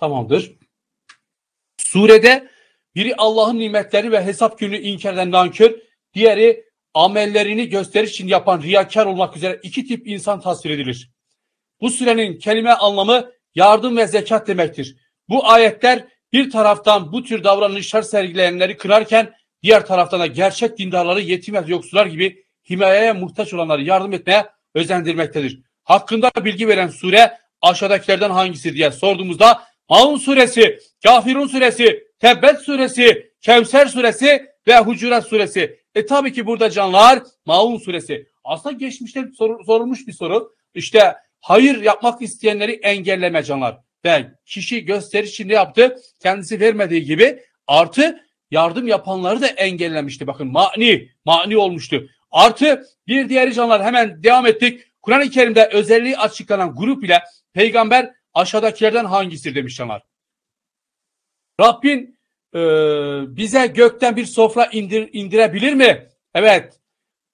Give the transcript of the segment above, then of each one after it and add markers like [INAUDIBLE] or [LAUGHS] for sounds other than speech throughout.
Tamamdır. Surede biri Allah'ın nimetleri ve hesap günü inkar eden nankör, diğeri amellerini gösteriş için yapan riyakar olmak üzere iki tip insan tasvir edilir. Bu sürenin kelime anlamı yardım ve zekat demektir. Bu ayetler bir taraftan bu tür davranışlar sergileyenleri kırarken diğer taraftan da gerçek dindarları yetim ve yoksullar gibi himayeye muhtaç olanları yardım etmeye özendirmektedir. Hakkında bilgi veren sure aşağıdakilerden hangisi diye sorduğumuzda Maun suresi, Kafirun suresi, Tebbet suresi, Kevser suresi ve Hucurat suresi. E tabii ki burada canlar Maun suresi. Aslında geçmişte sor, sorulmuş bir soru. İşte hayır yapmak isteyenleri engelleme canlar. Ve kişi gösteriş içinde yaptı? Kendisi vermediği gibi artı yardım yapanları da engellemişti. Bakın mani, mani olmuştu. Artı bir diğer canlar hemen devam ettik. Kur'an-ı Kerim'de özelliği açıklanan grup ile peygamber aşağıdakilerden hangisidir demiş Şamar. Rabbin e, bize gökten bir sofra indir, indirebilir mi? Evet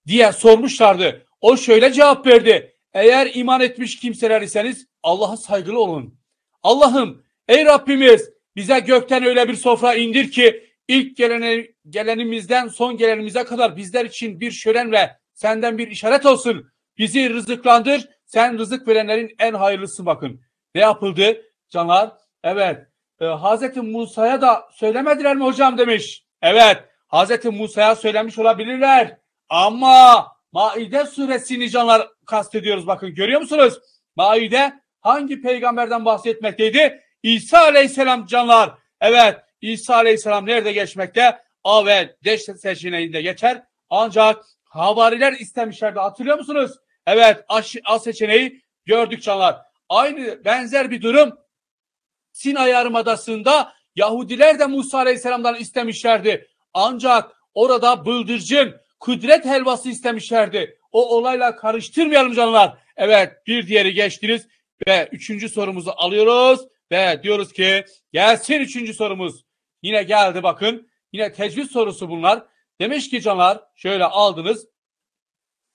diye sormuşlardı. O şöyle cevap verdi. Eğer iman etmiş kimseler iseniz Allah'a saygılı olun. Allah'ım ey Rabbimiz bize gökten öyle bir sofra indir ki ilk gelene, gelenimizden son gelenimize kadar bizler için bir şölen ve senden bir işaret olsun. Bizi rızıklandır. Sen rızık verenlerin en hayırlısı bakın. Ne yapıldı? Canlar evet e, Hazreti Musa'ya da söylemediler mi hocam demiş. Evet Hazreti Musa'ya söylemiş olabilirler. Ama Maide suresini canlar kastediyoruz bakın görüyor musunuz? Maide hangi peygamberden bahsetmekteydi? İsa aleyhisselam canlar. Evet İsa aleyhisselam nerede geçmekte? A ve D seçeneğinde geçer. Ancak havariler istemişlerdi hatırlıyor musunuz? Evet A, A seçeneği gördük canlar. Aynı benzer bir durum Sinay Yarımadası'nda Yahudiler de Musa Aleyhisselam'dan istemişlerdi. Ancak orada bıldırcın, kudret helvası istemişlerdi. O olayla karıştırmayalım canlar. Evet bir diğeri geçtiniz ve üçüncü sorumuzu alıyoruz ve diyoruz ki gelsin üçüncü sorumuz. Yine geldi bakın. Yine tecvid sorusu bunlar. Demiş ki canlar şöyle aldınız.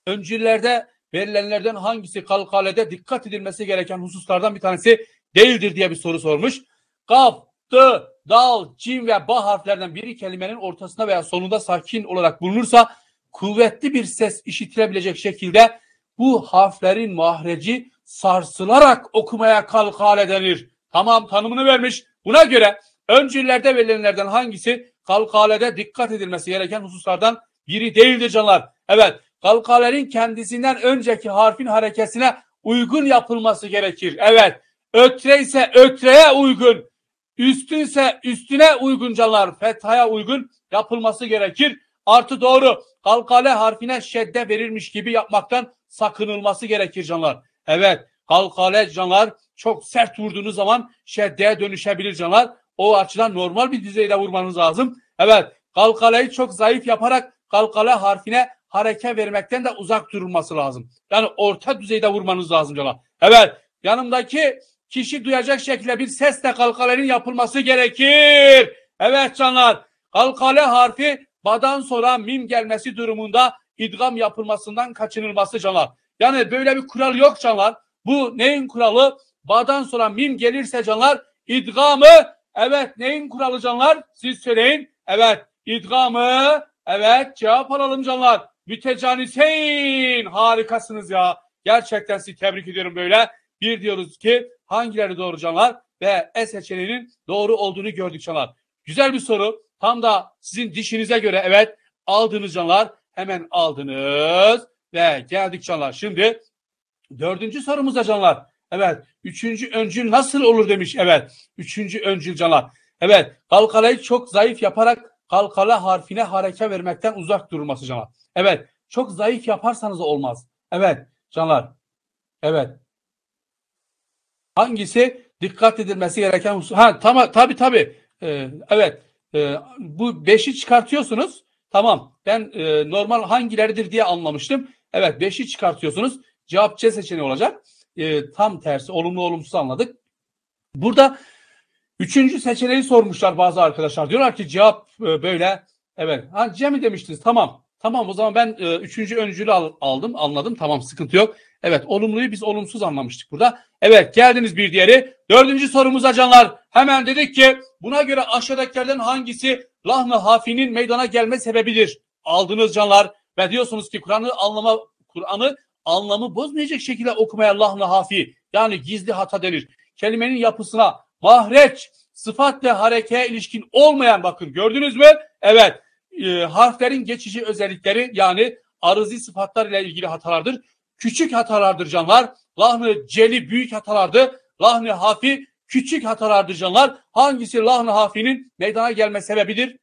öncülerde verilenlerden hangisi kalkalede dikkat edilmesi gereken hususlardan bir tanesi değildir diye bir soru sormuş. Kaf, tı, dal, cin ve ba harflerden biri kelimenin ortasında veya sonunda sakin olarak bulunursa kuvvetli bir ses işitilebilecek şekilde bu harflerin mahreci sarsılarak okumaya kalkale denir. Tamam tanımını vermiş. Buna göre öncüllerde verilenlerden hangisi kalkalede dikkat edilmesi gereken hususlardan biri değildir canlar. Evet Kalkalerin kendisinden önceki harfin harekesine uygun yapılması gerekir. Evet. Ötre ise ötreye uygun. Üstünse üstüne uygun Fethaya uygun yapılması gerekir. Artı doğru. Kalkale harfine şedde verilmiş gibi yapmaktan sakınılması gerekir canlar. Evet. Kalkale canlar çok sert vurduğunuz zaman şeddeye dönüşebilir canlar. O açıdan normal bir düzeyde vurmanız lazım. Evet. Kalkaleyi çok zayıf yaparak kalkale harfine Hareket vermekten de uzak durulması lazım. Yani orta düzeyde vurmanız lazım cana. Evet yanımdaki kişi duyacak şekilde bir sesle kalkalenin yapılması gerekir. Evet canlar kalkale harfi badan sonra mim gelmesi durumunda idgam yapılmasından kaçınılması canlar. Yani böyle bir kural yok canlar. Bu neyin kuralı? Badan sonra mim gelirse canlar idgamı evet neyin kuralı canlar? Siz söyleyin. Evet idgamı evet cevap alalım canlar. Mütecan Hüseyin harikasınız ya. Gerçekten sizi tebrik ediyorum böyle. Bir diyoruz ki hangileri doğru canlar ve E seçeneğinin doğru olduğunu gördük canlar. Güzel bir soru. Tam da sizin dişinize göre evet aldınız canlar. Hemen aldınız ve geldik canlar. Şimdi dördüncü sorumuzda canlar. Evet. Üçüncü öncül nasıl olur demiş. Evet. Üçüncü öncül canlar. Evet. Kalkalayı çok zayıf yaparak kalkala harfine hareke vermekten uzak durması canlar. Evet. Çok zayıf yaparsanız olmaz. Evet canlar. Evet. Hangisi dikkat edilmesi gereken husus? Ha tamam tabii tabii. Ee, evet. Ee, bu beşi çıkartıyorsunuz. Tamam. Ben e, normal hangileridir diye anlamıştım. Evet beşi çıkartıyorsunuz. Cevap C seçeneği olacak. Ee, tam tersi olumlu olumsuz anladık. Burada Üçüncü seçeneği sormuşlar bazı arkadaşlar. Diyorlar ki cevap e, böyle. Evet. Ha, Cem'i demiştiniz. Tamam. Tamam o zaman ben e, üçüncü öncülü al, aldım anladım tamam sıkıntı yok. Evet olumluyu biz olumsuz anlamıştık burada. Evet geldiniz bir diğeri. Dördüncü sorumuza canlar hemen dedik ki buna göre aşağıdakilerden hangisi Lahme Hafi'nin meydana gelme sebebidir? Aldınız canlar ve diyorsunuz ki Kur'an'ı anlama Kur'an'ı anlamı bozmayacak şekilde okumaya Lahme Hafi yani gizli hata denir. Kelimenin yapısına Mahreç sıfat ve harekeye ilişkin olmayan bakın gördünüz mü? Evet e, harflerin geçici özellikleri yani arızi sıfatlar ile ilgili hatalardır. Küçük hatalardır canlar. Lahne celi büyük hatalardı. Lahne hafi küçük hatalardır canlar. Hangisi lahne hafinin meydana gelme sebebidir?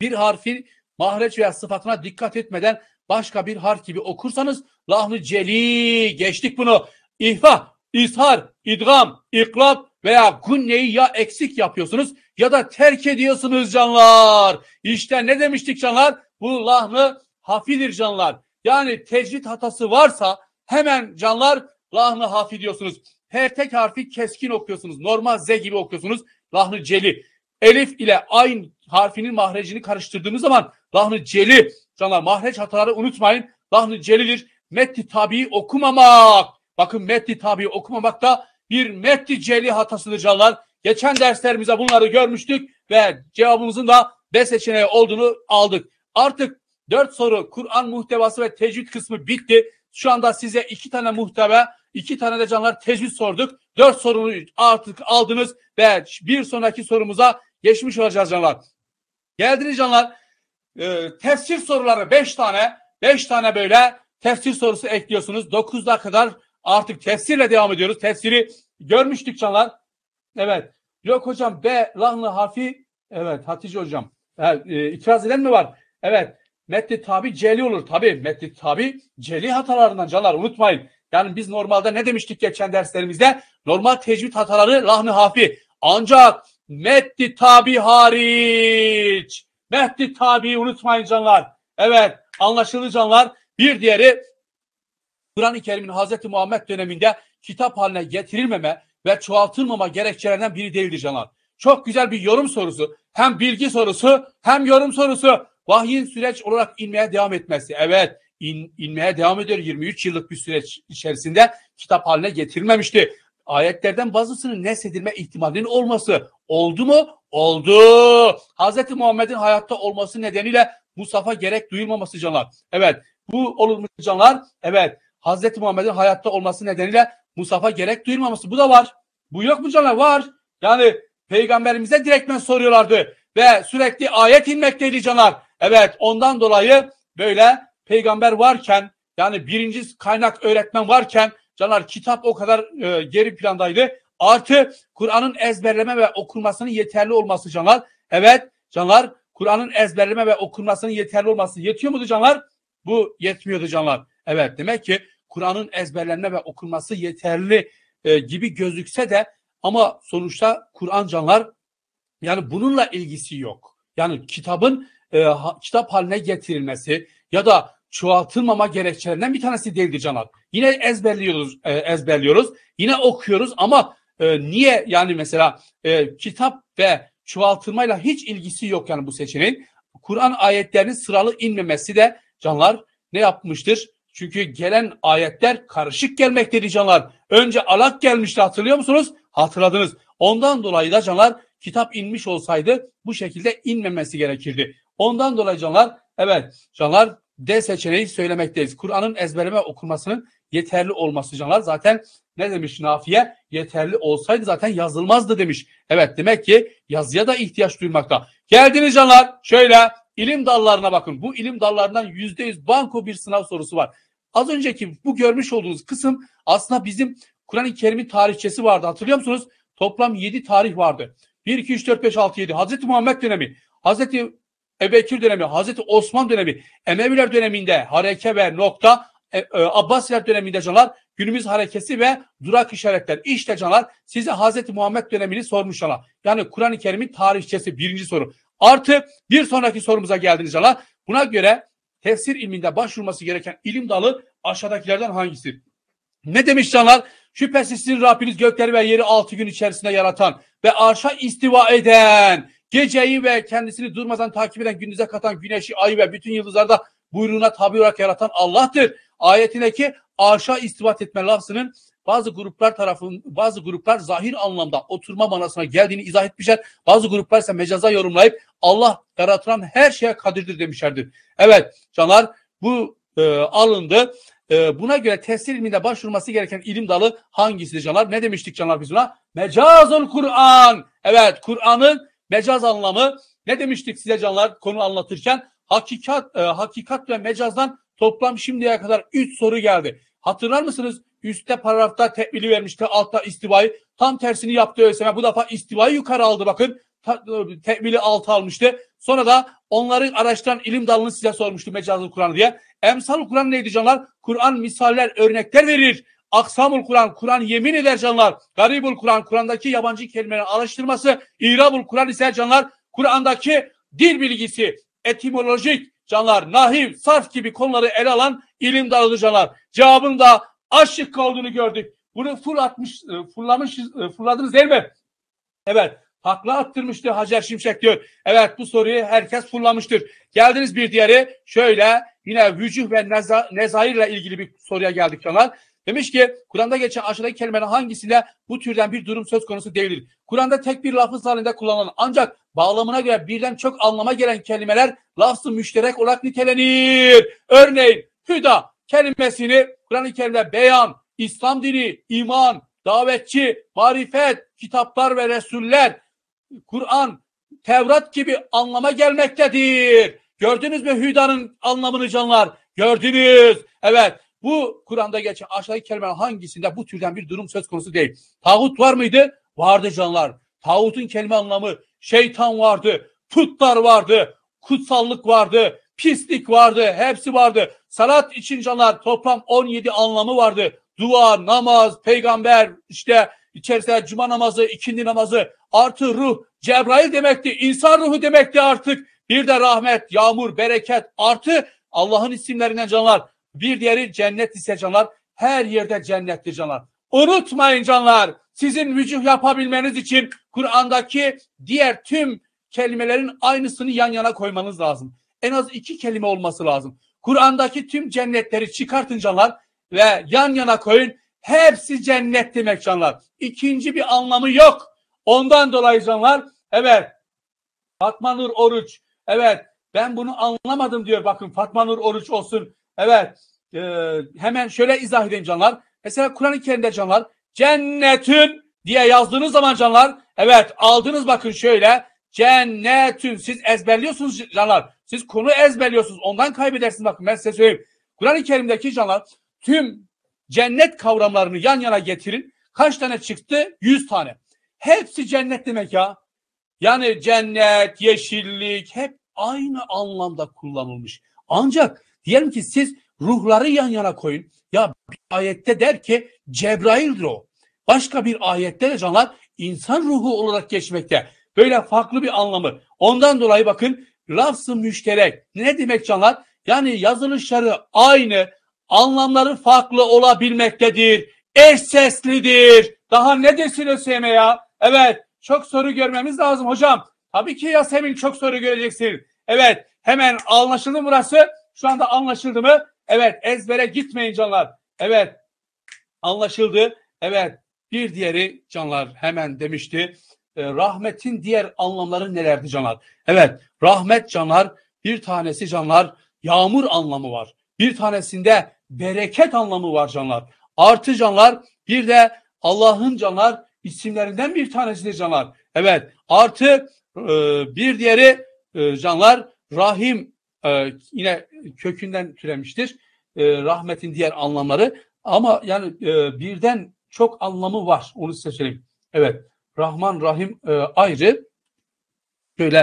Bir harfi mahreç veya sıfatına dikkat etmeden başka bir harf gibi okursanız lahne celi geçtik bunu. İhfa, ishar, idgam, iklat veya gunneyi ya eksik yapıyorsunuz ya da terk ediyorsunuz canlar. İşte ne demiştik canlar? Bu lahnı hafidir canlar. Yani tecrit hatası varsa hemen canlar lahnı hafi diyorsunuz. Her tek harfi keskin okuyorsunuz. Normal Z gibi okuyorsunuz. Lahnı celi. Elif ile aynı harfinin mahrecini karıştırdığınız zaman lahnı celi. Canlar mahreç hataları unutmayın. Lahnı celidir. Metti tabi okumamak. Bakın metti tabi okumamak da bir metni celi hatasıdır canlar. Geçen derslerimizde bunları görmüştük ve cevabımızın da B seçeneği olduğunu aldık. Artık 4 soru Kur'an muhtevası ve tecvid kısmı bitti. Şu anda size iki tane muhteve iki tane de canlar tecvid sorduk. 4 sorunu artık aldınız ve bir sonraki sorumuza geçmiş olacağız canlar. Geldiniz canlar. E, tefsir soruları 5 tane, 5 tane böyle tefsir sorusu ekliyorsunuz. 9'da kadar Artık tefsirle devam ediyoruz. Tefsiri görmüştük canlar. Evet. Yok hocam B lahlı harfi evet Hatice hocam. Evet, e, itiraz eden mi var? Evet. Metni tabi celi olur. Tabi metni tabi celi hatalarından canlar unutmayın. Yani biz normalde ne demiştik geçen derslerimizde? Normal tecvid hataları lahni hafi. Ancak metni tabi hariç. Metni tabi unutmayın canlar. Evet anlaşıldı canlar. Bir diğeri Kur'an-ı Kerim'in Hz. Muhammed döneminde kitap haline getirilmeme ve çoğaltılmama gerekçelerinden biri değildir canlar. Çok güzel bir yorum sorusu. Hem bilgi sorusu hem yorum sorusu. Vahyin süreç olarak inmeye devam etmesi. Evet in, inmeye devam ediyor 23 yıllık bir süreç içerisinde kitap haline getirilmemişti. Ayetlerden bazısının nesedilme ihtimalinin olması oldu mu? Oldu. Hz. Muhammed'in hayatta olması nedeniyle Musaf'a gerek duyulmaması canlar. Evet bu olur mu canlar? Evet Hazreti Muhammed'in hayatta olması nedeniyle Musaf'a gerek duyulmaması. Bu da var. Bu yok mu canlar? Var. Yani peygamberimize direktmen soruyorlardı ve sürekli ayet inmekteydi canlar. Evet ondan dolayı böyle peygamber varken yani birinci kaynak öğretmen varken canlar kitap o kadar e, geri plandaydı. Artı Kur'an'ın ezberleme ve okunmasının yeterli olması canlar. Evet canlar Kur'an'ın ezberleme ve okunmasının yeterli olması yetiyor muydu canlar? Bu yetmiyordu canlar. Evet demek ki Kur'an'ın ezberlenme ve okunması yeterli e, gibi gözükse de ama sonuçta Kur'an canlar yani bununla ilgisi yok. Yani kitabın e, ha, kitap haline getirilmesi ya da çoğaltılmama gerekçelerinden bir tanesi değildir canlar. Yine ezberliyoruz, e, ezberliyoruz, yine okuyoruz ama e, niye yani mesela e, kitap ve çoğaltılmayla hiç ilgisi yok yani bu seçeneğin. Kur'an ayetlerinin sıralı inmemesi de canlar ne yapmıştır? Çünkü gelen ayetler karışık gelmektedir canlar. Önce alak gelmişti hatırlıyor musunuz? Hatırladınız. Ondan dolayı da canlar kitap inmiş olsaydı bu şekilde inmemesi gerekirdi. Ondan dolayı canlar evet canlar D seçeneği söylemekteyiz. Kur'an'ın ezberleme okunmasının yeterli olması canlar. Zaten ne demiş Nafiye? Yeterli olsaydı zaten yazılmazdı demiş. Evet demek ki yazıya da ihtiyaç duymakta. Geldiniz canlar. Şöyle İlim dallarına bakın. Bu ilim dallarından yüzde yüz banko bir sınav sorusu var. Az önceki bu görmüş olduğunuz kısım aslında bizim Kur'an-ı Kerim'in tarihçesi vardı. Hatırlıyor musunuz? Toplam yedi tarih vardı. 1, 2, 3, 4, 5, 6, 7. Hazreti Muhammed dönemi, Hazreti Ebekir dönemi, Hazreti Osman dönemi, Emeviler döneminde hareke ve nokta, e, e, Abbasiler döneminde canlar, günümüz harekesi ve durak işaretler. İşte canlar size Hazreti Muhammed dönemini sormuş canlar. Yani Kur'an-ı Kerim'in tarihçesi birinci soru. Artı bir sonraki sorumuza geldiniz zaman buna göre tefsir ilminde başvurması gereken ilim dalı aşağıdakilerden hangisi? Ne demiş canlar? Şüphesiz sizin Rabbiniz gökleri ve yeri altı gün içerisinde yaratan ve arşa istiva eden, geceyi ve kendisini durmadan takip eden gündüze katan güneşi, ayı ve bütün yıldızlarda buyruğuna tabi olarak yaratan Allah'tır. Ayetindeki arşa istiva etme lafzının bazı gruplar tarafın bazı gruplar zahir anlamda oturma manasına geldiğini izah etmişler. Bazı gruplar ise mecaza yorumlayıp Allah yaratılan her şeye kadirdir demişlerdir. Evet canlar bu e, alındı. E, buna göre tefsir ilminde başvurması gereken ilim dalı hangisidir canlar? Ne demiştik canlar biz buna? Mecazul Kur'an. Evet Kur'an'ın mecaz anlamı ne demiştik size canlar konu anlatırken? Hakikat, e, hakikat ve mecazdan toplam şimdiye kadar 3 soru geldi. Hatırlar mısınız? Üste paragrafta tebliği vermişti, altta istivayı. Tam tersini yaptı ÖSYM. Bu defa istivayı yukarı aldı bakın. tebliği altı almıştı. Sonra da onları araştıran ilim dalını size sormuştu mecazı Kur'an diye. Emsal Kur'an neydi canlar? Kur'an misaller, örnekler verir. Aksamul Kur'an, Kur'an yemin eder canlar. Garibul Kur'an, Kur'an'daki yabancı kelimelerin araştırması. İrabul Kur'an ise canlar, Kur'an'daki dil bilgisi, etimolojik canlar, nahiv, sarf gibi konuları ele alan ilim dağıtıcılar. Cevabın da aşık olduğunu gördük. Bunu fırlatmış, e, fırlamış, e, fırladınız değil mi? Evet. Haklı attırmıştı Hacer Şimşek diyor. Evet bu soruyu herkes fırlamıştır. Geldiniz bir diğeri şöyle yine vücuh ve neza, nezahirle ilgili bir soruya geldik Canlar. Demiş ki Kur'an'da geçen aşağıdaki kelimenin hangisinde bu türden bir durum söz konusu değildir? Kur'an'da tek bir lafız halinde kullanılan ancak bağlamına göre birden çok anlama gelen kelimeler lafzı müşterek olarak nitelenir. Örneğin Hüda kelimesini Kur'an-ı Kerim'de beyan, İslam dini, iman, davetçi, marifet, kitaplar ve resuller, Kur'an, Tevrat gibi anlama gelmektedir. Gördünüz mü hüdanın anlamını canlar? Gördünüz. Evet. Bu Kur'an'da geçen aşağıdaki kelimenin hangisinde bu türden bir durum söz konusu değil. Tağut var mıydı? Vardı canlar. Tağutun kelime anlamı şeytan vardı, putlar vardı, kutsallık vardı, pislik vardı, hepsi vardı. Salat için canlar toplam 17 anlamı vardı. Dua, namaz, peygamber, işte içerisinde cuma namazı, ikindi namazı, artı ruh, Cebrail demekti, insan ruhu demekti artık. Bir de rahmet, yağmur, bereket, artı Allah'ın isimlerinden canlar. Bir diğeri cennet ise canlar. Her yerde cennetli canlar. Unutmayın canlar. Sizin vücuh yapabilmeniz için Kur'an'daki diğer tüm kelimelerin aynısını yan yana koymanız lazım. En az iki kelime olması lazım. Kur'an'daki tüm cennetleri çıkartın canlar ve yan yana koyun. Hepsi cennet demek canlar. İkinci bir anlamı yok. Ondan dolayı canlar evet Fatma Nur Oruç evet ben bunu anlamadım diyor bakın Fatma Nur Oruç olsun. Evet e, hemen şöyle izah edeyim canlar. Mesela Kur'an-ı Kerim'de canlar cennetün diye yazdığınız zaman canlar evet aldınız bakın şöyle Cennetün. Siz ezberliyorsunuz canlar. Siz konu ezberliyorsunuz. Ondan kaybedersiniz. Bakın ben size söyleyeyim. Kur'an-ı Kerim'deki canlar tüm cennet kavramlarını yan yana getirin. Kaç tane çıktı? Yüz tane. Hepsi cennet demek ya. Yani cennet, yeşillik hep aynı anlamda kullanılmış. Ancak diyelim ki siz ruhları yan yana koyun. Ya bir ayette der ki Cebrail'dir o. Başka bir ayette de canlar insan ruhu olarak geçmekte. Böyle farklı bir anlamı. Ondan dolayı bakın lafz-ı müşterek ne demek canlar? Yani yazılışları aynı, anlamları farklı olabilmektedir. Eş seslidir. Daha ne desin ÖSYM'e ya? Evet, çok soru görmemiz lazım hocam. Tabii ki Yasemin çok soru göreceksin. Evet, hemen anlaşıldı burası. Şu anda anlaşıldı mı? Evet, ezbere gitmeyin canlar. Evet, anlaşıldı. Evet, bir diğeri canlar hemen demişti. Ee, rahmetin diğer anlamları nelerdi canlar? Evet rahmet canlar bir tanesi canlar yağmur anlamı var. Bir tanesinde bereket anlamı var canlar. Artı canlar bir de Allah'ın canlar isimlerinden bir tanesidir canlar. Evet artı e, bir diğeri e, canlar rahim e, yine kökünden türemiştir. E, rahmetin diğer anlamları ama yani e, birden çok anlamı var onu size söyleyeyim. Evet Rahman Rahim e, ayrı. Şöyle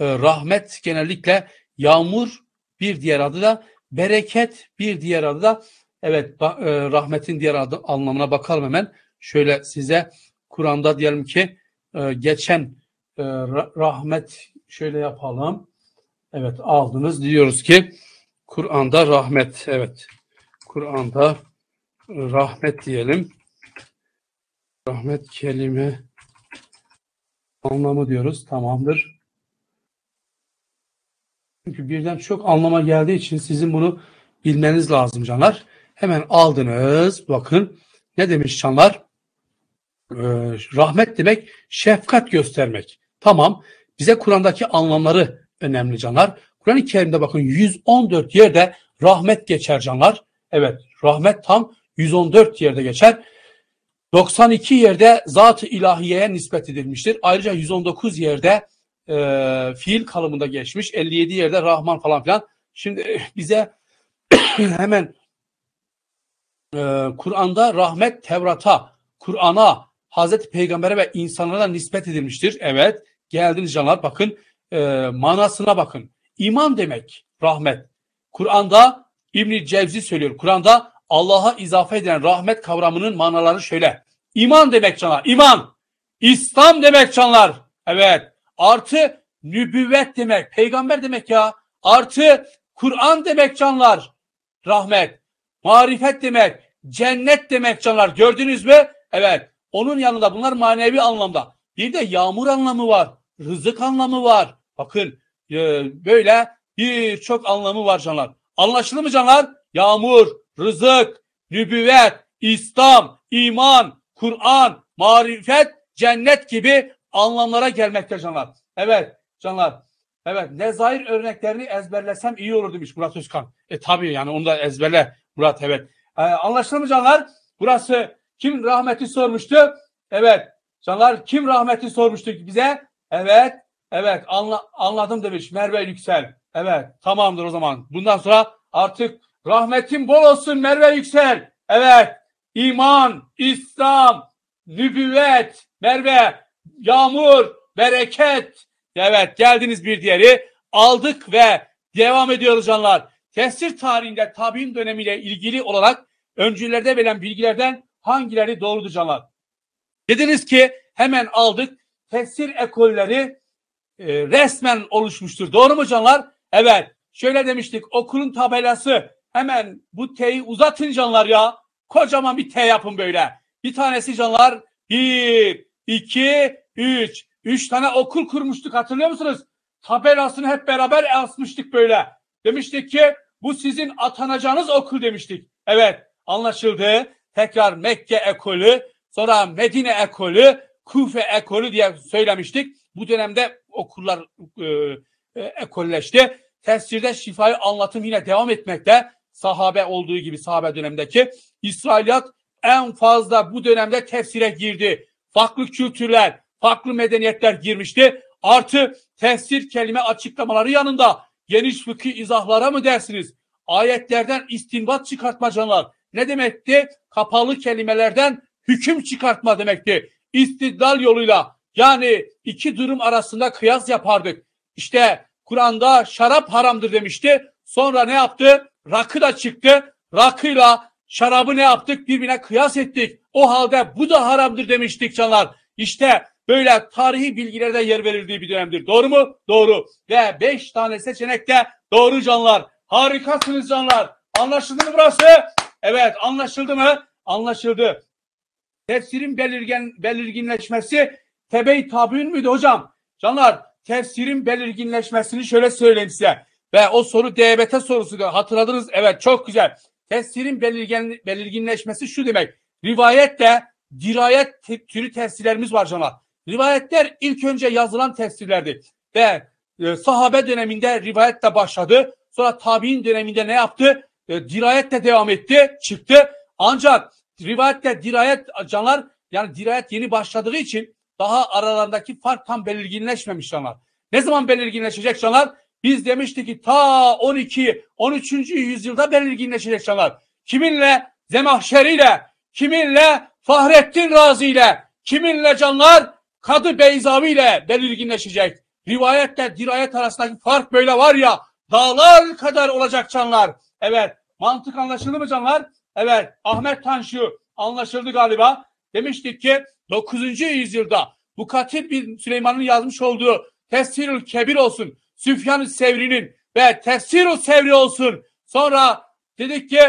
e, rahmet genellikle yağmur bir diğer adı da bereket bir diğer adı da evet e, rahmetin diğer adı anlamına bakalım hemen. Şöyle size Kur'an'da diyelim ki e, geçen e, rahmet şöyle yapalım. Evet aldınız diyoruz ki Kur'an'da rahmet evet Kur'an'da rahmet diyelim. Rahmet kelime anlamı diyoruz. Tamamdır. Çünkü birden çok anlama geldiği için sizin bunu bilmeniz lazım canlar. Hemen aldınız. Bakın ne demiş canlar? Ee, rahmet demek şefkat göstermek. Tamam. Bize Kur'an'daki anlamları önemli canlar. Kur'an-ı Kerim'de bakın 114 yerde rahmet geçer canlar. Evet rahmet tam 114 yerde geçer. 92 yerde zat-ı ilahiyeye nispet edilmiştir. Ayrıca 119 yerde e, fiil kalıbında geçmiş. 57 yerde Rahman falan filan. Şimdi eh, bize [CLEARS THROAT] hemen e, Kur'an'da rahmet Tevrat'a, Kur'an'a, Hazreti Peygamber'e ve insanlara nispet edilmiştir. Evet geldiniz canlar bakın e, manasına bakın. İman demek rahmet. Kur'an'da İbn-i Cevzi söylüyor. Kur'an'da Allah'a izafe eden rahmet kavramının manaları şöyle. İman demek canlar. İman. İslam demek canlar. Evet. Artı nübüvvet demek. Peygamber demek ya. Artı Kur'an demek canlar. Rahmet. Marifet demek. Cennet demek canlar. Gördünüz mü? Evet. Onun yanında bunlar manevi anlamda. Bir de yağmur anlamı var. Rızık anlamı var. Bakın e, böyle birçok anlamı var canlar. Anlaşıldı mı canlar? Yağmur, rızık, nübüvvet, İslam, iman, Kur'an, marifet, cennet gibi anlamlara gelmekte canlar. Evet canlar. Evet nezair örneklerini ezberlesem iyi olur demiş Murat Özkan. E tabi yani onu da ezberle Murat evet. E, anlaşıldı mı canlar? Burası kim rahmeti sormuştu? Evet canlar kim rahmeti sormuştu bize? Evet evet anla, anladım demiş Merve Yüksel. Evet tamamdır o zaman. Bundan sonra artık Rahmetin bol olsun Merve Yüksel. Evet. İman, İslam, nübüvvet, Merve, yağmur, bereket. Evet geldiniz bir diğeri. Aldık ve devam ediyoruz canlar. Tesir tarihinde tabi'in dönemiyle ilgili olarak öncülerde verilen bilgilerden hangileri doğrudur canlar? Dediniz ki hemen aldık. Tesir ekolleri e, resmen oluşmuştur. Doğru mu canlar? Evet. Şöyle demiştik okulun tabelası Hemen bu T'yi uzatın canlar ya. Kocaman bir T yapın böyle. Bir tanesi canlar. Bir, iki, üç. Üç tane okul kurmuştuk hatırlıyor musunuz? Tabelasını hep beraber asmıştık böyle. Demiştik ki bu sizin atanacağınız okul demiştik. Evet anlaşıldı. Tekrar Mekke ekolü, sonra Medine ekolü, Kufe ekolü diye söylemiştik. Bu dönemde okullar e, e, ekolleşti. Tesirde şifayı anlatım yine devam etmekte sahabe olduğu gibi sahabe dönemindeki İsrailiyat en fazla bu dönemde tefsire girdi. Farklı kültürler, farklı medeniyetler girmişti. Artı tefsir kelime açıklamaları yanında geniş fıkıh izahlara mı dersiniz? Ayetlerden istinbat çıkartmacalar ne demekti? Kapalı kelimelerden hüküm çıkartma demekti. İstidlal yoluyla yani iki durum arasında kıyas yapardık. İşte Kur'an'da şarap haramdır demişti. Sonra ne yaptı? rakı da çıktı. Rakıyla şarabı ne yaptık? Birbirine kıyas ettik. O halde bu da haramdır demiştik canlar. İşte böyle tarihi bilgilerde yer verildiği bir dönemdir. Doğru mu? Doğru. Ve beş tane seçenek de doğru canlar. Harikasınız canlar. Anlaşıldı mı burası? Evet anlaşıldı mı? Anlaşıldı. Tefsirin belirgen, belirginleşmesi tebe tabi tabiün müydü hocam? Canlar tefsirin belirginleşmesini şöyle söyleyeyim size. Ve o soru DBT sorusu hatırladınız. Evet çok güzel. Tesirin belirgen, belirginleşmesi şu demek. Rivayette dirayet te türü tesirlerimiz var canlar Rivayetler ilk önce yazılan tesirlerdi Ve e, sahabe döneminde rivayetle başladı. Sonra tabi'in döneminde ne yaptı? E, dirayetle devam etti, çıktı. Ancak rivayetle dirayet canlar yani dirayet yeni başladığı için daha aralarındaki fark tam belirginleşmemiş canlar. Ne zaman belirginleşecek canlar? Biz demiştik ki ta 12, 13. yüzyılda belirginleşecek şanlar. Kiminle? Zemahşeri ile, kiminle? Fahrettin Razi ile, kiminle canlar? Kadı Beyzavi ile belirginleşecek. Rivayetle dirayet arasındaki fark böyle var ya, dağlar kadar olacak canlar. Evet, mantık anlaşıldı mı canlar? Evet, Ahmet Tanşu anlaşıldı galiba. Demiştik ki 9. yüzyılda bu katil bir Süleyman'ın yazmış olduğu Tesirül Kebir olsun. Süfyan-ı Sevri'nin ve Tefsir-ı Sevri olsun. Sonra dedik ki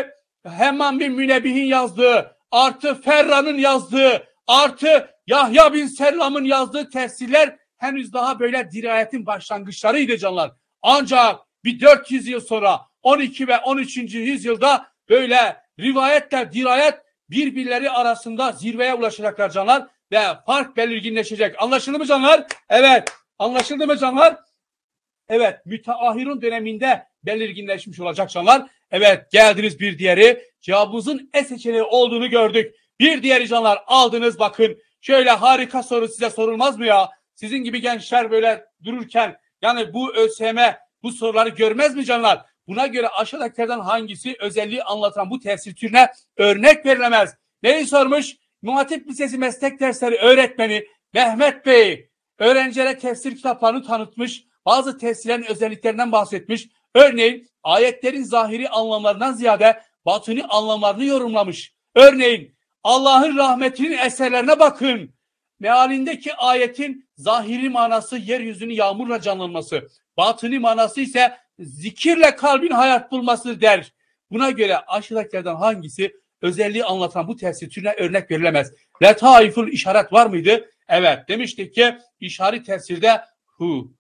Hemman bin Münebihin yazdığı, artı Ferran'ın yazdığı, artı Yahya bin Sellam'ın yazdığı tefsirler henüz daha böyle dirayetin başlangıçlarıydı canlar. Ancak bir 400 yıl sonra 12 ve 13. yüzyılda böyle rivayetle dirayet birbirleri arasında zirveye ulaşacaklar canlar ve fark belirginleşecek. Anlaşıldı mı canlar? Evet. Anlaşıldı mı canlar? Evet müteahhirun döneminde belirginleşmiş olacak canlar. Evet geldiniz bir diğeri cevabımızın E seçeneği olduğunu gördük. Bir diğeri canlar aldınız bakın. Şöyle harika soru size sorulmaz mı ya? Sizin gibi gençler böyle dururken yani bu ÖSYM bu soruları görmez mi canlar? Buna göre aşağıdakilerden hangisi özelliği anlatan bu tefsir türüne örnek verilemez? Neyi sormuş? Muhatip Lisesi Meslek Dersleri Öğretmeni Mehmet Bey öğrencilere tefsir kitaplarını tanıtmış bazı tefsirlerin özelliklerinden bahsetmiş. Örneğin ayetlerin zahiri anlamlarından ziyade batını anlamlarını yorumlamış. Örneğin Allah'ın rahmetinin eserlerine bakın. Mealindeki ayetin zahiri manası yeryüzünün yağmurla canlanması, batını manası ise zikirle kalbin hayat bulması der. Buna göre aşağıdakilerden hangisi özelliği anlatan bu tefsir türüne örnek verilemez. Letaiful işaret var mıydı? Evet demiştik ki işari tefsirde hu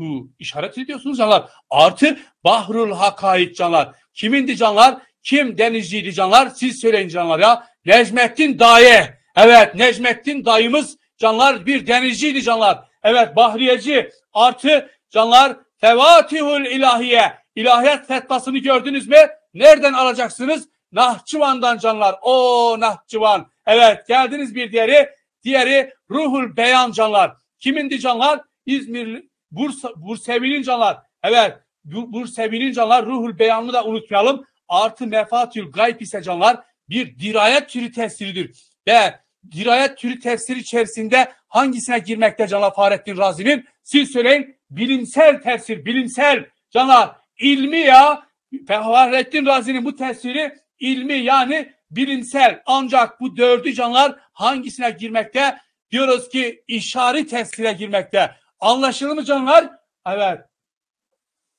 hu işaret ediyorsunuz canlar. Artı bahrul hakait canlar. Kimindi canlar? Kim denizciydi canlar? Siz söyleyin canlar ya. Necmettin Daye. Evet Necmettin dayımız canlar bir denizciydi canlar. Evet bahriyeci artı canlar Fevatihul ilahiye. İlahiyat fetvasını gördünüz mü? Nereden alacaksınız? Nahçıvan'dan canlar. O Nahçıvan. Evet geldiniz bir diğeri. Diğeri Ruhul Beyan canlar. Kimindi canlar? İzmir Bursa, Bursevinin canlar. Evet Bursevinin canlar ruhul beyanını da unutmayalım. Artı mefatül gayb ise canlar bir dirayet türü tesiridir. Ve dirayet türü tefsir içerisinde hangisine girmekte canlar Fahrettin Razi'nin? Siz söyleyin bilimsel tefsir, bilimsel canlar ilmi ya Fahrettin Razi'nin bu tefsiri ilmi yani bilimsel ancak bu dördü canlar hangisine girmekte? Diyoruz ki işari tefsire girmekte. Anlaşıldı mı canlar? Evet.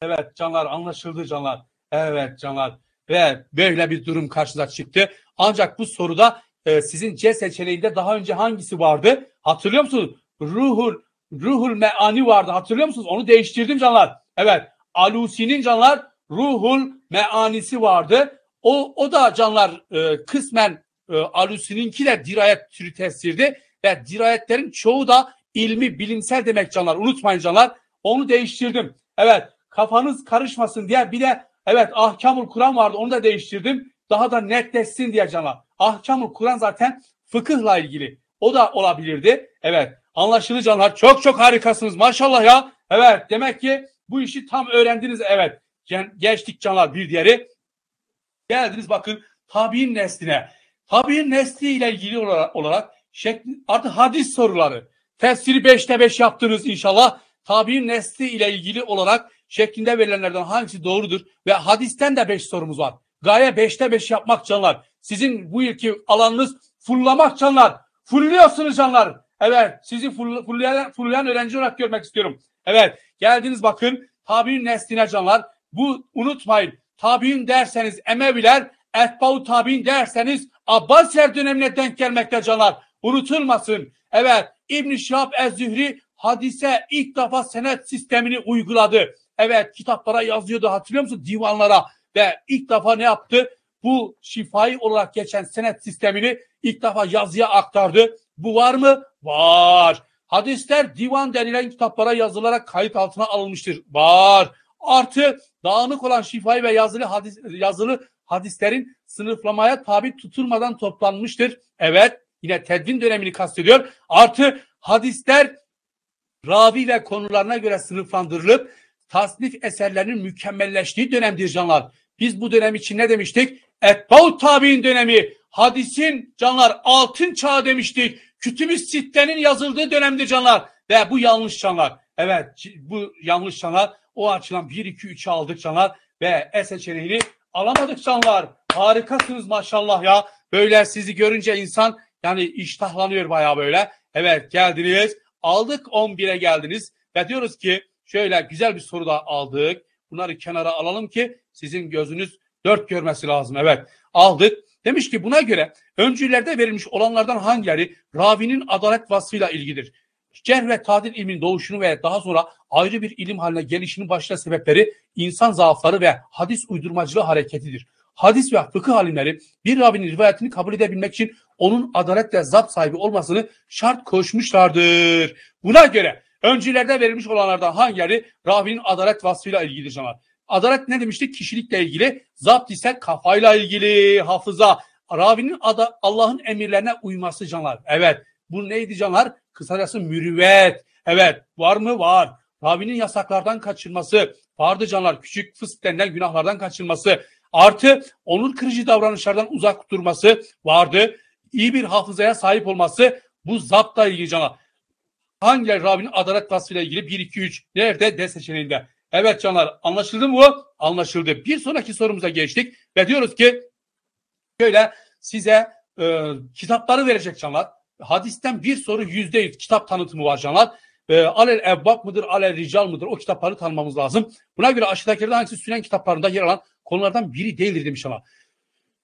Evet canlar anlaşıldı canlar. Evet canlar. Ve böyle bir durum karşıda çıktı. Ancak bu soruda e, sizin C seçeneğinde daha önce hangisi vardı? Hatırlıyor musunuz? Ruhul Ruhul Meani vardı. Hatırlıyor musunuz? Onu değiştirdim canlar. Evet. Alusi'nin canlar Ruhul Meanisi vardı. O o da canlar e, kısmen e, Alusi'ninki de dirayet türü tesirdi ve dirayetlerin çoğu da ilmi, bilimsel demek canlar. Unutmayın canlar. Onu değiştirdim. Evet kafanız karışmasın diye bir de evet ahkamul Kur'an vardı onu da değiştirdim. Daha da netleşsin diye canlar. Ahkamul Kur'an zaten fıkıhla ilgili. O da olabilirdi. Evet anlaşıldı canlar. Çok çok harikasınız maşallah ya. Evet demek ki bu işi tam öğrendiniz. Evet Gen gençlik canlar bir diğeri. Geldiniz bakın tabi'in nesline. Tabi'in nesliyle ilgili olarak, olarak şekli, artık hadis soruları. Tefsiri beşte beş yaptınız inşallah. Tabi nesli ile ilgili olarak şeklinde verilenlerden hangisi doğrudur? Ve hadisten de beş sorumuz var. Gaye beşte beş yapmak canlar. Sizin bu yılki alanınız fullamak canlar. Fulluyorsunuz canlar. Evet sizi full, fullayan, fullayan öğrenci olarak görmek istiyorum. Evet geldiniz bakın tabi'in nesline canlar. Bu unutmayın. Tabi'in derseniz Emeviler, Etba'u tabi'in derseniz Abbasiler dönemine denk gelmekte canlar. Unutulmasın. Evet İbn Şihab Ez-Zühri hadise ilk defa senet sistemini uyguladı. Evet kitaplara yazıyordu hatırlıyor musun divanlara ve ilk defa ne yaptı? Bu şifai olarak geçen senet sistemini ilk defa yazıya aktardı. Bu var mı? Var. Hadisler divan denilen kitaplara yazılarak kayıt altına alınmıştır. Var. Artı dağınık olan şifai ve yazılı hadis, yazılı hadislerin sınıflamaya tabi tutulmadan toplanmıştır. Evet yine tedvin dönemini kastediyor. Artı hadisler ravi ve konularına göre sınıflandırılıp tasnif eserlerinin mükemmelleştiği dönemdir canlar. Biz bu dönem için ne demiştik? Etbaut tabi'in dönemi, hadisin canlar altın çağı demiştik. Kütüb-i Sitte'nin yazıldığı dönemdir canlar. Ve bu yanlış canlar. Evet bu yanlış canlar. O açıdan 1, 2, 3 aldık canlar. Ve E seçeneğini alamadık canlar. Harikasınız maşallah ya. Böyle sizi görünce insan yani iştahlanıyor bayağı böyle. Evet geldiniz. Aldık 11'e geldiniz. Ve diyoruz ki şöyle güzel bir soru da aldık. Bunları kenara alalım ki sizin gözünüz dört görmesi lazım. Evet aldık. Demiş ki buna göre öncülerde verilmiş olanlardan hangileri ravinin adalet vasfıyla ilgidir? Cerh ve tadil ilmin doğuşunu ve daha sonra ayrı bir ilim haline gelişinin başta sebepleri insan zaafları ve hadis uydurmacılığı hareketidir hadis ve fıkıh alimleri bir Rabbinin rivayetini kabul edebilmek için onun adalet ve zat sahibi olmasını şart koşmuşlardır. Buna göre öncelerde verilmiş olanlardan hangileri Rabbinin adalet vasfıyla ilgilidir canlar? Adalet ne demiştik? Kişilikle ilgili, zapt ise kafayla ilgili, hafıza. Rabbinin ada, Allah'ın emirlerine uyması canlar. Evet. Bu neydi canlar? Kısacası mürüvvet. Evet. Var mı? Var. Rabbinin yasaklardan kaçınması, vardı canlar küçük fısk denilen günahlardan kaçırması. Artı onun kırıcı davranışlardan uzak durması vardı. İyi bir hafızaya sahip olması bu zapta ilginç ama hangi Rabbin adalet vasfıyla ilgili 1 2 3 nerede D seçeneğinde. Evet canlar anlaşıldı mı bu? Anlaşıldı. Bir sonraki sorumuza geçtik ve diyoruz ki şöyle size e, kitapları verecek canlar. Hadisten bir soru yüzde yüz kitap tanıtımı var canlar. E, alel evvab mıdır, alel rical mıdır o kitapları tanımamız lazım. Buna göre aşağıdakilerden hangisi Sünen kitaplarında yer alan konulardan biri değildir demiş ama.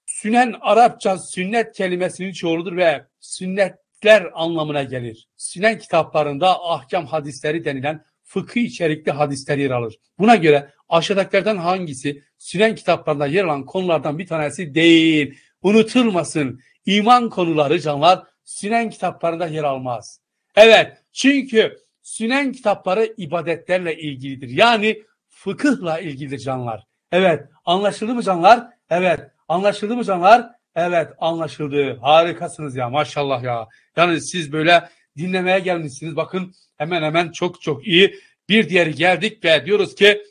Sünen Arapça sünnet kelimesinin çoğuludur ve sünnetler anlamına gelir. Sünen kitaplarında ahkam hadisleri denilen fıkıh içerikli hadisler yer alır. Buna göre aşağıdakilerden hangisi sünen kitaplarında yer alan konulardan bir tanesi değil. Unutulmasın. İman konuları canlar sünen kitaplarında yer almaz. Evet çünkü sünen kitapları ibadetlerle ilgilidir. Yani fıkıhla ilgilidir canlar. Evet. Anlaşıldı mı canlar? Evet. Anlaşıldı mı canlar? Evet. Anlaşıldı. Harikasınız ya. Maşallah ya. Yani siz böyle dinlemeye gelmişsiniz. Bakın hemen hemen çok çok iyi. Bir diğeri geldik ve diyoruz ki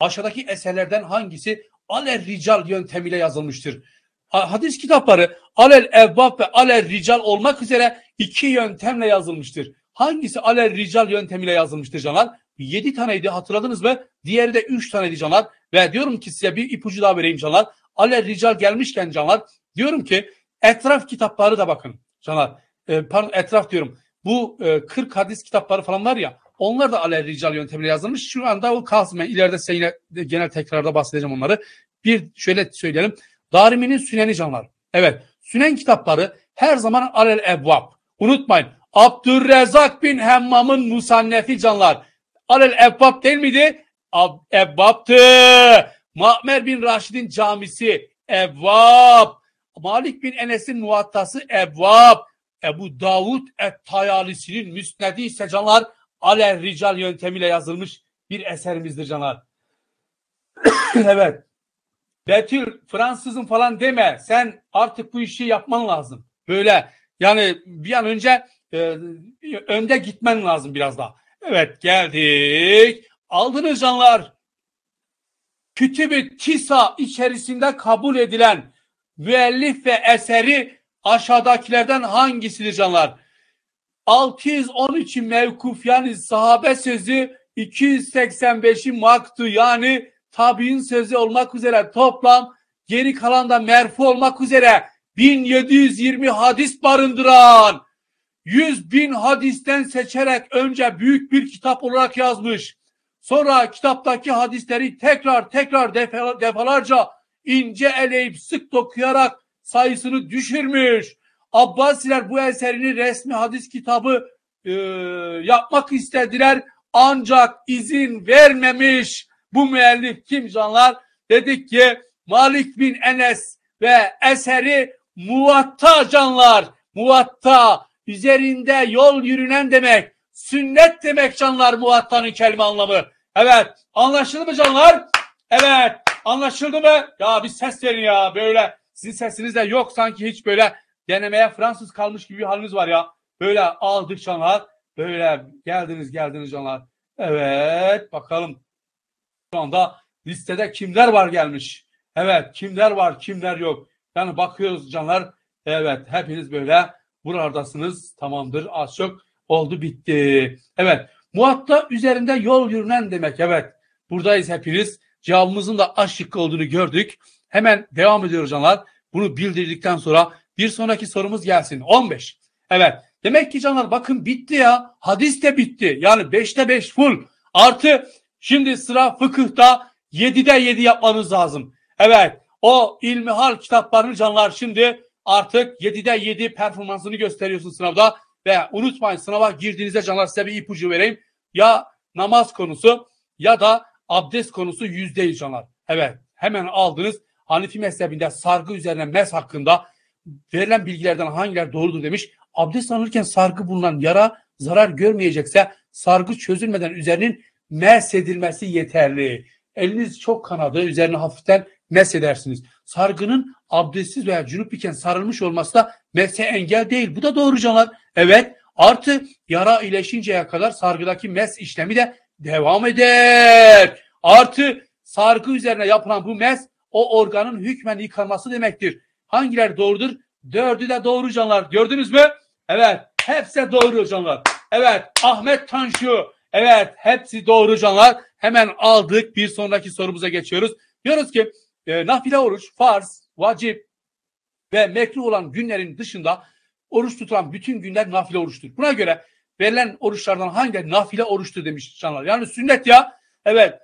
aşağıdaki eserlerden hangisi alel rical yöntemiyle yazılmıştır? Hadis kitapları alel evvab ve alel rical olmak üzere iki yöntemle yazılmıştır. Hangisi alel rical yöntemiyle yazılmıştır canlar? Yedi taneydi hatırladınız mı? Diğeri de üç taneydi canlar. Ve diyorum ki size bir ipucu daha vereyim canlar. Ale rical gelmişken canlar diyorum ki etraf kitapları da bakın canlar. E, pardon etraf diyorum. Bu e, 40 hadis kitapları falan var ya onlar da ale rical yöntemine yazılmış. Şu anda o kalsın ben ileride size yine genel tekrarda bahsedeceğim onları. Bir şöyle söyleyelim. Darimi'nin Süneni canlar. Evet Sünen kitapları her zaman alel ebvab. Unutmayın Abdurrezak bin Hemmam'ın musannefi canlar. Alel ebvab değil miydi? Evvap'tı. Ma'mer bin Raşid'in camisi Evvap. Malik bin Enes'in muhattası, Evvap. Ebu Davud Et-Tayalisi'nin müsnedi ise canlar ale rical yöntemiyle yazılmış bir eserimizdir canlar. [COUGHS] evet. Betül Fransızın falan deme. Sen artık bu işi yapman lazım. Böyle yani bir an önce e, önde gitmen lazım biraz daha. Evet geldik aldınız canlar. kütüb Tisa içerisinde kabul edilen müellif ve eseri aşağıdakilerden hangisidir canlar? 613 mevkuf yani sahabe sözü 285'i maktu yani tabi'in sözü olmak üzere toplam geri kalan da merfu olmak üzere 1720 hadis barındıran 100 bin hadisten seçerek önce büyük bir kitap olarak yazmış. Sonra kitaptaki hadisleri tekrar tekrar defalarca ince eleyip sık dokuyarak sayısını düşürmüş. Abbasiler bu eserini resmi hadis kitabı e, yapmak istediler ancak izin vermemiş bu müellif kim canlar? Dedik ki Malik bin Enes ve eseri muvatta canlar. Muvatta üzerinde yol yürünen demek. Sünnet demek canlar muvattanın kelime anlamı. Evet. Anlaşıldı mı canlar? Evet. Anlaşıldı mı? Ya bir ses verin ya böyle. Sizin sesiniz de yok sanki hiç böyle denemeye Fransız kalmış gibi bir haliniz var ya. Böyle aldık canlar. Böyle geldiniz geldiniz canlar. Evet bakalım. Şu anda listede kimler var gelmiş? Evet kimler var kimler yok? Yani bakıyoruz canlar. Evet hepiniz böyle buralardasınız. Tamamdır az çok oldu bitti. Evet Muhatta üzerinde yol yürünen demek. Evet buradayız hepiniz. Cevabımızın da A olduğunu gördük. Hemen devam ediyoruz canlar. Bunu bildirdikten sonra bir sonraki sorumuz gelsin. 15. Evet. Demek ki canlar bakın bitti ya. Hadis de bitti. Yani 5'te 5 full. Artı şimdi sıra fıkıhta 7'de 7 yapmanız lazım. Evet. O ilmihal kitaplarını canlar şimdi artık 7'de 7 performansını gösteriyorsun sınavda. Ve unutmayın sınava girdiğinizde canlar size bir ipucu vereyim. Ya namaz konusu ya da abdest konusu yüzde yüz canlar. Evet hemen aldınız. Hanifi mezhebinde sargı üzerine mes hakkında verilen bilgilerden hangiler doğrudur demiş. Abdest alırken sargı bulunan yara zarar görmeyecekse sargı çözülmeden üzerinin edilmesi yeterli. Eliniz çok kanadı üzerine hafiften edersiniz. Sargının abdestsiz veya cünüp iken sarılmış olması da mese engel değil. Bu da doğru canlar. Evet Artı yara iyileşinceye kadar sargıdaki mes işlemi de devam eder. Artı sargı üzerine yapılan bu mes o organın hükmen yıkanması demektir. Hangiler doğrudur? Dördü de doğru canlar. Gördünüz mü? Evet. Hepsi doğru canlar. Evet. Ahmet Tanju. Evet. Hepsi doğru canlar. Hemen aldık. Bir sonraki sorumuza geçiyoruz. Diyoruz ki e, nafile oruç, farz, vacip ve mekruh olan günlerin dışında Oruç tutan bütün günler nafile oruçtur. Buna göre verilen oruçlardan hangi nafile oruçtur demiş canlar. Yani sünnet ya. Evet.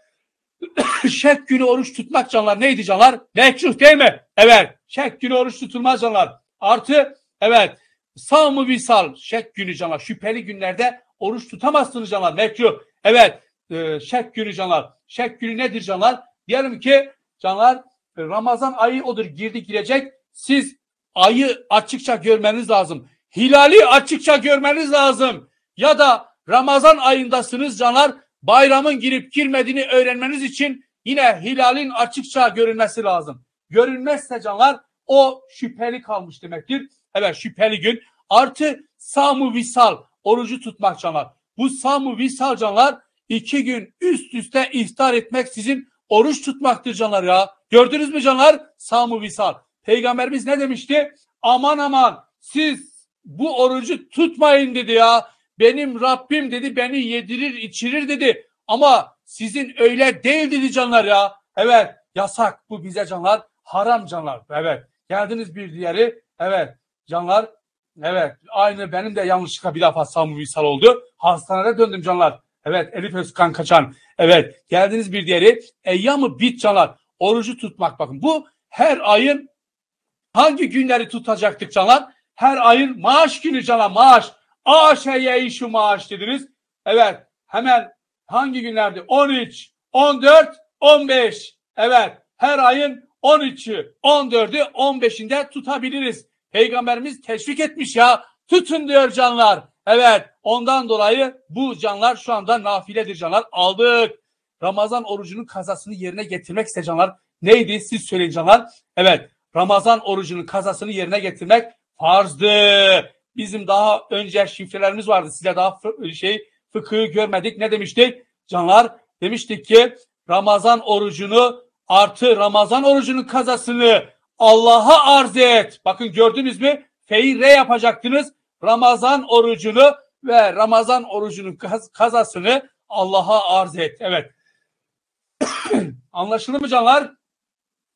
[COUGHS] şek günü oruç tutmak canlar neydi canlar? Mekruh değil mi? Evet. Şek günü oruç tutulmaz canlar. Artı evet. Savmı visal şek günü canlar. Şüpheli günlerde oruç tutamazsınız canlar. Mekruh. Evet. Ee, şek günü canlar. Şek günü nedir canlar? Diyelim ki canlar e, Ramazan ayı odur girdi girecek. Siz ayı açıkça görmeniz lazım. Hilali açıkça görmeniz lazım. Ya da Ramazan ayındasınız canlar. Bayramın girip girmediğini öğrenmeniz için yine hilalin açıkça görünmesi lazım. Görünmezse canlar o şüpheli kalmış demektir. Evet şüpheli gün. Artı samu visal orucu tutmak canlar. Bu samu visal canlar iki gün üst üste iftar etmek sizin oruç tutmaktır canlar ya. Gördünüz mü canlar? Samu visal. Peygamberimiz ne demişti? Aman aman siz bu orucu tutmayın dedi ya. Benim Rabbim dedi beni yedirir içirir dedi. Ama sizin öyle değil dedi canlar ya. Evet yasak bu bize canlar. Haram canlar. Evet. Geldiniz bir diğeri. Evet canlar. Evet aynı benim de yanlışlıkla bir defa Samu Visal oldu. Hastanede döndüm canlar. Evet Elif Özkan Kaçan. Evet geldiniz bir diğeri. Eyyamı bit canlar. Orucu tutmak bakın. Bu her ayın Hangi günleri tutacaktık canlar? Her ayın maaş günü canlar, maaş. AŞ'ye şu maaş dediniz. Evet hemen hangi günlerdi? 13, 14, 15. Evet her ayın 13'ü, 14'ü, 15'inde tutabiliriz. Peygamberimiz teşvik etmiş ya. Tutun diyor canlar. Evet ondan dolayı bu canlar şu anda nafiledir canlar. Aldık. Ramazan orucunun kazasını yerine getirmek iste canlar. Neydi siz söyleyin canlar. Evet Ramazan orucunun kazasını yerine getirmek farzdı. Bizim daha önce şifrelerimiz vardı. Size daha şey fıkıhı görmedik. Ne demiştik? Canlar demiştik ki Ramazan orucunu artı Ramazan orucunun kazasını Allah'a arz et. Bakın gördünüz mü? Feyre yapacaktınız. Ramazan orucunu ve Ramazan orucunun kaz kazasını Allah'a arz et. Evet. [COUGHS] Anlaşıldı mı canlar?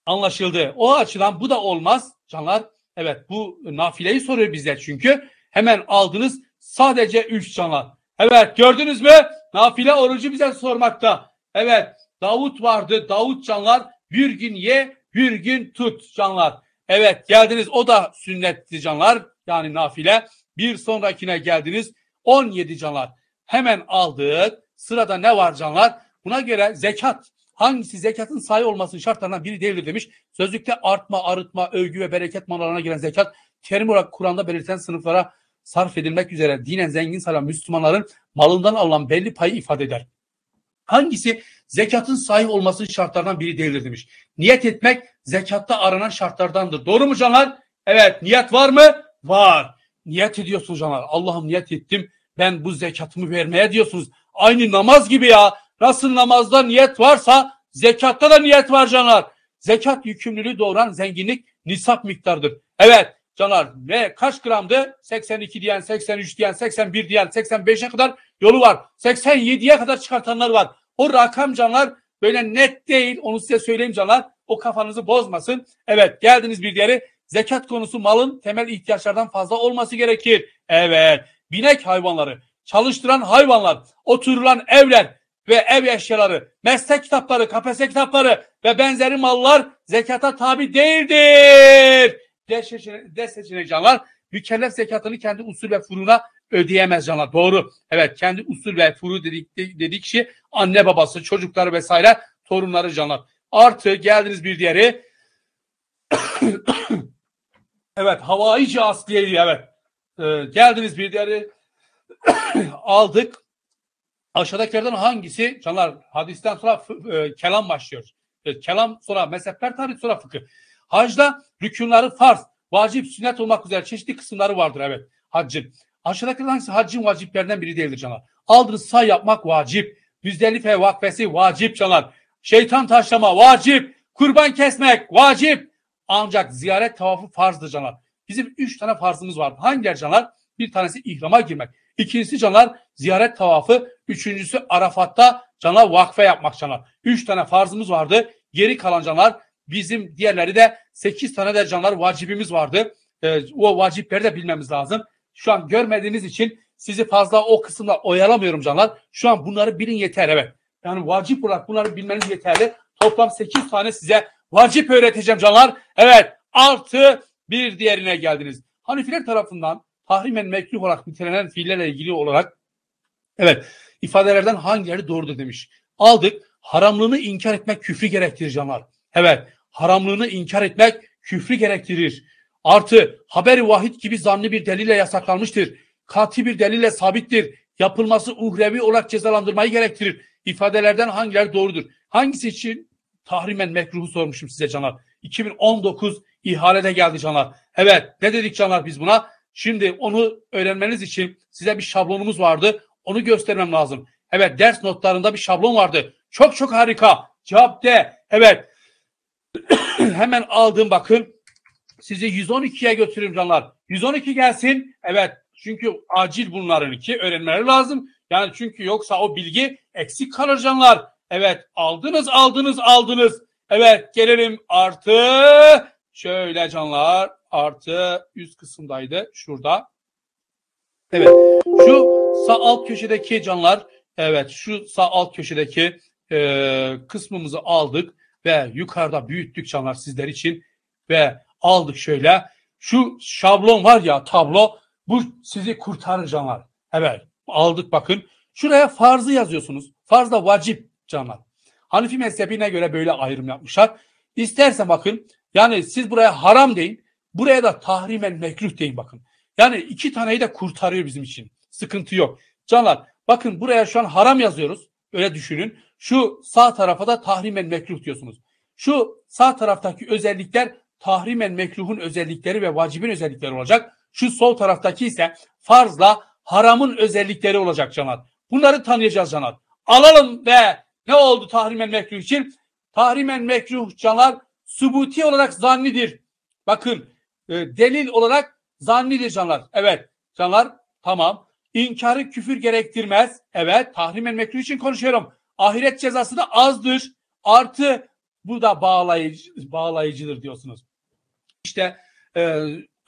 Anlaşıldı. O açıdan bu da olmaz canlar. Evet bu nafileyi soruyor bize çünkü. Hemen aldınız sadece 3 canlar. Evet gördünüz mü? Nafile orucu bize sormakta. Evet Davut vardı. Davut canlar bir gün ye bir gün tut canlar. Evet geldiniz o da sünnetli canlar yani nafile. Bir sonrakine geldiniz 17 canlar. Hemen aldık. Sırada ne var canlar? Buna göre zekat hangisi zekatın sahi olmasının şartlarından biri değildir demiş. Sözlükte artma, arıtma, övgü ve bereket mallarına giren zekat terim olarak Kur'an'da belirten sınıflara sarf edilmek üzere dinen zengin sayılan Müslümanların malından alınan belli payı ifade eder. Hangisi zekatın sahih olması şartlarından biri değildir demiş. Niyet etmek zekatta aranan şartlardandır. Doğru mu canlar? Evet. Niyet var mı? Var. Niyet ediyorsunuz canlar. Allah'ım niyet ettim. Ben bu zekatımı vermeye diyorsunuz. Aynı namaz gibi ya. Nasıl namazda niyet varsa zekatta da niyet var Canar. Zekat yükümlülüğü doğuran zenginlik nisap miktardır. Evet Canar ne kaç gramdı? 82 diyen, 83 diyen, 81 diyen, 85'e kadar yolu var. 87'ye kadar çıkartanlar var. O rakam Canar böyle net değil. Onu size söyleyeyim Canar. O kafanızı bozmasın. Evet geldiniz bir diğeri. Zekat konusu malın temel ihtiyaçlardan fazla olması gerekir. Evet. Binek hayvanları, çalıştıran hayvanlar, oturulan evler, ve ev eşyaları, meslek kitapları, KPSS kitapları ve benzeri mallar zekata tabi değildir. D seçeneği, canlar mükellef zekatını kendi usul ve furuna ödeyemez canlar. Doğru. Evet kendi usul ve furu dedik, dedik kişi anne babası, çocukları vesaire torunları canlar. Artı geldiniz bir diğeri. [COUGHS] evet havaici asliyeyi evet. Ee, geldiniz bir diğeri [COUGHS] aldık Aşağıdakilerden hangisi? Canlar hadisten sonra e, kelam başlıyor. E, kelam sonra mezhepler tarih sonra fıkıh. Hacda rükunları farz, vacip, sünnet olmak üzere çeşitli kısımları vardır evet haccın. Aşağıdakilerden hangisi haccın vaciplerinden biri değildir canlar? Aldırı say yapmak vacip. Müzdelife vakfesi vacip canlar. Şeytan taşlama vacip. Kurban kesmek vacip. Ancak ziyaret tavafı farzdır canlar. Bizim üç tane farzımız var. Hangiler canlar? Bir tanesi ihrama girmek. İkincisi canlar ziyaret tavafı. Üçüncüsü Arafat'ta cana vakfe yapmak canlar. Üç tane farzımız vardı. Geri kalan canlar bizim diğerleri de sekiz tane de canlar vacibimiz vardı. E, o vacipleri de bilmemiz lazım. Şu an görmediğiniz için sizi fazla o kısımda oyalamıyorum canlar. Şu an bunları bilin yeter evet. Yani vacip olarak bunları bilmeniz yeterli. Toplam 8 tane size vacip öğreteceğim canlar. Evet artı bir diğerine geldiniz. Hanifiler tarafından tahrimen mekruh olarak nitelenen fiillerle ilgili olarak evet ifadelerden hangileri doğrudur demiş. Aldık haramlığını inkar etmek küfrü gerektirir canlar. Evet haramlığını inkar etmek küfrü gerektirir. Artı haber-i vahid gibi zanlı bir delille yasaklanmıştır. Kati bir delille sabittir. Yapılması uhrevi olarak cezalandırmayı gerektirir. İfadelerden hangileri doğrudur? Hangisi için? Tahrimen mekruhu sormuşum size canlar. 2019 ihalede geldi canlar. Evet ne dedik canlar biz buna? Şimdi onu öğrenmeniz için size bir şablonumuz vardı. Onu göstermem lazım. Evet ders notlarında bir şablon vardı. Çok çok harika. Cevap D. Evet. [CLEARS THROAT] Hemen aldım bakın. Sizi 112'ye götüreyim canlar. 112 gelsin. Evet. Çünkü acil bunların bunlarınki öğrenmeleri lazım. Yani çünkü yoksa o bilgi eksik kalır canlar. Evet aldınız aldınız aldınız. Evet gelelim artı şöyle canlar artı üst kısımdaydı şurada. Evet şu sağ alt köşedeki canlar evet şu sağ alt köşedeki e, kısmımızı aldık ve yukarıda büyüttük canlar sizler için ve aldık şöyle. Şu şablon var ya tablo bu sizi kurtarır canlar. Evet aldık bakın. Şuraya farzı yazıyorsunuz. Farz da vacip canlar. Hanifi mezhebine göre böyle ayrım yapmışlar. İsterse bakın yani siz buraya haram deyin. Buraya da tahrimen mekruh deyin bakın. Yani iki taneyi de kurtarıyor bizim için. Sıkıntı yok. Canlar bakın buraya şu an haram yazıyoruz. Öyle düşünün. Şu sağ tarafa da tahrimen mekruh diyorsunuz. Şu sağ taraftaki özellikler tahrimen mekruhun özellikleri ve vacibin özellikleri olacak. Şu sol taraftaki ise farzla haramın özellikleri olacak canlar. Bunları tanıyacağız canlar. Alalım ve ne oldu tahrimen mekruh için? Tahrimen mekruh canlar subuti olarak zannidir. Bakın e, delil olarak zannidir canlar. Evet canlar tamam. İnkarı küfür gerektirmez. Evet tahrimen mekruh için konuşuyorum. Ahiret cezası da azdır. Artı bu da bağlayıcı, bağlayıcıdır diyorsunuz. İşte e,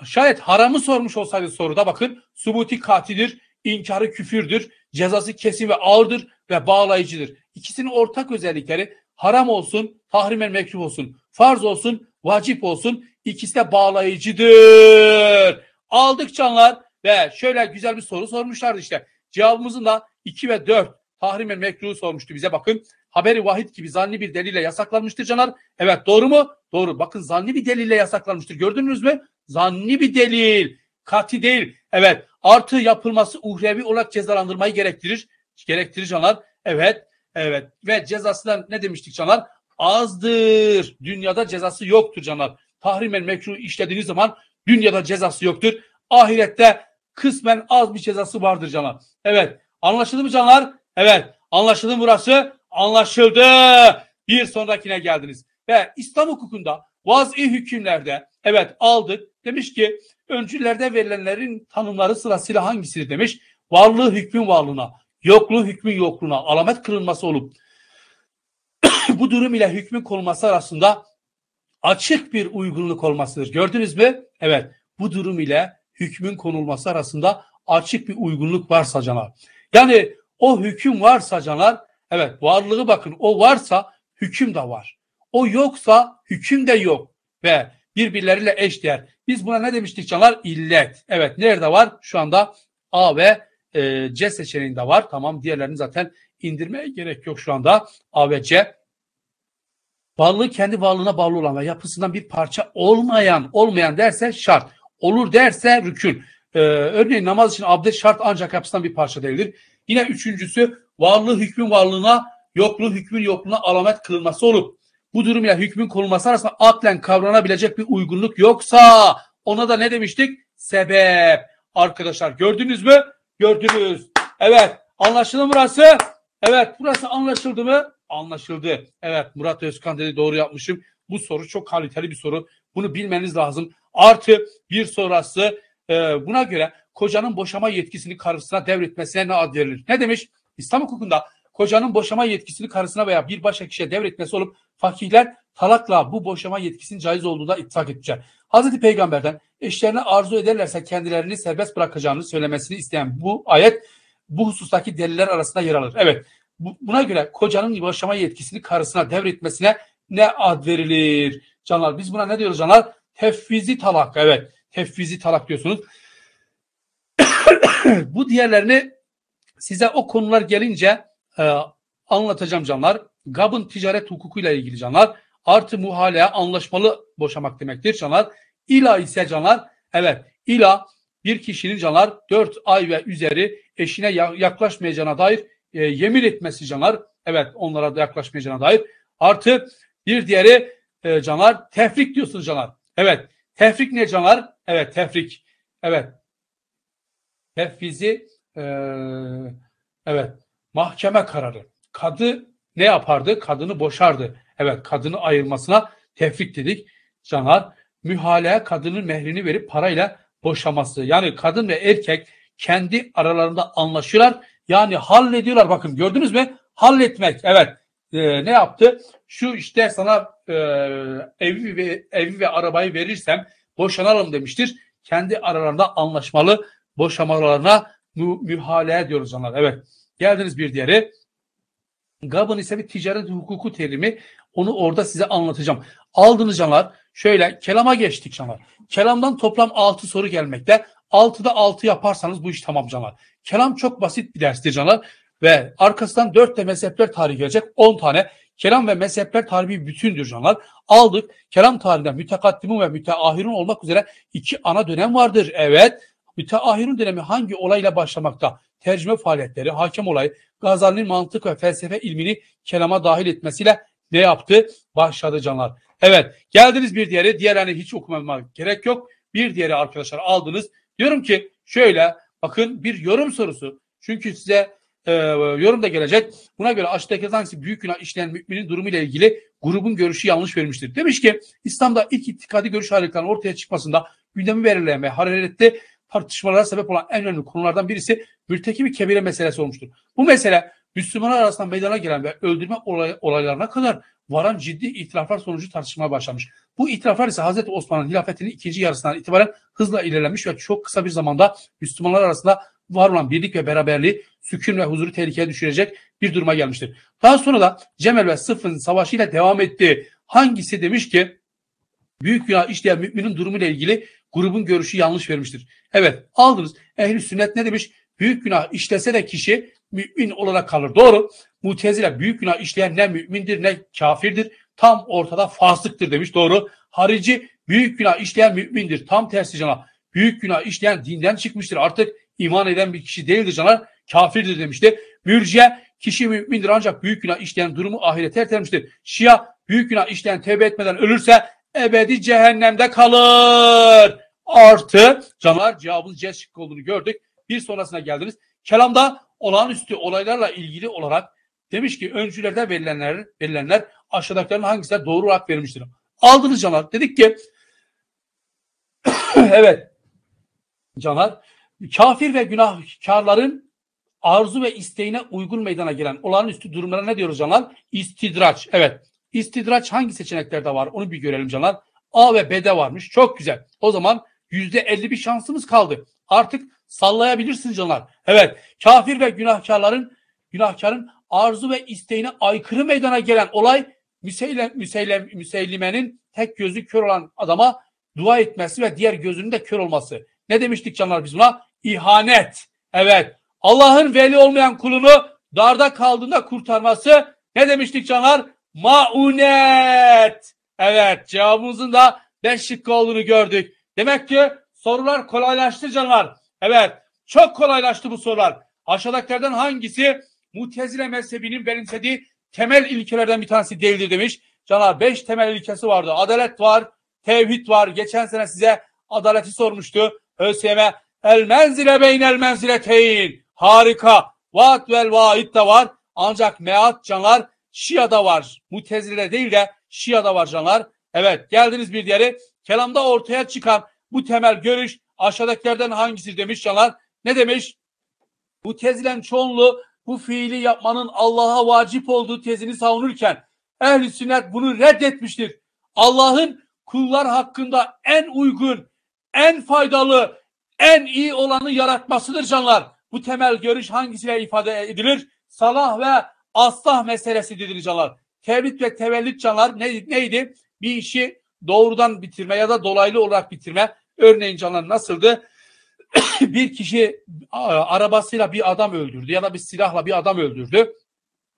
şayet haramı sormuş olsaydı soruda bakın subuti katidir, inkarı küfürdür, cezası kesin ve ağırdır ve bağlayıcıdır. İkisinin ortak özellikleri haram olsun, tahrimen mekruh olsun, farz olsun, vacip olsun. İkisi de bağlayıcıdır. Aldık canlar ve şöyle güzel bir soru sormuşlardı işte. Cevabımızın da 2 ve 4 tahrim ve mekruhu sormuştu bize bakın. Haberi vahid gibi zanni bir delille yasaklanmıştır canlar. Evet doğru mu? Doğru. Bakın zanni bir delille yasaklanmıştır. Gördünüz mü? Zanni bir delil. Kati değil. Evet. Artı yapılması uhrevi olarak cezalandırmayı gerektirir. Gerektirir canlar. Evet. Evet. Ve cezasından ne demiştik canlar? Azdır. Dünyada cezası yoktur canlar tahrimen mekruh işlediğiniz zaman dünyada cezası yoktur. Ahirette kısmen az bir cezası vardır canlar. Evet anlaşıldı mı canlar? Evet anlaşıldı mı burası? Anlaşıldı. Bir sonrakine geldiniz. Ve İslam hukukunda vaz'i hükümlerde evet aldık. Demiş ki öncülerde verilenlerin tanımları sırasıyla hangisidir demiş. Varlığı hükmün varlığına, yokluğu hükmün yokluğuna, alamet kırılması olup [COUGHS] bu durum ile hükmün konulması arasında açık bir uygunluk olmasıdır. Gördünüz mü? Evet. Bu durum ile hükmün konulması arasında açık bir uygunluk varsa canar. Yani o hüküm varsa canlar, evet varlığı bakın o varsa hüküm de var. O yoksa hüküm de yok ve birbirleriyle eşdeğer. Biz buna ne demiştik canlar? İllet. Evet nerede var? Şu anda A ve e, C seçeneğinde var. Tamam diğerlerini zaten indirmeye gerek yok şu anda. A ve C Varlığı kendi varlığına bağlı olan ve yapısından bir parça olmayan, olmayan derse şart. Olur derse rükün. Ee, örneğin namaz için abdest şart ancak yapısından bir parça değildir. Yine üçüncüsü varlığı hükmün varlığına, yokluğu hükmün yokluğuna alamet kılınması olup bu durum ile hükmün konulması arasında aklen kavranabilecek bir uygunluk yoksa ona da ne demiştik? Sebep. Arkadaşlar gördünüz mü? Gördünüz. Evet. Anlaşıldı mı burası? Evet. Burası anlaşıldı mı? Anlaşıldı. Evet Murat Özkan dedi doğru yapmışım. Bu soru çok kaliteli bir soru. Bunu bilmeniz lazım. Artı bir sonrası e, buna göre kocanın boşama yetkisini karısına devretmesine ne ad verilir? Ne demiş? İslam hukukunda kocanın boşama yetkisini karısına veya bir başka kişiye devretmesi olup fakihler talakla bu boşama yetkisinin caiz olduğuna ittifak edecek. Hazreti Peygamber'den eşlerine arzu ederlerse kendilerini serbest bırakacağını söylemesini isteyen bu ayet bu husustaki deliller arasında yer alır. Evet buna göre kocanın boşama yetkisini karısına devretmesine ne ad verilir? Canlar biz buna ne diyoruz canlar? Tefvizi talak evet. Tefvizi talak diyorsunuz. [COUGHS] bu diğerlerini size o konular gelince e, anlatacağım canlar. GAB'ın ticaret hukukuyla ilgili canlar. Artı muhaleye anlaşmalı boşamak demektir canlar. İla ise canlar evet İla bir kişinin canlar 4 ay ve üzeri eşine yaklaşmayacağına dair e, yemin etmesi Caner. Evet onlara da yaklaşmayacağına dair. Artı bir diğeri e, Caner tefrik diyorsunuz Caner. Evet tefrik ne Caner? Evet tefrik. Evet. Tefvizi e, evet mahkeme kararı. Kadı ne yapardı? Kadını boşardı. Evet kadını ayırmasına tefrik dedik. Caner mühaleye kadının mehrini verip parayla boşaması. Yani kadın ve erkek kendi aralarında anlaşırlar yani hallediyorlar. Bakın gördünüz mü? Halletmek. Evet. E, ne yaptı? Şu işte sana e, evi ve evi ve arabayı verirsem boşanalım demiştir. Kendi aralarında anlaşmalı boşamalarına mü, mühale ediyoruz onlar. Evet. Geldiniz bir diğeri. Gabon ise bir ticaret hukuku terimi. Onu orada size anlatacağım. Aldınız canlar. Şöyle kelama geçtik canlar. Kelamdan toplam 6 soru gelmekte. 6'da 6 yaparsanız bu iş tamam canlar. Kelam çok basit bir derstir canlar ve arkasından dört de mezhepler tarihi gelecek on tane. Kelam ve mezhepler tarihi bir bütündür canlar. Aldık kelam tarihinden mütekaddimun ve müteahhirun olmak üzere iki ana dönem vardır. Evet müteahhirun dönemi hangi olayla başlamakta? Tercüme faaliyetleri, hakem olayı, Gazali'nin mantık ve felsefe ilmini kelama dahil etmesiyle ne yaptı? Başladı canlar. Evet geldiniz bir diğeri. Diğerlerini hiç okumamak gerek yok. Bir diğeri arkadaşlar aldınız. Diyorum ki şöyle Bakın bir yorum sorusu. Çünkü size e, yorum da gelecek. Buna göre aşağıdaki hangisi büyük günah işleyen müminin ile ilgili grubun görüşü yanlış vermiştir Demiş ki İslam'da ilk itikadi görüş ayrılıklarının ortaya çıkmasında gündemi belirleyen ve hararetli tartışmalara sebep olan en önemli konulardan birisi bir kebire meselesi olmuştur. Bu mesele Müslümanlar arasında meydana gelen ve öldürme olay, olaylarına kadar varan ciddi itiraflar sonucu tartışmaya başlamış. Bu itiraflar ise Hazreti Osman'ın hilafetinin ikinci yarısından itibaren hızla ilerlemiş ve çok kısa bir zamanda Müslümanlar arasında var olan birlik ve beraberliği sükun ve huzuru tehlikeye düşürecek bir duruma gelmiştir. Daha sonra da Cemel ve Sıf'ın savaşıyla devam etti. Hangisi demiş ki büyük günah işleyen müminin durumuyla ilgili grubun görüşü yanlış vermiştir. Evet aldınız. Ehli sünnet ne demiş? Büyük günah işlese de kişi mümin olarak kalır. Doğru. Mutezile büyük günah işleyen ne mümindir ne kafirdir. Tam ortada fasıktır demiş. Doğru. Harici büyük günah işleyen mümindir. Tam tersi cana. Büyük günah işleyen dinden çıkmıştır. Artık iman eden bir kişi değildir cana. Kafirdir demişti. Mürciye kişi mümindir ancak büyük günah işleyen durumu ahirete ertelemiştir. Şia büyük günah işleyen tevbe etmeden ölürse ebedi cehennemde kalır. Artı canlar cevabın C şıkkı olduğunu gördük. Bir sonrasına geldiniz. Kelamda olağanüstü olaylarla ilgili olarak Demiş ki öncülerden verilenler, verilenler aşağıdakilerin hangisine doğru olarak verilmiştir? Aldınız Caner. Dedik ki [CLEARS THROAT] evet Caner kafir ve günahkarların arzu ve isteğine uygun meydana gelen üstü durumlara ne diyoruz Canan? İstidraç. Evet. İstidraç hangi seçeneklerde var? Onu bir görelim Canan. A ve B'de varmış. Çok güzel. O zaman yüzde elli bir şansımız kaldı. Artık sallayabilirsin Canan. Evet. Kafir ve günahkarların günahkarın arzu ve isteğine aykırı meydana gelen olay Müseylem, Müseylem, Müseylime'nin tek gözü kör olan adama dua etmesi ve diğer gözünün de kör olması. Ne demiştik canlar biz buna? İhanet. Evet. Allah'ın veli olmayan kulunu darda kaldığında kurtarması ne demiştik canlar? Maunet. Evet cevabımızın da 5 şıkkı olduğunu gördük. Demek ki sorular kolaylaştı canlar. Evet çok kolaylaştı bu sorular. Aşağıdakilerden hangisi Mutezile mezhebinin benimsediği temel ilkelerden bir tanesi değildir demiş. Cana beş temel ilkesi vardı. Adalet var, tevhid var. Geçen sene size adaleti sormuştu. ÖSYM el menzile beynel menzileteyn. Harika. Vaat vel vaid de var. Ancak meat canlar Şia'da var. Mutezile değil de Şia'da var canlar. Evet geldiniz bir diğeri. Kelamda ortaya çıkan bu temel görüş aşağıdakilerden hangisi demiş canlar. Ne demiş? Bu çoğunluğu bu fiili yapmanın Allah'a vacip olduğu tezini savunurken ehl sünnet bunu reddetmiştir. Allah'ın kullar hakkında en uygun, en faydalı, en iyi olanı yaratmasıdır canlar. Bu temel görüş hangisiyle ifade edilir? Salah ve aslah meselesi dediğiniz canlar. Tevhid ve tevellüt canlar ne, neydi? Bir işi doğrudan bitirme ya da dolaylı olarak bitirme. Örneğin canlar nasıldı? [COUGHS] bir kişi arabasıyla bir adam öldürdü ya da bir silahla bir adam öldürdü.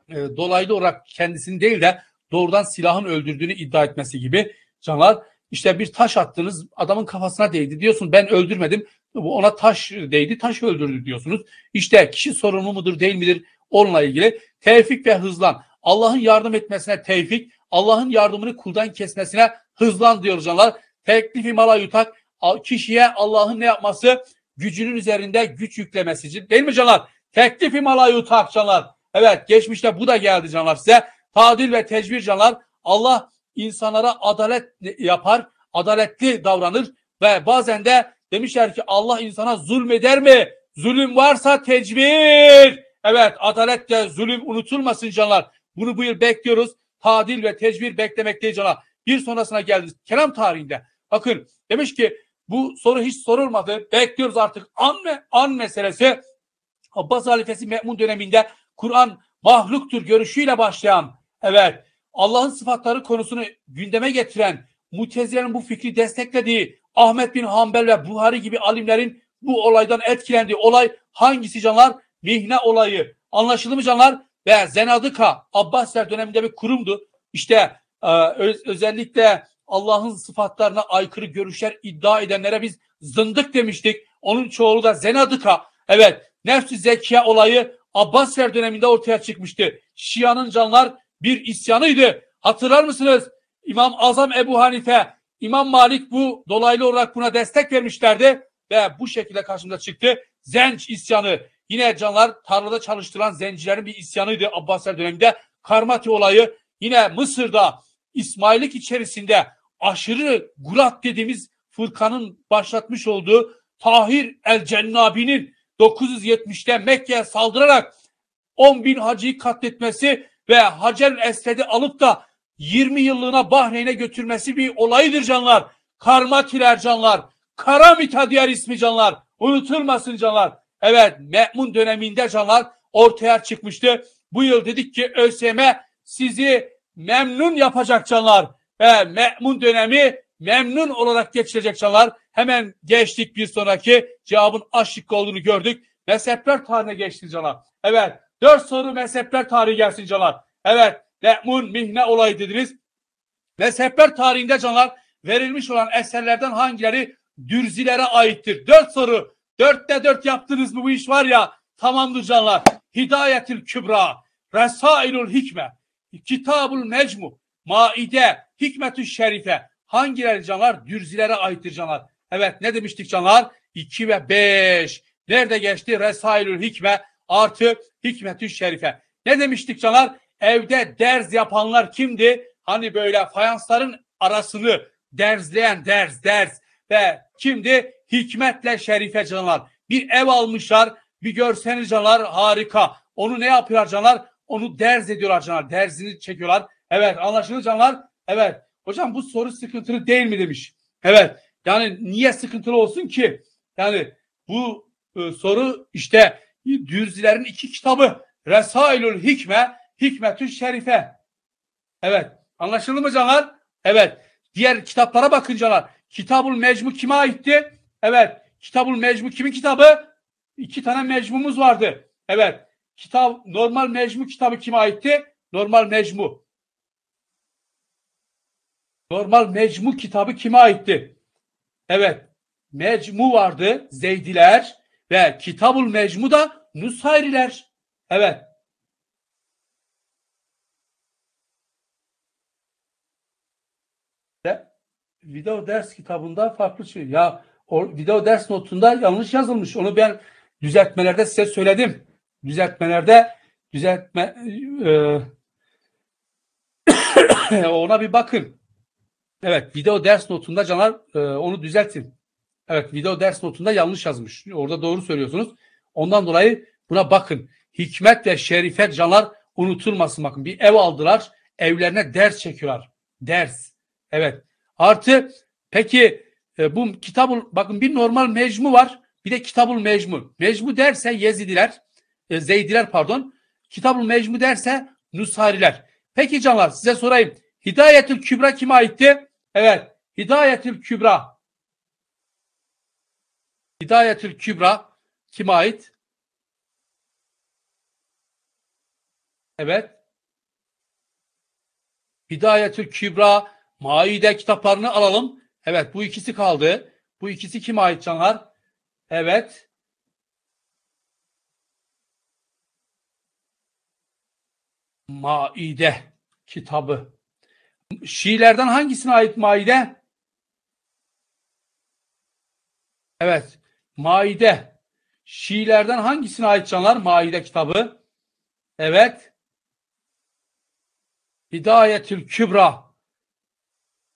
E, dolaylı olarak kendisini değil de doğrudan silahın öldürdüğünü iddia etmesi gibi canlar. İşte bir taş attınız adamın kafasına değdi diyorsun ben öldürmedim ona taş değdi taş öldürdü diyorsunuz. İşte kişi sorumlu mudur değil midir onunla ilgili tevfik ve hızlan. Allah'ın yardım etmesine tevfik, Allah'ın yardımını kuldan kesmesine hızlan diyoruz canlar. Teklifi mala yutak kişiye Allah'ın ne yapması gücünün üzerinde güç yüklemesi için değil mi canlar? Teklifi malayı tak canlar. Evet geçmişte bu da geldi canlar size. Tadil ve tecbir canlar. Allah insanlara adalet yapar, adaletli davranır ve bazen de demişler ki Allah insana zulmeder mi? Zulüm varsa tecbir. Evet adalet de zulüm unutulmasın canlar. Bunu bu yıl bekliyoruz. Tadil ve tecbir beklemekteyiz canlar. Bir sonrasına geldiniz. Kelam tarihinde. Bakın demiş ki bu soru hiç sorulmadı. Bekliyoruz artık an ve an meselesi. Abbas halifesi Me'mun döneminde Kur'an mahluktur görüşüyle başlayan evet Allah'ın sıfatları konusunu gündeme getiren Mutezile'nin bu fikri desteklediği Ahmet bin Hanbel ve Buhari gibi alimlerin bu olaydan etkilendiği olay hangisi canlar? Mihne olayı. Anlaşıldı mı canlar? Ve Zenadıka Abbasler döneminde bir kurumdu. İşte e, öz, özellikle Allah'ın sıfatlarına aykırı görüşler iddia edenlere biz zındık demiştik. Onun çoğulu da zenadıka. Evet nefsi zekiye olayı Abbasiler döneminde ortaya çıkmıştı. Şia'nın canlar bir isyanıydı. Hatırlar mısınız? İmam Azam Ebu Hanife, İmam Malik bu dolaylı olarak buna destek vermişlerdi ve bu şekilde karşımıza çıktı. Zenç isyanı. Yine canlar tarlada çalıştıran zencilerin bir isyanıydı Abbasiler döneminde. Karmati olayı yine Mısır'da İsmailik içerisinde aşırı gurat dediğimiz fırkanın başlatmış olduğu Tahir el Cennabi'nin 970'te Mekke'ye saldırarak 10 bin hacıyı katletmesi ve Hacer Esed'i alıp da 20 yıllığına Bahreyn'e götürmesi bir olaydır canlar. Karmatiler canlar. Karamita diğer ismi canlar. Unutulmasın canlar. Evet Me'mun döneminde canlar ortaya çıkmıştı. Bu yıl dedik ki ÖSYM sizi memnun yapacak canlar e, me'mun dönemi memnun olarak geçirecek canlar. Hemen geçtik bir sonraki cevabın aşık olduğunu gördük. Mezhepler tarihine geçti canlar. Evet. Dört soru mezhepler tarihi gelsin canlar. Evet. Me'mun mihne olayı dediniz. Mezhepler tarihinde canlar verilmiş olan eserlerden hangileri dürzilere aittir? Dört soru. Dörtte dört yaptınız mı bu iş var ya tamamdır canlar. Hidayetül Kübra, Resailül Hikme, Kitabul Mecmu, Maide, Hikmetü Şerife hangileri canlar? Dürzilere aittir canlar. Evet ne demiştik canlar? 2 ve 5. Nerede geçti? Resailül Hikme artı Hikmetü Şerife. Ne demiştik canlar? Evde derz yapanlar kimdi? Hani böyle fayansların arasını derzleyen derz derz ve kimdi? Hikmetle Şerife canlar. Bir ev almışlar. Bir görseniz canlar harika. Onu ne yapıyor canlar? Onu derz ediyorlar canlar. Derzini çekiyorlar. Evet anlaşıldı canlar. Evet. Hocam bu soru sıkıntılı değil mi demiş. Evet. Yani niye sıkıntılı olsun ki? Yani bu e, soru işte Dürzilerin iki kitabı Resailül Hikme, Hikmetül Şerife. Evet. Anlaşıldı mı canlar? Evet. Diğer kitaplara bakın canlar. Kitabul Mecmu kime aitti? Evet. Kitabul Mecmu kimin kitabı? İki tane mecmumuz vardı. Evet. Kitap normal mecmu kitabı kime aitti? Normal mecmu. Normal mecmu kitabı kime aitti? Evet. Mecmu vardı Zeydiler ve Kitabul Mecmu da Nusayriler. Evet. Video ders kitabında farklı şey. Ya o video ders notunda yanlış yazılmış. Onu ben düzeltmelerde size söyledim. Düzeltmelerde düzeltme e, [COUGHS] ona bir bakın. Evet video ders notunda Caner e, onu düzeltin. Evet video ders notunda yanlış yazmış. Orada doğru söylüyorsunuz. Ondan dolayı buna bakın. Hikmet ve şerifet Caner unutulmasın bakın. Bir ev aldılar. Evlerine ders çekiyorlar. Ders. Evet. Artı peki e, bu kitabul bakın bir normal mecmu var. Bir de kitabul mecmu. Mecmu derse Yezidiler, e, Zeydiler pardon. Kitabul mecmu derse Nusariler. Peki canlar size sorayım. Hidayetül Kübra kime aitti? Evet. Hidayetül Kübra. Hidayetül Kübra kime ait? Evet. Hidayetül Kübra, Maide kitaplarını alalım. Evet bu ikisi kaldı. Bu ikisi kime ait canlar? Evet. Maide kitabı. Şiilerden hangisine ait maide? Evet. Maide. Şiilerden hangisine ait canlar? Maide kitabı. Evet. Hidayetül Kübra.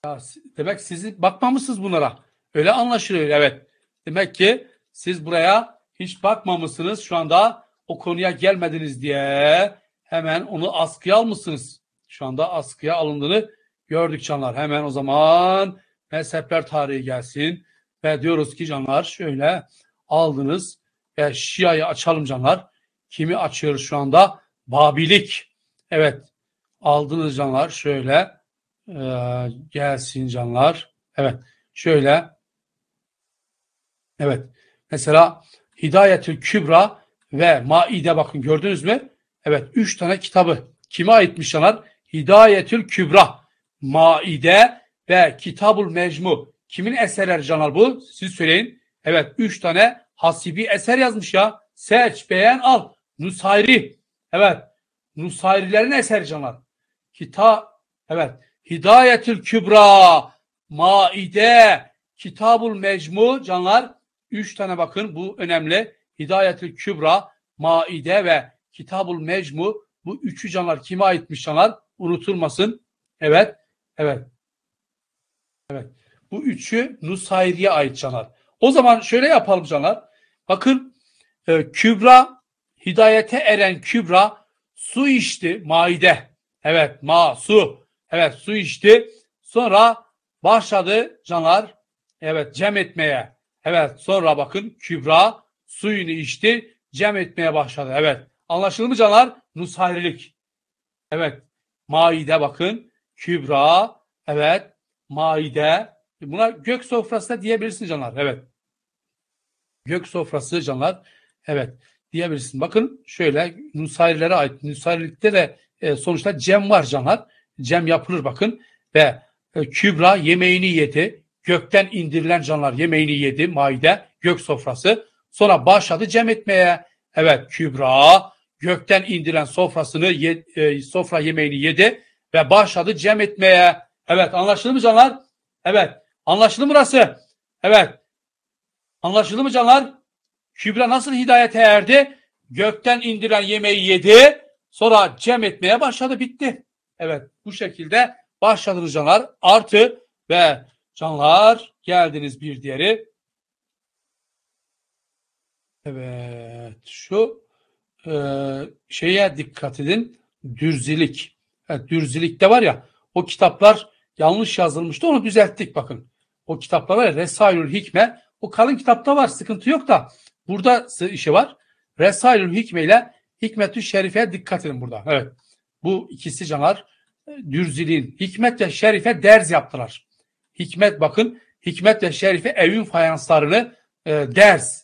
Ya, demek sizi bakmamışsınız bunlara. Öyle anlaşılıyor. Evet. Demek ki siz buraya hiç bakmamışsınız. Şu anda o konuya gelmediniz diye hemen onu askıya almışsınız. Şu anda askıya alındığını Gördük canlar. Hemen o zaman mezhepler tarihi gelsin. Ve diyoruz ki canlar şöyle aldınız ve Şia'yı açalım canlar. Kimi açıyoruz şu anda? Babilik. Evet. Aldınız canlar şöyle. Ee, gelsin canlar. Evet. Şöyle. Evet. Mesela Hidayetül Kübra ve Maide bakın gördünüz mü? Evet. Üç tane kitabı. Kime aitmiş canlar? Hidayetül Kübra. Maide ve Kitabul Mecmu. Kimin eserler canal bu? Siz söyleyin. Evet üç tane hasibi eser yazmış ya. Seç, beğen, al. Nusayri. Evet. Nusayrilerin eseri canlar. Kita evet. Hidayetül Kübra. Maide. Kitabul Mecmu canlar. Üç tane bakın bu önemli. Hidayetül Kübra. Maide ve Kitabul Mecmu. Bu üçü canlar kime aitmiş canlar? Unutulmasın. Evet. Evet. Evet. Bu üçü Nusayri'ye ait Caner. O zaman şöyle yapalım Caner. Bakın e, Kübra hidayete eren Kübra su içti maide. Evet ma su. Evet su içti. Sonra başladı Caner. Evet cem etmeye. Evet sonra bakın Kübra suyunu içti. Cem etmeye başladı. Evet. Anlaşıldı mı Caner? Nusayrilik. Evet. Maide bakın. Kübra, evet, Maide. Buna gök sofrası da diyebilirsin canlar. Evet. Gök sofrası canlar. Evet. Diyebilirsin. Bakın şöyle Nusayrilere ait. Nusayrilikte de e, sonuçta cem var canlar. Cem yapılır bakın. Ve e, Kübra yemeğini yedi. Gökten indirilen canlar yemeğini yedi. Maide gök sofrası. Sonra başladı cem etmeye. Evet Kübra gökten indirilen sofrasını ye, e, sofra yemeğini yedi ve başladı cem etmeye. Evet anlaşıldı mı canlar? Evet. Anlaşıldı mı burası? Evet. Anlaşıldı mı canlar? Kübra nasıl hidayete erdi? Gökten indiren yemeği yedi. Sonra cem etmeye başladı bitti. Evet bu şekilde başladınız canlar. Artı ve canlar geldiniz bir diğeri. Evet şu e, şeye dikkat edin. Dürzilik. Evet, dürzilikte var ya o kitaplar yanlış yazılmıştı onu düzelttik bakın. O kitaplar var ya Resailül Hikme o kalın kitapta var sıkıntı yok da burada işi var. Resailül Hikme ile Hikmetü Şerife dikkat edin burada. Evet bu ikisi canlar. E, dürziliğin Hikmet ve Şerife derz yaptılar. Hikmet bakın Hikmet ve Şerife evin fayanslarını e, ders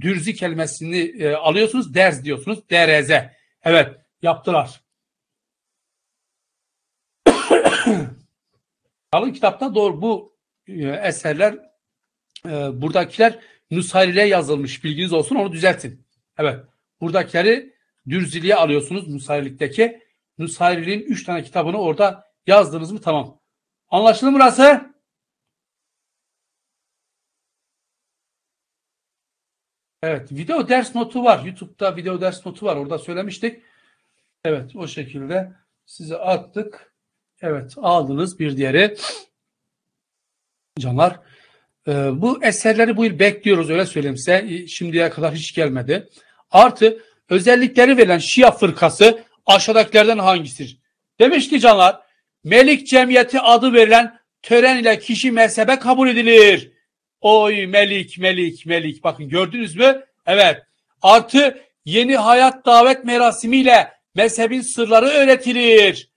dürzi kelimesini e, alıyorsunuz ders diyorsunuz dereze. Evet yaptılar. Kalın kitapta doğru bu e, eserler e, buradakiler Nushal yazılmış bilginiz olsun onu düzeltin. Evet buradakileri Dürzili'ye alıyorsunuz Nusayrilik'teki. Nusayrilik'in 3 tane kitabını orada yazdınız mı tamam. Anlaşıldı mı burası? Evet video ders notu var. YouTube'da video ders notu var. Orada söylemiştik. Evet o şekilde size attık. Evet aldınız bir diğeri. Canlar. E, bu eserleri bu yıl bekliyoruz öyle söyleyeyim size. E, şimdiye kadar hiç gelmedi. Artı özellikleri verilen Şia fırkası aşağıdakilerden hangisidir? Demişti canlar Melik Cemiyeti adı verilen tören ile kişi mezhebe kabul edilir. Oy Melik Melik Melik bakın gördünüz mü? Evet artı yeni hayat davet merasimiyle mezhebin sırları öğretilir.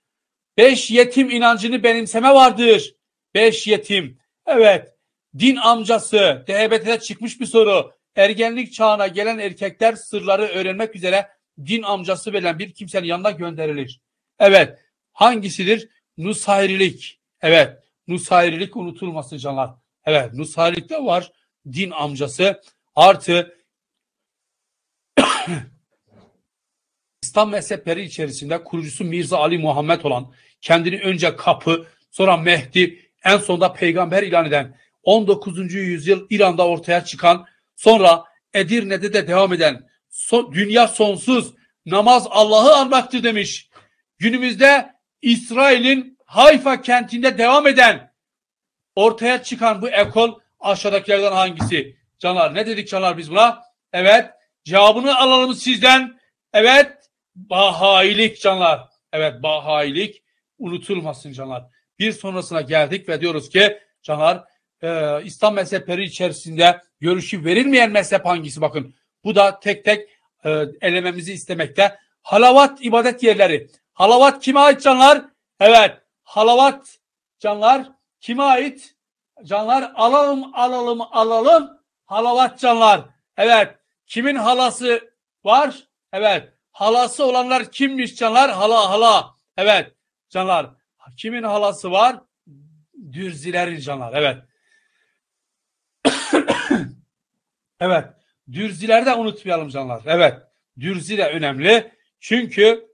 Beş yetim inancını benimseme vardır. Beş yetim. Evet. Din amcası. DHBT'de çıkmış bir soru. Ergenlik çağına gelen erkekler sırları öğrenmek üzere din amcası verilen bir kimsenin yanına gönderilir. Evet. Hangisidir? Nusayrilik. Evet. Nusayrilik unutulmasın canlar. Evet. de var din amcası artı [COUGHS] İslam mezhepleri içerisinde kurucusu Mirza Ali Muhammed olan kendini önce kapı, sonra Mehdi, en sonunda peygamber ilan eden 19. yüzyıl İran'da ortaya çıkan, sonra Edirne'de de devam eden so, dünya sonsuz namaz Allah'ı anmaktır demiş. Günümüzde İsrail'in Hayfa kentinde devam eden ortaya çıkan bu ekol aşağıdakilerden hangisi? Canlar ne dedik Canlar biz buna? Evet cevabını alalım sizden. Evet bahailik Canlar. Evet bahailik unutulmasın canlar. Bir sonrasına geldik ve diyoruz ki canlar e, İslam mezhepleri içerisinde görüşü verilmeyen mezhep hangisi? Bakın bu da tek tek e, elememizi istemekte. Halavat ibadet yerleri. Halavat kime ait canlar? Evet. Halavat canlar kime ait? Canlar alalım alalım alalım. Halavat canlar. Evet. Kimin halası var? Evet. Halası olanlar kimmiş canlar? Hala hala. Evet. Canlar kimin halası var? Dürzilerin canlar. Evet. [COUGHS] evet. Dürzileri de unutmayalım canlar. Evet. Dürzi de önemli. Çünkü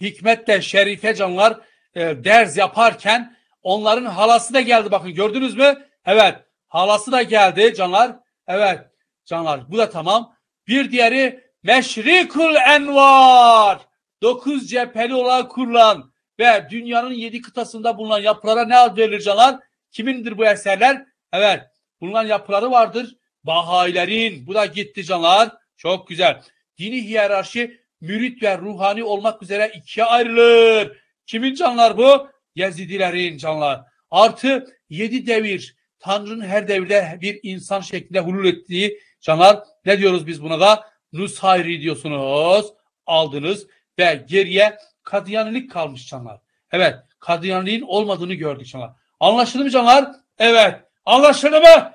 hikmetle şerife canlar e, ders yaparken onların halası da geldi. Bakın gördünüz mü? Evet. Halası da geldi canlar. Evet. Canlar bu da tamam. Bir diğeri Meşrikul Envar. Dokuz cepheli olan kurulan ve dünyanın yedi kıtasında bulunan yapılara ne ad verilir canlar? Kimindir bu eserler? Evet. Bulunan yapıları vardır. Bahailerin. Bu da gitti canlar. Çok güzel. Dini hiyerarşi mürit ve ruhani olmak üzere ikiye ayrılır. Kimin canlar bu? Yezidilerin canlar. Artı yedi devir. Tanrı'nın her devirde bir insan şeklinde hulul ettiği canlar. Ne diyoruz biz buna da? Nusayri diyorsunuz. Aldınız ve geriye Kadıyanilik kalmış canlar. Evet Kadiyaniliğin olmadığını gördük canlar. Anlaşıldı mı canlar? Evet. Anlaşıldı mı?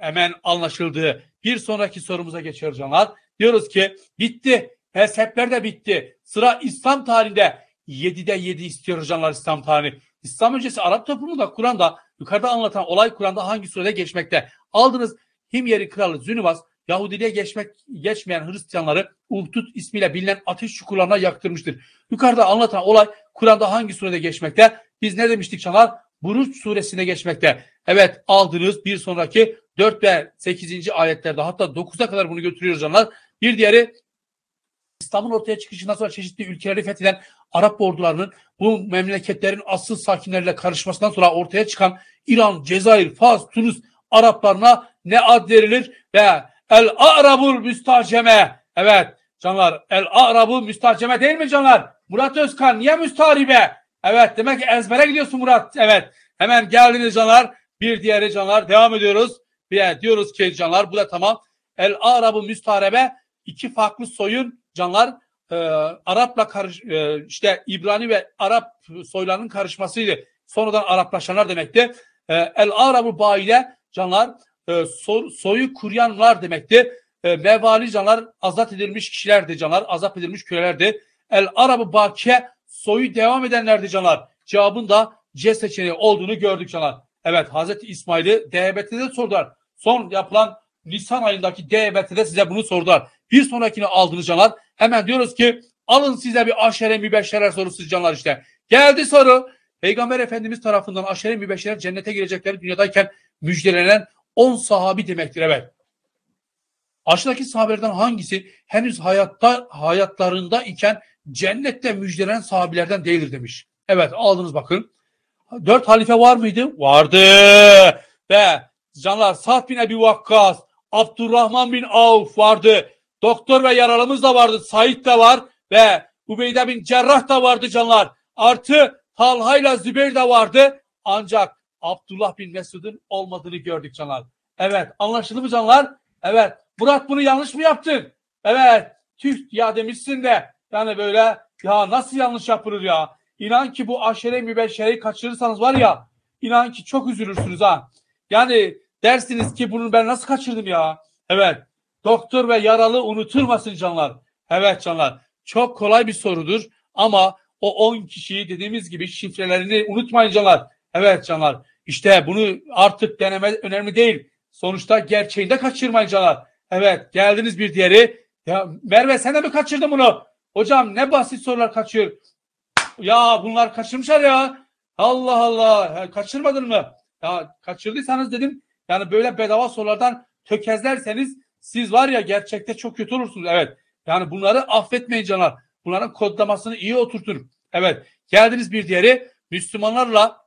Hemen anlaşıldı. Bir sonraki sorumuza geçiyoruz canlar. Diyoruz ki bitti. Mezhepler de bitti. Sıra İslam tarihinde 7'de 7 istiyoruz canlar İslam tarihi. İslam öncesi Arap toplumu da Kur'an'da yukarıda anlatan olay Kur'an'da hangi surede geçmekte? Aldınız Himyeri kralı Zünüvas Yahudiliğe geçmek geçmeyen Hristiyanları Uhdud ismiyle bilinen ateş çukurlarına yaktırmıştır. Yukarıda anlatan olay Kur'an'da hangi surede geçmekte? Biz ne demiştik Çanar? Buruç suresine geçmekte. Evet aldınız bir sonraki 4 ve 8. ayetlerde hatta 9'a kadar bunu götürüyoruz canlar. Bir diğeri İslam'ın ortaya çıkışından sonra çeşitli ülkeleri fetheden Arap ordularının bu memleketlerin asıl sakinleriyle karışmasından sonra ortaya çıkan İran, Cezayir, Fas, Tunus Araplarına ne ad verilir ve El Arabul Müstahceme. Evet canlar El Arabul Müstahceme değil mi canlar? Murat Özkan niye müstahribe? Evet demek ki ezbere gidiyorsun Murat. Evet hemen geldiniz canlar. Bir diğeri canlar devam ediyoruz. Bir diyoruz ki canlar bu da tamam. El Arabul Müstahrebe iki farklı soyun canlar e, Arapla karış, e, işte İbrani ve Arap soylarının karışmasıydı. Sonradan Araplaşanlar demekti. E, El Arabul Baile canlar e, ee, so, soyu kuryanlar demekti. E, mevali canlar azat edilmiş kişilerdi canlar. Azat edilmiş kölelerdi. El Arabı Bakiye soyu devam edenlerdi canlar. Cevabın da C seçeneği olduğunu gördük canlar. Evet Hazreti İsmail'i DBT'de sordular. Son yapılan Nisan ayındaki DBT'de size bunu sordular. Bir sonrakini aldınız canlar. Hemen diyoruz ki alın size bir aşere mübeşşerer sorusu canlar işte. Geldi soru. Peygamber Efendimiz tarafından aşere mübeşşerer cennete girecekleri dünyadayken müjdelenen 10 sahabi demektir evet. Aşağıdaki sahabelerden hangisi henüz hayatta hayatlarında iken cennette müjdelenen sahabilerden değildir demiş. Evet aldınız bakın. Dört halife var mıydı? Vardı. Ve canlar Sa'd bin Ebi Vakkas, Abdurrahman bin Avf vardı. Doktor ve yaralımız da vardı. Said de var ve Ubeyde bin Cerrah da vardı canlar. Artı Talha ile Zübeyir de vardı. Ancak Abdullah bin Mesud'un olmadığını gördük canlar. Evet anlaşıldı mı canlar? Evet Murat bunu yanlış mı yaptın? Evet tüh ya demişsin de yani böyle ya nasıl yanlış yapılır ya? İnan ki bu aşere mübeşşereyi kaçırırsanız var ya inan ki çok üzülürsünüz ha. Yani dersiniz ki bunu ben nasıl kaçırdım ya? Evet doktor ve yaralı unutulmasın canlar. Evet canlar çok kolay bir sorudur ama o 10 kişiyi dediğimiz gibi şifrelerini unutmayın canlar. Evet canlar. İşte bunu artık deneme önemli değil. Sonuçta gerçeğinde kaçırmayacalar. Evet geldiniz bir diğeri. Ya Merve sen de mi kaçırdın bunu? Hocam ne basit sorular kaçıyor. Ya bunlar kaçırmışlar ya. Allah Allah ya, kaçırmadın mı? Ya kaçırdıysanız dedim yani böyle bedava sorulardan tökezlerseniz siz var ya gerçekte çok kötü olursunuz. Evet yani bunları affetmeyin canlar. Bunların kodlamasını iyi oturtun. Evet geldiniz bir diğeri Müslümanlarla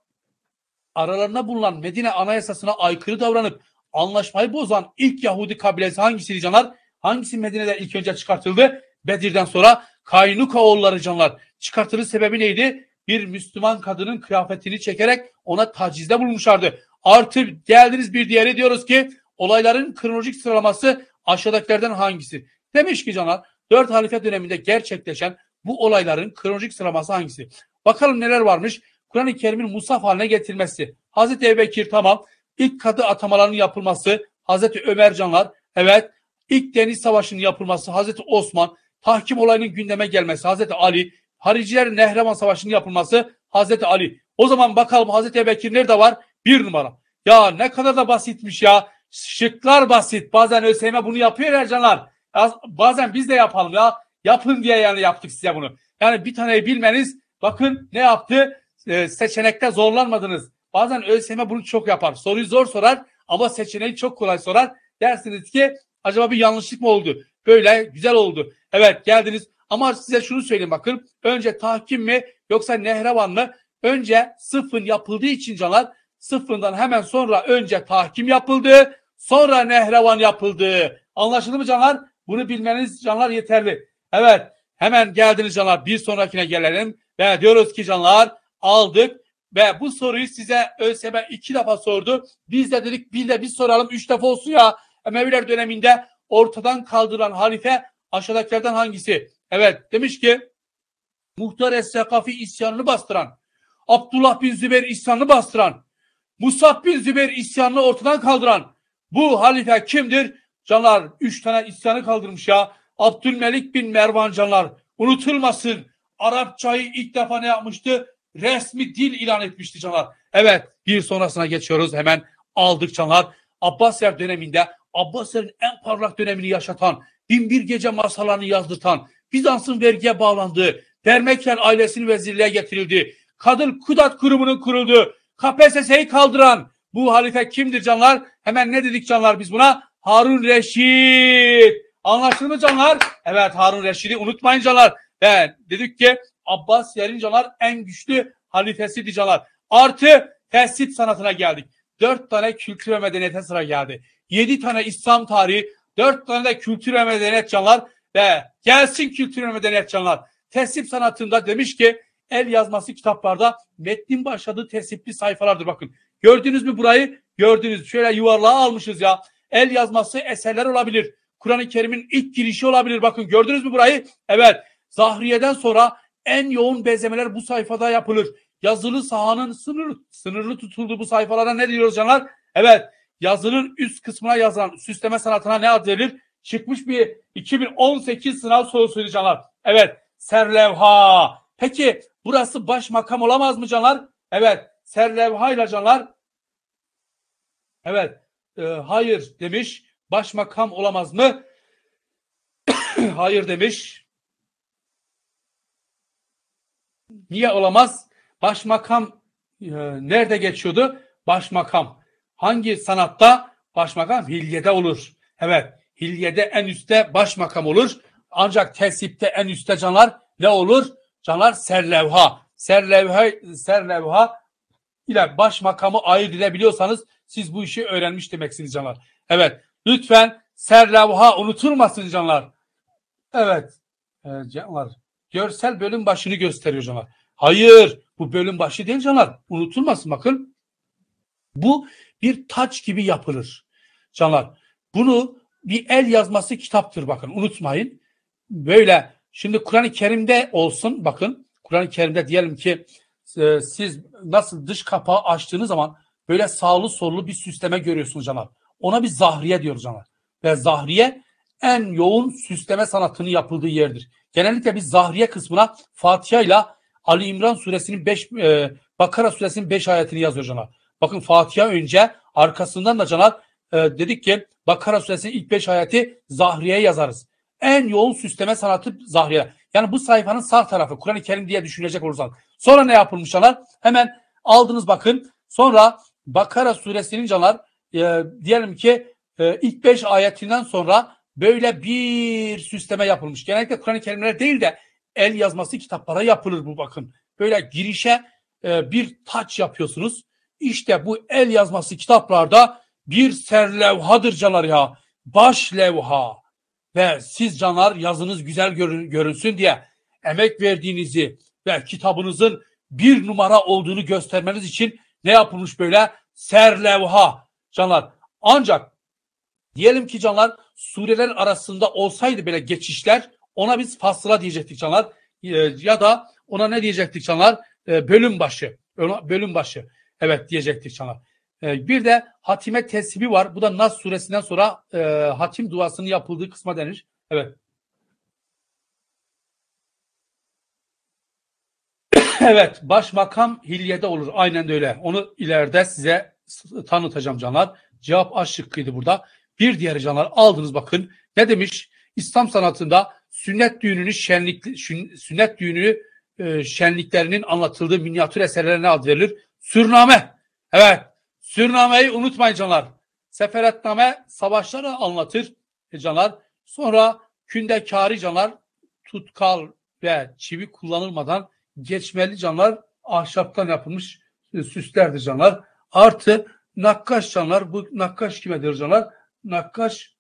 aralarına bulunan Medine Anayasası'na aykırı davranıp anlaşmayı bozan ilk Yahudi kabilesi hangisiydi canlar? Hangisi Medine'den ilk önce çıkartıldı? Bedir'den sonra Kaynuka oğulları canlar. Çıkartılış sebebi neydi? Bir Müslüman kadının kıyafetini çekerek ona tacizde bulmuşlardı. Artı geldiniz bir diğeri diyoruz ki olayların kronolojik sıralaması aşağıdakilerden hangisi? Demiş ki canlar 4 halife döneminde gerçekleşen bu olayların kronolojik sıralaması hangisi? Bakalım neler varmış. Kur'an-ı Kerim'in musaf haline getirilmesi. Hazreti Ebubekir tamam. İlk kadı atamalarının yapılması. Hazreti Ömer canlar, evet. İlk deniz savaşının yapılması. Hazreti Osman. Tahkim olayının gündeme gelmesi. Hazreti Ali. Hariciler Nehrevan Savaşı'nın yapılması. Hazreti Ali. O zaman bakalım Hazreti Ebubekir nerede var? Bir numara. Ya ne kadar da basitmiş ya. Şıklar basit. Bazen ÖSYM bunu yapıyor Ercanlar. bazen biz de yapalım ya. Yapın diye yani yaptık size bunu. Yani bir taneyi bilmeniz bakın ne yaptı? E, seçenekte zorlanmadınız. Bazen ÖSYM bunu çok yapar. Soruyu zor sorar ama seçeneği çok kolay sorar. Dersiniz ki acaba bir yanlışlık mı oldu? Böyle güzel oldu. Evet geldiniz. Ama size şunu söyleyeyim bakın. Önce tahkim mi yoksa Nehrevan mı? Önce sıfırın yapıldığı için canlar sıfırdan hemen sonra önce tahkim yapıldı. Sonra Nehrevan yapıldı. Anlaşıldı mı canlar? Bunu bilmeniz canlar yeterli. Evet hemen geldiniz canlar. Bir sonrakine gelelim. Ve diyoruz ki canlar aldık ve bu soruyu size ÖSYM iki defa sordu. Biz de dedik bir de biz soralım üç defa olsun ya. Emeviler döneminde ortadan kaldırılan halife aşağıdakilerden hangisi? Evet demiş ki Muhtar Es-Sekafi isyanını bastıran, Abdullah bin Zübeyir isyanını bastıran, Musab bin Zübeyir isyanını ortadan kaldıran bu halife kimdir? Canlar üç tane isyanı kaldırmış ya. Abdülmelik bin Mervan Canlar unutulmasın. Arapçayı ilk defa ne yapmıştı? resmi dil ilan etmişti canlar. Evet bir sonrasına geçiyoruz hemen aldık canlar. Abbasiyer döneminde Abbasiyer'in en parlak dönemini yaşatan, binbir gece masalarını yazdırtan, Bizans'ın vergiye bağlandığı, Dermekler ailesinin vezirliğe getirildi. Kadın Kudat kurumunun kuruldu. KPSS'yi kaldıran bu halife kimdir canlar? Hemen ne dedik canlar biz buna? Harun Reşit. Anlaşıldı mı canlar? Evet Harun Reşit'i unutmayın canlar. Ben dedik ki Abbas Yerincalar en güçlü halifesi Dicalar. Artı tesip sanatına geldik. Dört tane kültür ve medeniyete sıra geldi. Yedi tane İslam tarihi, dört tane de kültür ve medeniyet canlar ve gelsin kültür ve medeniyet canlar. Tesip sanatında demiş ki el yazması kitaplarda metnin başladığı tesipli sayfalardır bakın. Gördünüz mü burayı? Gördünüz. Şöyle yuvarlağı almışız ya. El yazması eserler olabilir. Kur'an-ı Kerim'in ilk girişi olabilir. Bakın gördünüz mü burayı? Evet. Zahriye'den sonra en yoğun benzemeler bu sayfada yapılır. Yazılı sahanın sınır, sınırlı tutulduğu bu sayfalara ne diyoruz canlar? Evet yazının üst kısmına yazan süsleme sanatına ne ad verilir? Çıkmış bir 2018 sınav sorusuydu canlar. Evet serlevha. Peki burası baş makam olamaz mı canlar? Evet serlevha ile canlar. Evet e, hayır demiş. Baş makam olamaz mı? [COUGHS] hayır demiş. Niye olamaz? Başmakam e, nerede geçiyordu? Başmakam. Hangi sanatta? Başmakam hilyede olur. Evet. Hilyede en üstte başmakam olur. Ancak tesipte en üstte canlar ne olur? Canlar serlevha. Serlevha, serlevha ile başmakamı ayırt edebiliyorsanız siz bu işi öğrenmiş demeksiniz canlar. Evet. Lütfen serlevha unutulmasın canlar. Evet. Ee, canlar Görsel bölüm başını gösteriyor canlar. Hayır bu bölüm başı değil canlar. Unutulmasın bakın. Bu bir taç gibi yapılır. Canlar bunu bir el yazması kitaptır bakın unutmayın. Böyle şimdi Kur'an-ı Kerim'de olsun bakın. Kur'an-ı Kerim'de diyelim ki e, siz nasıl dış kapağı açtığınız zaman böyle sağlı sollu bir süsleme görüyorsunuz canlar. Ona bir zahriye diyoruz canlar. Ve zahriye en yoğun süsleme sanatının yapıldığı yerdir. Genellikle biz zahriye kısmına Fatiha ile Ali İmran suresinin 5 e, Bakara suresinin 5 ayetini yazıyor canlar. Bakın Fatiha önce arkasından da canlar e, dedik ki Bakara suresinin ilk 5 ayeti zahriye yazarız. En yoğun süsleme sanatı zahriye. Yani bu sayfanın sağ tarafı Kur'an-ı Kerim diye düşünecek olursanız. Sonra ne yapılmış canlar? Hemen aldınız bakın. Sonra Bakara suresinin canlar e, diyelim ki e, ilk 5 ayetinden sonra böyle bir süsleme yapılmış. Genellikle Kur'an-ı Kerimler değil de el yazması kitaplara yapılır bu bakın. Böyle girişe e, bir taç yapıyorsunuz. İşte bu el yazması kitaplarda bir serlevhadır canlar ya. Baş levha. Ve siz canlar yazınız güzel görünsün diye emek verdiğinizi ve kitabınızın bir numara olduğunu göstermeniz için ne yapılmış böyle? Serlevha canlar. Ancak diyelim ki canlar sureler arasında olsaydı böyle geçişler ona biz fasıla diyecektik canlar ee, ya da ona ne diyecektik canlar ee, bölüm başı bölüm başı evet diyecektik canlar. Ee, bir de hatime tesbihi var. Bu da Nas suresinden sonra e, hatim duasının yapıldığı kısma denir. Evet. [COUGHS] evet baş makam hilyede olur. Aynen öyle. Onu ileride size tanıtacağım canlar. Cevap A şıkkıydı burada. Bir diğer canlar aldınız bakın. Ne demiş? İslam sanatında sünnet düğününü şenlik, sünnet düğünü e, şenliklerinin anlatıldığı minyatür eserlerine ad verilir. Sürname. Evet. Sürnameyi unutmayın canlar. Seferetname savaşları anlatır e, canlar. Sonra kündekari canlar tutkal ve çivi kullanılmadan geçmeli canlar ahşaptan yapılmış e, süslerdir canlar. Artı nakkaş canlar. Bu nakkaş kimedir canlar? nakkaş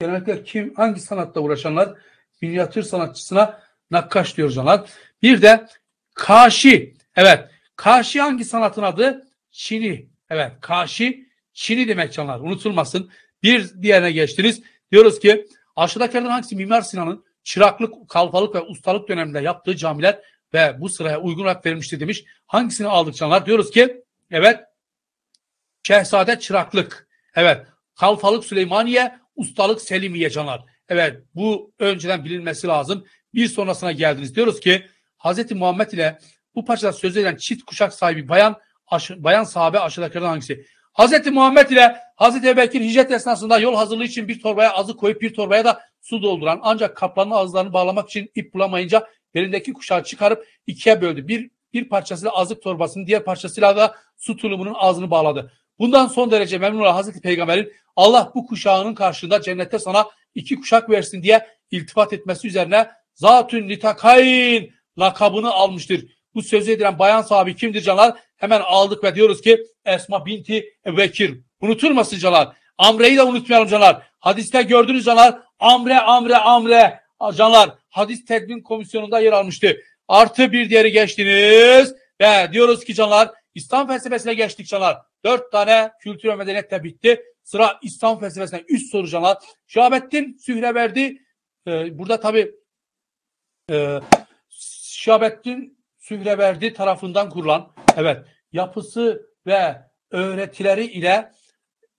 genellikle kim hangi sanatta uğraşanlar minyatür sanatçısına nakkaş diyoruz onlar. Bir de kaşi. Evet. Kaşi hangi sanatın adı? Çini. Evet. Kaşi Çini demek canlar. Unutulmasın. Bir diğerine geçtiniz. Diyoruz ki aşağıdakilerden hangisi Mimar Sinan'ın çıraklık, kalfalık ve ustalık döneminde yaptığı camiler ve bu sıraya uygun olarak verilmiştir demiş. Hangisini aldık canlar? Diyoruz ki evet Şehzade Çıraklık. Evet Kalfalık Süleymaniye, ustalık Selimiye Canar. Evet bu önceden bilinmesi lazım. Bir sonrasına geldiniz. Diyoruz ki Hz. Muhammed ile bu parçada söz edilen çift kuşak sahibi bayan aşı, bayan sahabe aşağıdakilerden hangisi? Hz. Muhammed ile Hz. Ebubekir hicret esnasında yol hazırlığı için bir torbaya azı koyup bir torbaya da su dolduran ancak kaplanın ağızlarını bağlamak için ip bulamayınca belindeki kuşağı çıkarıp ikiye böldü. Bir bir parçasıyla azık torbasını diğer parçasıyla da su tulumunun ağzını bağladı. Bundan son derece memnun olan Hazreti Peygamber'in Allah bu kuşağının karşında cennette sana iki kuşak versin diye iltifat etmesi üzerine Zatün Nitakayn lakabını almıştır. Bu sözü edilen bayan sahibi kimdir canlar? Hemen aldık ve diyoruz ki Esma binti Vekir. Unutulmasın canlar. Amre'yi de unutmayalım canlar. Hadiste gördünüz canlar. Amre, Amre, Amre canlar. Hadis tedbin komisyonunda yer almıştı. Artı bir diğeri geçtiniz. Ve diyoruz ki canlar İslam felsefesine geçtik canlar. Dört tane kültür ve medeniyetle bitti. Sıra İslam felsefesine üst soracağına. Şahabettin Sühreverdi e, ee, burada tabi e, Şahabettin Sühreverdi tarafından kurulan evet yapısı ve öğretileri ile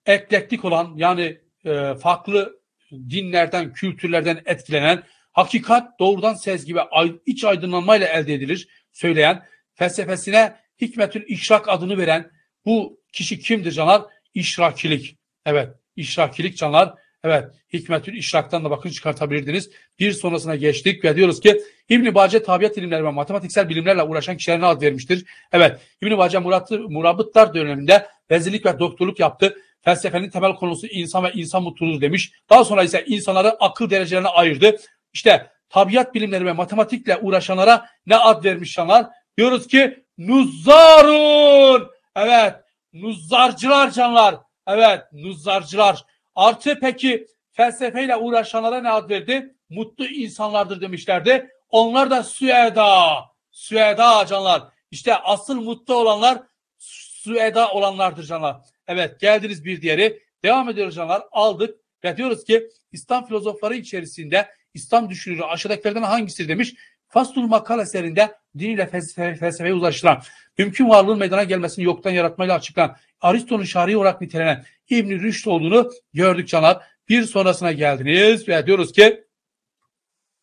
eklektik olan yani e, farklı dinlerden, kültürlerden etkilenen, hakikat doğrudan sezgi ve iç aydınlanmayla elde edilir söyleyen, felsefesine hikmetül işrak adını veren bu kişi kimdir canlar? İşrakilik. Evet. İşrakilik canlar. Evet. Hikmetül işraktan da bakın çıkartabilirdiniz. Bir sonrasına geçtik ve diyoruz ki İbn-i Bace tabiat ilimleri ve matematiksel bilimlerle uğraşan kişilerine ad vermiştir? Evet. İbn-i Bace Murat, Murabıtlar döneminde vezirlik ve doktorluk yaptı. Felsefenin temel konusu insan ve insan mutluluğu demiş. Daha sonra ise insanları akıl derecelerine ayırdı. İşte tabiat bilimleri ve matematikle uğraşanlara ne ad vermiş canlar? Diyoruz ki nuzarun. Evet Nuzzarcılar canlar. Evet nuzzarcılar. Artı peki felsefeyle uğraşanlara ne ad verdi? Mutlu insanlardır demişlerdi. Onlar da Süeda. Süeda canlar. İşte asıl mutlu olanlar Süeda olanlardır canlar. Evet geldiniz bir diğeri. Devam ediyoruz canlar. Aldık ve diyoruz ki İslam filozofları içerisinde İslam düşünürü aşağıdakilerden hangisidir demiş. Fastul Makal eserinde din ile felsefeye uzlaşılan mümkün varlığın meydana gelmesini yoktan yaratmayla açıklayan Aristo'nun şari olarak nitelenen İbn-i Rüşd olduğunu gördük canlar. Bir sonrasına geldiniz ve diyoruz ki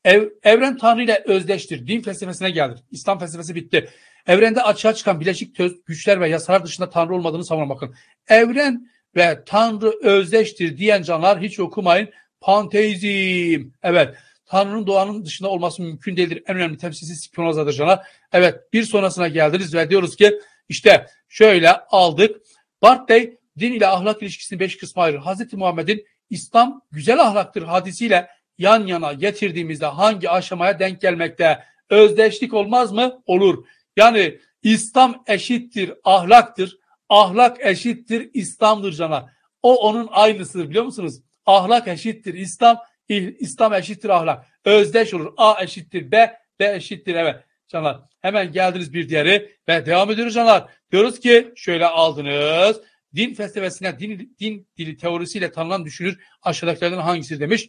ev, evren Tanrı ile özdeştir. Din felsefesine geldik. İslam felsefesi bitti. Evrende açığa çıkan bileşik töz, güçler ve yasalar dışında Tanrı olmadığını savunma bakın. Evren ve Tanrı özdeştir diyen canlar hiç okumayın. Panteizm. Evet. Tanrı'nın doğanın dışında olması mümkün değildir. En önemli temsilcisi Spinoza cana. Evet bir sonrasına geldiniz ve diyoruz ki işte şöyle aldık. Bartley din ile ahlak ilişkisini beş kısma ayırır. Hazreti Muhammed'in İslam güzel ahlaktır hadisiyle yan yana getirdiğimizde hangi aşamaya denk gelmekte? Özdeşlik olmaz mı? Olur. Yani İslam eşittir ahlaktır. Ahlak eşittir İslam'dır cana. O onun aynısıdır biliyor musunuz? Ahlak eşittir İslam İl, İslam eşittir ahlak. Özdeş olur. A eşittir B, B eşittir evet. Canlar hemen geldiniz bir diğeri ve devam ediyoruz canlar. Diyoruz ki şöyle aldınız. Din felsefesine, din, din dili teorisiyle tanınan düşünür aşağıdakilerden hangisi demiş.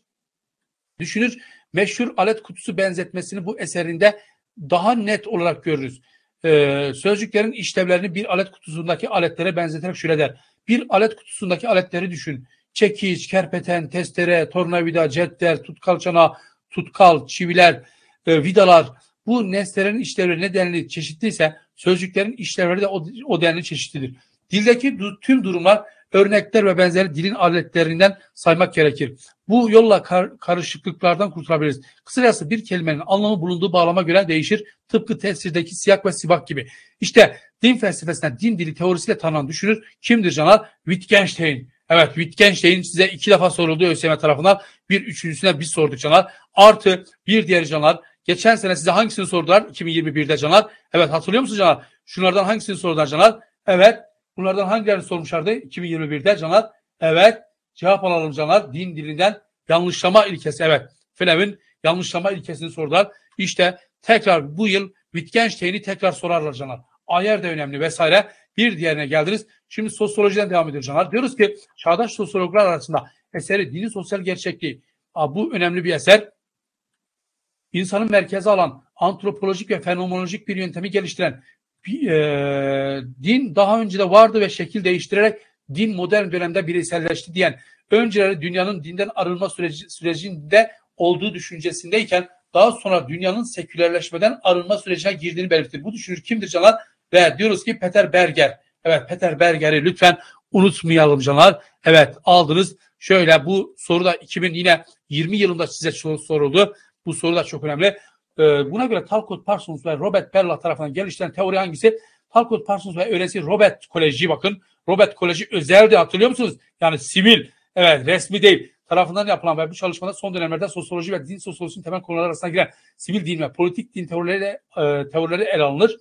Düşünür meşhur alet kutusu benzetmesini bu eserinde daha net olarak görürüz. Ee, sözcüklerin işlevlerini bir alet kutusundaki aletlere benzeterek şöyle der. Bir alet kutusundaki aletleri düşün çekiç, kerpeten, testere, tornavida, cetvel, tutkal çana, tutkal, çiviler, e, vidalar bu nesnelerin işlevleri ne denli çeşitliyse sözcüklerin işlevleri de o, o denli çeşitlidir. Dildeki du tüm durumlar örnekler ve benzeri dilin aletlerinden saymak gerekir. Bu yolla kar karışıklıklardan kurtulabiliriz. Kısacası bir kelimenin anlamı bulunduğu bağlama göre değişir. Tıpkı tefsirdeki siyak ve sibak gibi. İşte din felsefesinden din dili teorisiyle tanınan düşünür. Kimdir canlar Wittgenstein. Evet Wittgenstein size iki defa soruldu ÖSYM tarafından. Bir üçüncüsüne biz sorduk canlar Artı bir diğer canlar. Geçen sene size hangisini sordular? 2021'de canlar. Evet hatırlıyor musun canlar? Şunlardan hangisini sordular canlar? Evet. Bunlardan hangilerini sormuşlardı? 2021'de canlar? Evet. Cevap alalım canlar. Din dilinden yanlışlama ilkesi. Evet. Flem'in yanlışlama ilkesini sordular. İşte tekrar bu yıl Wittgenstein'i tekrar sorarlar canlar. Ayer de önemli vesaire. Bir diğerine geldiniz. Şimdi sosyolojiden devam ediyoruz. Canlar. Diyoruz ki çağdaş sosyologlar arasında eseri dini sosyal gerçekliği. Aa, bu önemli bir eser. İnsanın merkeze alan antropolojik ve fenomenolojik bir yöntemi geliştiren bir, e, din daha önce de vardı ve şekil değiştirerek din modern dönemde bireyselleşti diyen önceleri dünyanın dinden arınma süreci, sürecinde olduğu düşüncesindeyken daha sonra dünyanın sekülerleşmeden arınma sürecine girdiğini belirtti. Bu düşünür kimdir canlar? Ve diyoruz ki Peter Berger. Evet Peter Berger'i lütfen unutmayalım canlar. Evet aldınız. Şöyle bu soru da 2000 yine 20 yılında size soruldu. Bu soru da çok önemli. Ee, buna göre Talcott Parsons ve Robert Perla tarafından geliştirilen teori hangisi? Talcott Parsons ve öğrencisi Robert Koleji bakın. Robert Koleji özeldi hatırlıyor musunuz? Yani sivil, evet resmi değil tarafından yapılan ve bu çalışmada son dönemlerde sosyoloji ve din sosyolojisinin temel konuları arasında giren sivil din ve politik din teorileri, e, teorileri ele alınır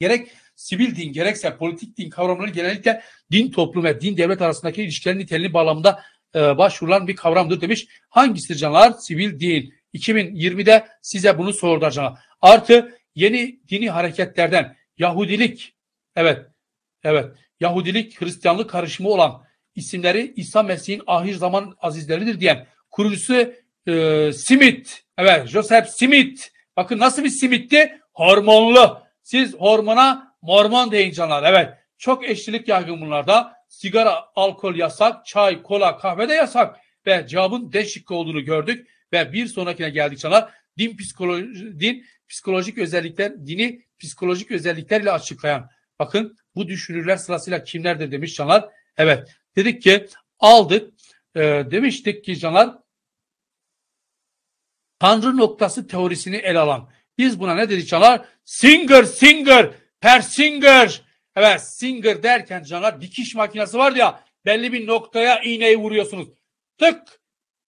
gerek sivil din gerekse politik din kavramları genellikle din toplum ve din devlet arasındaki ilişkilerin niteliği bağlamında e, başvurulan bir kavramdır demiş. Hangisidir canlar? Sivil din. 2020'de size bunu sordular canlar. Artı yeni dini hareketlerden Yahudilik, evet, evet, Yahudilik, Hristiyanlık karışımı olan isimleri İsa Mesih'in ahir zaman azizleridir diyen kurucusu e, Simit, evet, Joseph Simit. Bakın nasıl bir simitti? Hormonlu siz hormona mormon deyin canlar. Evet çok eşlilik yaygın bunlarda. Sigara, alkol yasak, çay, kola, kahve de yasak. Ve cevabın D şıkkı olduğunu gördük. Ve bir sonrakine geldik canlar. Din, psikoloji, din psikolojik özellikler, dini psikolojik özelliklerle açıklayan. Bakın bu düşünürler sırasıyla kimlerdir demiş canlar. Evet dedik ki aldık. E, demiştik ki canlar Tanrı noktası teorisini ele alan biz buna ne dedi canlar? Singer, Singer, Per Singer. Evet Singer derken canlar dikiş makinesi var ya belli bir noktaya iğneyi vuruyorsunuz. Tık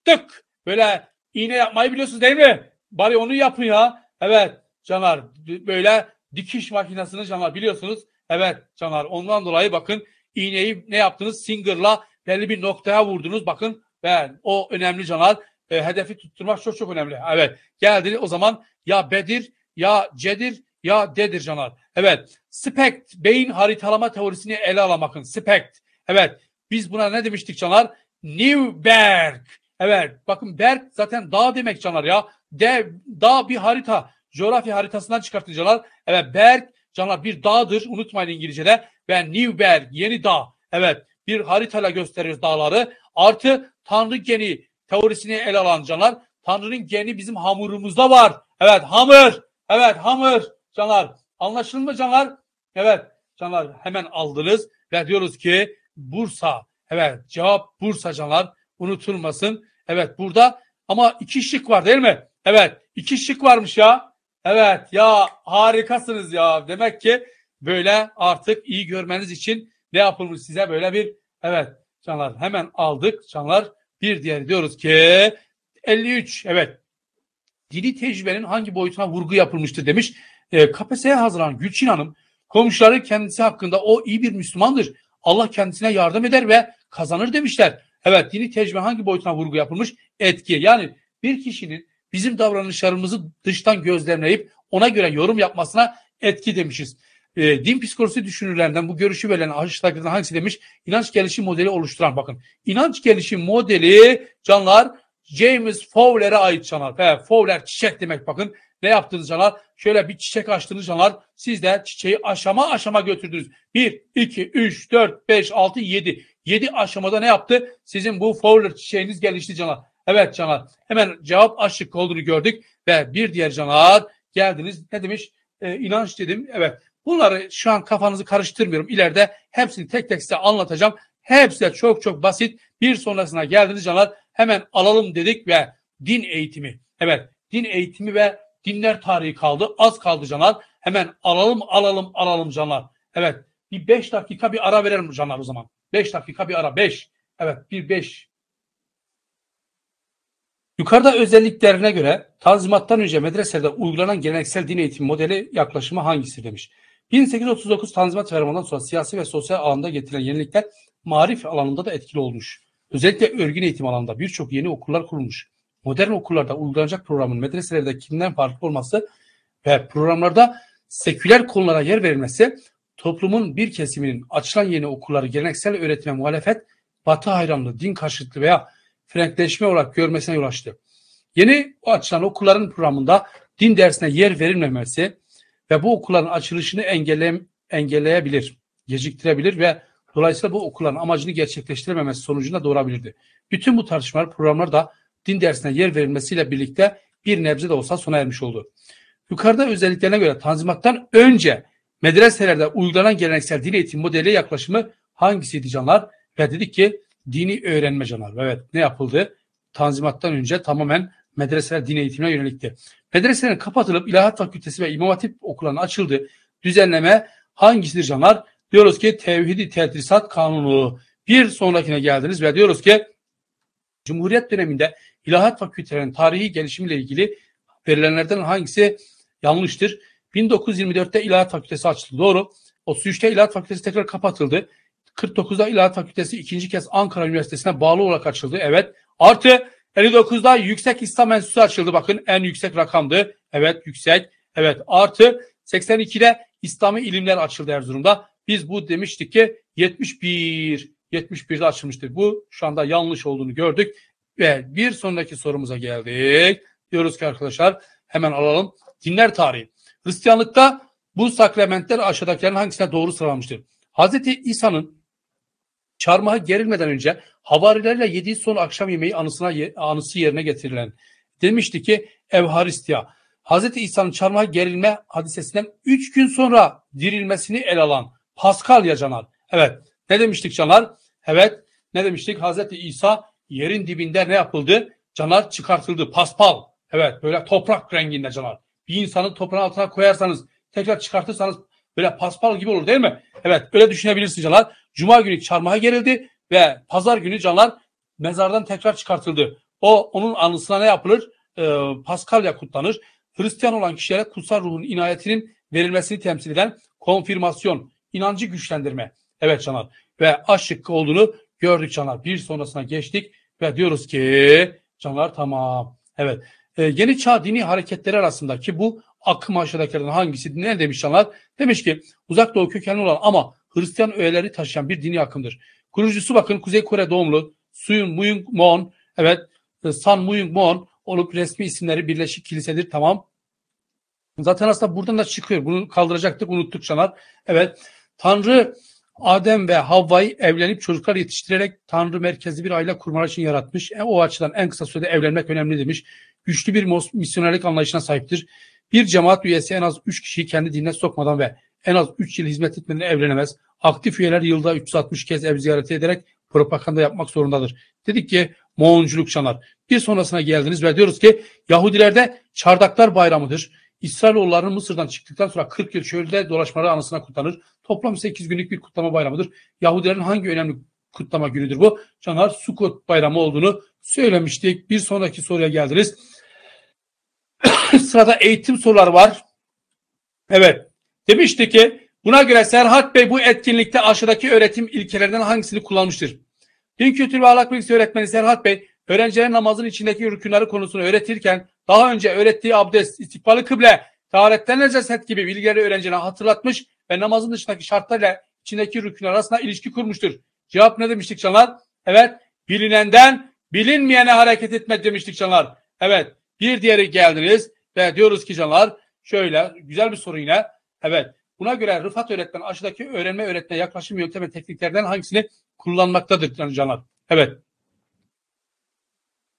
tık böyle iğne yapmayı biliyorsunuz değil mi? Bari onu yapın ya. Evet canlar böyle dikiş makinesini canlar biliyorsunuz. Evet canlar ondan dolayı bakın iğneyi ne yaptınız? Singer'la belli bir noktaya vurdunuz. Bakın ben o önemli canlar e, hedefi tutturmak çok çok önemli. Evet geldi o zaman ya Bedir ya Cedir ya Dedir canlar. Evet spekt beyin haritalama teorisini ele ala bakın SPECT. Evet biz buna ne demiştik canlar? Newberg. Evet bakın Berg zaten dağ demek canlar ya. De, dağ bir harita. Coğrafya haritasından canlar. Evet Berg canlar bir dağdır unutmayın İngilizce'de. Ve Newberg yeni dağ. Evet bir haritayla gösteriyoruz dağları. Artı Tanrı geni teorisini ele alan canlar. Tanrı'nın geni bizim hamurumuzda var. Evet hamur. Evet hamur canlar. Anlaşıldı mı canlar? Evet canlar hemen aldınız ve diyoruz ki Bursa. Evet cevap Bursa canlar unutulmasın. Evet burada ama iki şık var değil mi? Evet iki şık varmış ya. Evet ya harikasınız ya. Demek ki böyle artık iyi görmeniz için ne yapılmış size böyle bir evet canlar hemen aldık canlar. Bir diğeri diyoruz ki 53 evet. Dili tecrübenin hangi boyutuna vurgu yapılmıştır demiş. E, ee, KPSS'ye hazırlanan Gülçin Hanım komşuları kendisi hakkında o iyi bir Müslümandır. Allah kendisine yardım eder ve kazanır demişler. Evet dini tecrübe hangi boyutuna vurgu yapılmış? Etki. Yani bir kişinin bizim davranışlarımızı dıştan gözlemleyip ona göre yorum yapmasına etki demişiz e, din psikolojisi düşünürlerinden bu görüşü veren aşağıdakilerden hangisi demiş? İnanç gelişim modeli oluşturan bakın. İnanç gelişim modeli canlar James Fowler'e ait canlar. He, Fowler çiçek demek bakın. Ne yaptınız canlar? Şöyle bir çiçek açtınız canlar. Siz de çiçeği aşama aşama götürdünüz. 1, 2, 3, 4, 5, 6, 7. 7 aşamada ne yaptı? Sizin bu Fowler çiçeğiniz gelişti canlar. Evet canlar. Hemen cevap aşık olduğunu gördük. Ve bir diğer canlar geldiniz. Ne demiş? Ee, inanç dedim. Evet. Bunları şu an kafanızı karıştırmıyorum. İleride hepsini tek tek size anlatacağım. Hepsi de çok çok basit. Bir sonrasına geldiniz canlar. Hemen alalım dedik ve din eğitimi. Evet din eğitimi ve dinler tarihi kaldı. Az kaldı canlar. Hemen alalım alalım alalım canlar. Evet bir 5 dakika bir ara verelim canlar o zaman. 5 dakika bir ara. 5. Evet bir 5. Yukarıda özelliklerine göre Tanzimat'tan önce medreselerde uygulanan geleneksel din eğitimi modeli yaklaşımı hangisi demiş. 1839 Tanzimat Fermanı'ndan sonra siyasi ve sosyal alanda getirilen yenilikler marif alanında da etkili olmuş. Özellikle örgün eğitim alanında birçok yeni okullar kurulmuş. Modern okullarda uygulanacak programın medreselerde kimden farklı olması ve programlarda seküler konulara yer verilmesi toplumun bir kesiminin açılan yeni okulları geleneksel öğretime muhalefet, batı hayranlığı, din karşıtlığı veya frenkleşme olarak görmesine yol açtı. Yeni açılan okulların programında din dersine yer verilmemesi, ve bu okulların açılışını engelle, engelleyebilir, geciktirebilir ve dolayısıyla bu okulların amacını gerçekleştirememesi sonucunda doğurabilirdi. Bütün bu tartışmalar programlar da din dersine yer verilmesiyle birlikte bir nebze de olsa sona ermiş oldu. Yukarıda özelliklerine göre Tanzimat'tan önce medreselerde uygulanan geleneksel din eğitim modeli yaklaşımı hangisiydi canlar? Ve dedik ki dini öğrenme canlar. Evet ne yapıldı? Tanzimat'tan önce tamamen medreseler din eğitimine yönelikti. Medreselerin kapatılıp ilahat Fakültesi ve İmam Hatip okullarına açıldı. Düzenleme hangisidir canlar? Diyoruz ki Tevhidi Tedrisat Kanunu. Bir sonrakine geldiniz ve diyoruz ki Cumhuriyet döneminde ilahat Fakültelerinin tarihi gelişimiyle ilgili verilenlerden hangisi yanlıştır? 1924'te ilahat Fakültesi açıldı. Doğru. 33'te ilahat Fakültesi tekrar kapatıldı. 49'da ilahat Fakültesi ikinci kez Ankara Üniversitesi'ne bağlı olarak açıldı. Evet. Artı 59'da Yüksek İslam Enstitüsü açıldı. Bakın en yüksek rakamdı. Evet yüksek. Evet artı 82'de İslami ilimler açıldı Erzurum'da. Biz bu demiştik ki 71 71'de açılmıştır. Bu şu anda yanlış olduğunu gördük ve bir sonraki sorumuza geldik. Diyoruz ki arkadaşlar hemen alalım. Dinler tarihi. Hristiyanlıkta bu sakramentler aşağıdakilerin hangisine doğru sıralanmıştır? Hz. İsa'nın Çarmıha gerilmeden önce havarilerle yediği son akşam yemeği anısına anısı yerine getirilen demişti ki Evharistya Hazreti İsa'nın çarmıha gerilme hadisesinden 3 gün sonra dirilmesini el alan Paskalya Canar. Evet ne demiştik Canar? Evet ne demiştik? Hazreti İsa yerin dibinde ne yapıldı? Canar çıkartıldı. Paspal. Evet böyle toprak renginde canar. Bir insanı toprağın altına koyarsanız tekrar çıkartırsanız Böyle paspal gibi olur değil mi? Evet öyle düşünebilirsin canlar. Cuma günü çarmıha gerildi ve pazar günü canlar mezardan tekrar çıkartıldı. O onun anısına ne yapılır? E, ee, Paskalya kutlanır. Hristiyan olan kişilere kutsal ruhun inayetinin verilmesini temsil eden konfirmasyon, inancı güçlendirme. Evet canlar ve A şıkkı olduğunu gördük canlar. Bir sonrasına geçtik ve diyoruz ki canlar tamam. Evet e, yeni çağ dini hareketleri arasındaki bu akım aşağıdakilerden hangisi ne demiş canlar Demiş ki uzak doğu kökenli olan ama Hristiyan öğeleri taşıyan bir dini akımdır. Kurucusu bakın Kuzey Kore doğumlu Suyun Muyung Mon, evet e, San Muyung Mon olup resmi isimleri Birleşik Kilisedir tamam. Zaten aslında buradan da çıkıyor. Bunu kaldıracaktık unuttuk canlar Evet Tanrı Adem ve Havva'yı evlenip çocuklar yetiştirerek Tanrı merkezli bir aile kurmalar için yaratmış. E, o açıdan en kısa sürede evlenmek önemli demiş. Güçlü bir misyonerlik anlayışına sahiptir. Bir cemaat üyesi en az 3 kişiyi kendi dinine sokmadan ve en az 3 yıl hizmet etmeden evlenemez. Aktif üyeler yılda 360 kez ev ziyareti ederek propaganda yapmak zorundadır. Dedik ki Moğunculuk çanar. Bir sonrasına geldiniz ve diyoruz ki Yahudilerde çardaklar bayramıdır. İsrailoğulların Mısır'dan çıktıktan sonra 40 yıl çölde dolaşmaları anısına kutlanır. Toplam 8 günlük bir kutlama bayramıdır. Yahudilerin hangi önemli kutlama günüdür bu? Canar Sukot bayramı olduğunu söylemiştik. Bir sonraki soruya geldiniz. [LAUGHS] Sırada eğitim soruları var. Evet. Demişti ki buna göre Serhat Bey bu etkinlikte aşağıdaki öğretim ilkelerinden hangisini kullanmıştır? Din kültürü ve ahlak bilgisi öğretmeni Serhat Bey öğrencilerin namazın içindeki rükünleri konusunu öğretirken daha önce öğrettiği abdest, istikbalı kıble, taharetten nezaset gibi bilgileri öğrencilere hatırlatmış ve namazın dışındaki şartlarla içindeki rükünler arasında ilişki kurmuştur. Cevap ne demiştik canlar? Evet bilinenden bilinmeyene hareket etme demiştik canlar. Evet bir diğeri geldiniz. Ve diyoruz ki canlar şöyle güzel bir soru yine. Evet buna göre Rıfat öğretmen aşıdaki öğrenme öğretme yaklaşım yöntem ve tekniklerden hangisini kullanmaktadır canlar? Evet.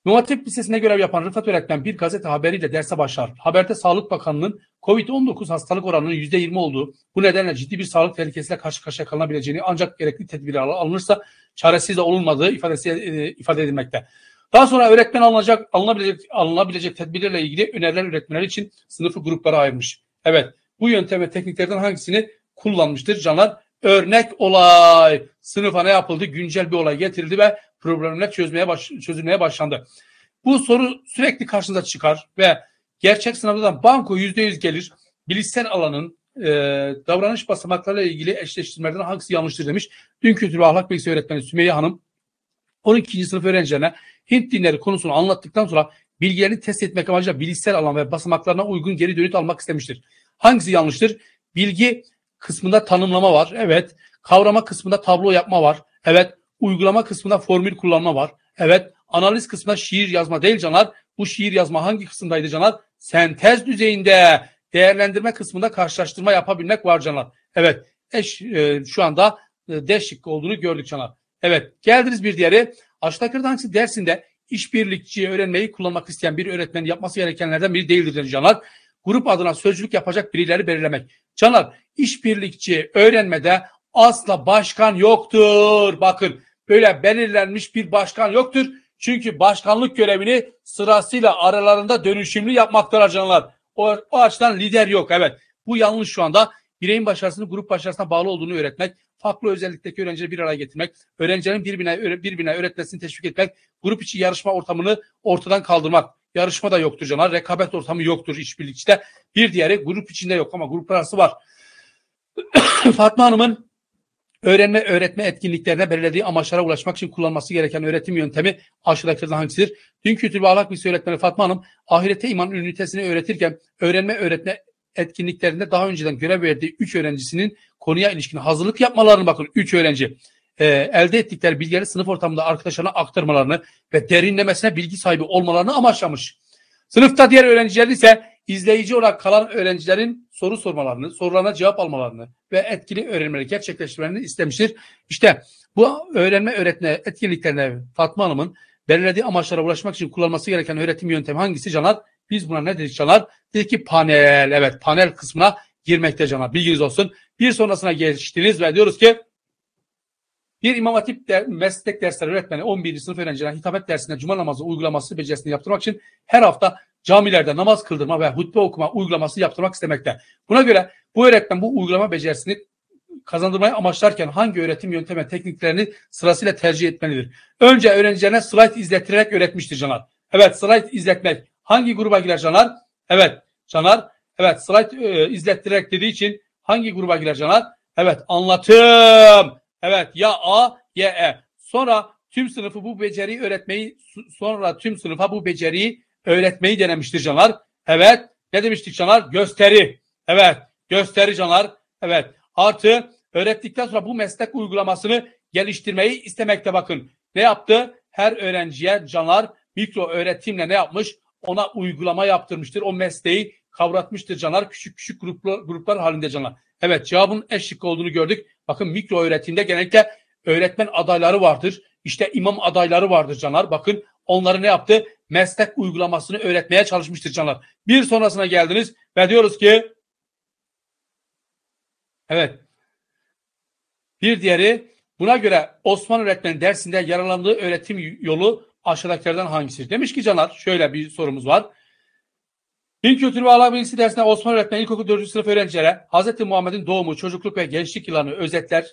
Nuhatip Lisesi'ne görev yapan Rıfat Öğretmen bir gazete haberiyle derse başlar. Haberde Sağlık Bakanlığı'nın COVID-19 hastalık oranının %20 olduğu, bu nedenle ciddi bir sağlık tehlikesiyle karşı karşıya kalınabileceğini ancak gerekli tedbirler alınırsa çaresiz de olunmadığı ifadesi, e, ifade edilmekte. Daha sonra öğretmen alınacak, alınabilecek, alınabilecek tedbirlerle ilgili öneriler öğretmenler için sınıfı gruplara ayırmış. Evet bu yöntem ve tekniklerden hangisini kullanmıştır Canan? Örnek olay sınıfa ne yapıldı? Güncel bir olay getirildi ve problemler çözmeye baş, çözülmeye başlandı. Bu soru sürekli karşınıza çıkar ve gerçek sınavdan banko %100 gelir. Bilişsel alanın e, davranış basamaklarıyla ilgili eşleştirmelerden hangisi yanlıştır demiş. Dünkü türlü ahlak bilgisi öğretmeni Sümeyye Hanım 12. sınıf öğrencilerine Hint dinleri konusunu anlattıktan sonra bilgilerini test etmek amacıyla bilişsel alan ve basamaklarına uygun geri dönüt almak istemiştir. Hangisi yanlıştır? Bilgi kısmında tanımlama var. Evet. Kavrama kısmında tablo yapma var. Evet. Uygulama kısmında formül kullanma var. Evet. Analiz kısmında şiir yazma değil canlar. Bu şiir yazma hangi kısımdaydı canlar? Sentez düzeyinde değerlendirme kısmında karşılaştırma yapabilmek var canlar. Evet. Eş, e, şu anda e, D olduğunu gördük canlar. Evet. Geldiniz bir diğeri. Açtakır Dansı dersinde işbirlikçi öğrenmeyi kullanmak isteyen bir öğretmenin yapması gerekenlerden biri değildir dedi Caner. Grup adına sözcülük yapacak birileri belirlemek. Caner işbirlikçi öğrenmede asla başkan yoktur. Bakın böyle belirlenmiş bir başkan yoktur. Çünkü başkanlık görevini sırasıyla aralarında dönüşümlü yapmaktalar canlar. O, o açıdan lider yok. Evet bu yanlış şu anda bireyin başarısının grup başarısına bağlı olduğunu öğretmek, farklı özellikteki öğrencileri bir araya getirmek, öğrencilerin birbirine, birbirine öğretmesini teşvik etmek, grup içi yarışma ortamını ortadan kaldırmak. Yarışma da yoktur canlar, rekabet ortamı yoktur işbirlikçide. Bir diğeri grup içinde yok ama grup arası var. [COUGHS] Fatma Hanım'ın öğrenme öğretme etkinliklerine belirlediği amaçlara ulaşmak için kullanması gereken öğretim yöntemi aşağıdakilerden hangisidir? Dünkü kültür ve ahlak bilgisi öğretmeni Fatma Hanım ahirete iman ünitesini öğretirken öğrenme öğretme etkinliklerinde daha önceden görev verdiği 3 öğrencisinin konuya ilişkin hazırlık yapmalarını bakın 3 öğrenci e, elde ettikleri bilgileri sınıf ortamında arkadaşlarına aktarmalarını ve derinlemesine bilgi sahibi olmalarını amaçlamış. Sınıfta diğer öğrenciler ise izleyici olarak kalan öğrencilerin soru sormalarını, sorularına cevap almalarını ve etkili öğrenmeleri gerçekleştirmelerini istemiştir. İşte bu öğrenme öğretme etkinliklerine Fatma Hanım'ın belirlediği amaçlara ulaşmak için kullanması gereken öğretim yöntemi hangisi Canar? Biz buna ne dedik canlar? Dedik ki panel. Evet panel kısmına girmekte canlar. Bilginiz olsun. Bir sonrasına geçtiniz ve diyoruz ki bir İmam Hatip de, meslek dersleri öğretmeni 11. sınıf öğrencilerine hitabet dersinde cuma namazı uygulaması becerisini yaptırmak için her hafta camilerde namaz kıldırma ve hutbe okuma uygulaması yaptırmak istemekte. Buna göre bu öğretmen bu uygulama becerisini kazandırmayı amaçlarken hangi öğretim yöntemi ve tekniklerini sırasıyla tercih etmelidir? Önce öğrencilerine slide izletirerek öğretmiştir Canan. Evet slide izletmek. Hangi gruba girer Caner? Evet Caner. Evet slide e, izlettirerek dediği için hangi gruba girer Caner? Evet anlatım. Evet ya A ya E. Sonra tüm sınıfı bu beceriyi öğretmeyi sonra tüm sınıfa bu beceriyi öğretmeyi denemiştir Caner. Evet ne demiştik Caner? Gösteri. Evet gösteri Caner. Evet artı öğrettikten sonra bu meslek uygulamasını geliştirmeyi istemekte bakın. Ne yaptı? Her öğrenciye Caner mikro öğretimle ne yapmış? ona uygulama yaptırmıştır. O mesleği kavratmıştır Caner. Küçük küçük gruplar, gruplar halinde Caner. Evet cevabın eşlik olduğunu gördük. Bakın mikro öğretimde genellikle öğretmen adayları vardır. İşte imam adayları vardır Caner. Bakın onları ne yaptı? Meslek uygulamasını öğretmeye çalışmıştır Caner. Bir sonrasına geldiniz ve diyoruz ki Evet. Bir diğeri buna göre Osman öğretmen dersinde yaralandığı öğretim yolu aşağıdakilerden hangisidir? Demiş ki Caner şöyle bir sorumuz var. Din kültürü ve Allah bilgisi dersine Osman öğretmen ilkokul 4. sınıf öğrencilere Hz. Muhammed'in doğumu, çocukluk ve gençlik yıllarını özetler.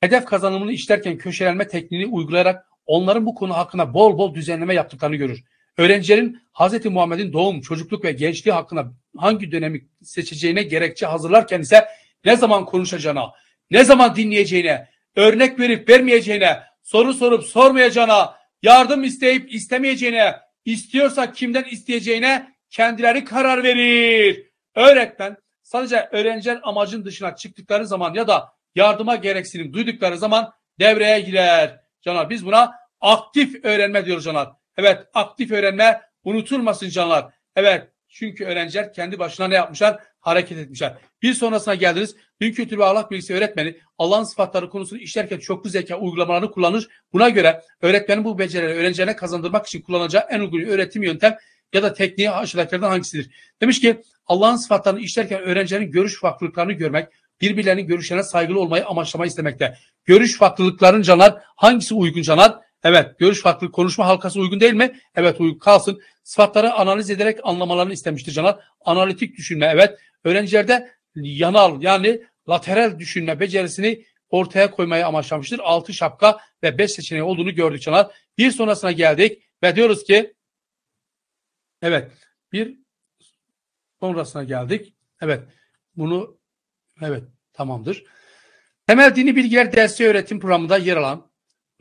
Hedef kazanımını işlerken köşelenme tekniğini uygulayarak onların bu konu hakkında bol bol düzenleme yaptıklarını görür. Öğrencilerin Hz. Muhammed'in doğum, çocukluk ve gençliği hakkında hangi dönemi seçeceğine gerekçe hazırlarken ise ne zaman konuşacağına, ne zaman dinleyeceğine, örnek verip vermeyeceğine, soru sorup sormayacağına, Yardım isteyip istemeyeceğine, istiyorsa kimden isteyeceğine kendileri karar verir. Öğretmen sadece öğrenciler amacın dışına çıktıkları zaman ya da yardıma gereksinim duydukları zaman devreye girer. Canlar biz buna aktif öğrenme diyoruz canlar. Evet aktif öğrenme unutulmasın canlar. Evet çünkü öğrenciler kendi başına ne yapmışlar? Hareket etmişler. Bir sonrasına geldiniz. Din kültürü ve ahlak bilgisi öğretmeni Allah'ın sıfatları konusunu işlerken çoklu zeka uygulamalarını kullanır. Buna göre öğretmenin bu becerileri öğrencilerine kazandırmak için kullanacağı en uygun öğretim yöntem ya da tekniği aşağıdakilerden hangisidir? Demiş ki Allah'ın sıfatlarını işlerken öğrencilerin görüş farklılıklarını görmek, birbirlerinin görüşlerine saygılı olmayı amaçlama istemekte. Görüş farklılıklarının canar hangisi uygun canar? Evet görüş farklılık konuşma halkası uygun değil mi? Evet uygun kalsın. Sıfatları analiz ederek anlamalarını istemiştir canar. Analitik düşünme evet. Öğrencilerde yanal yani lateral düşünme becerisini ortaya koymayı amaçlamıştır. 6 şapka ve 5 seçeneği olduğunu gördük Caner. Bir sonrasına geldik ve diyoruz ki evet bir sonrasına geldik. Evet bunu evet tamamdır. Temel dini bilgiler dersi öğretim programında yer alan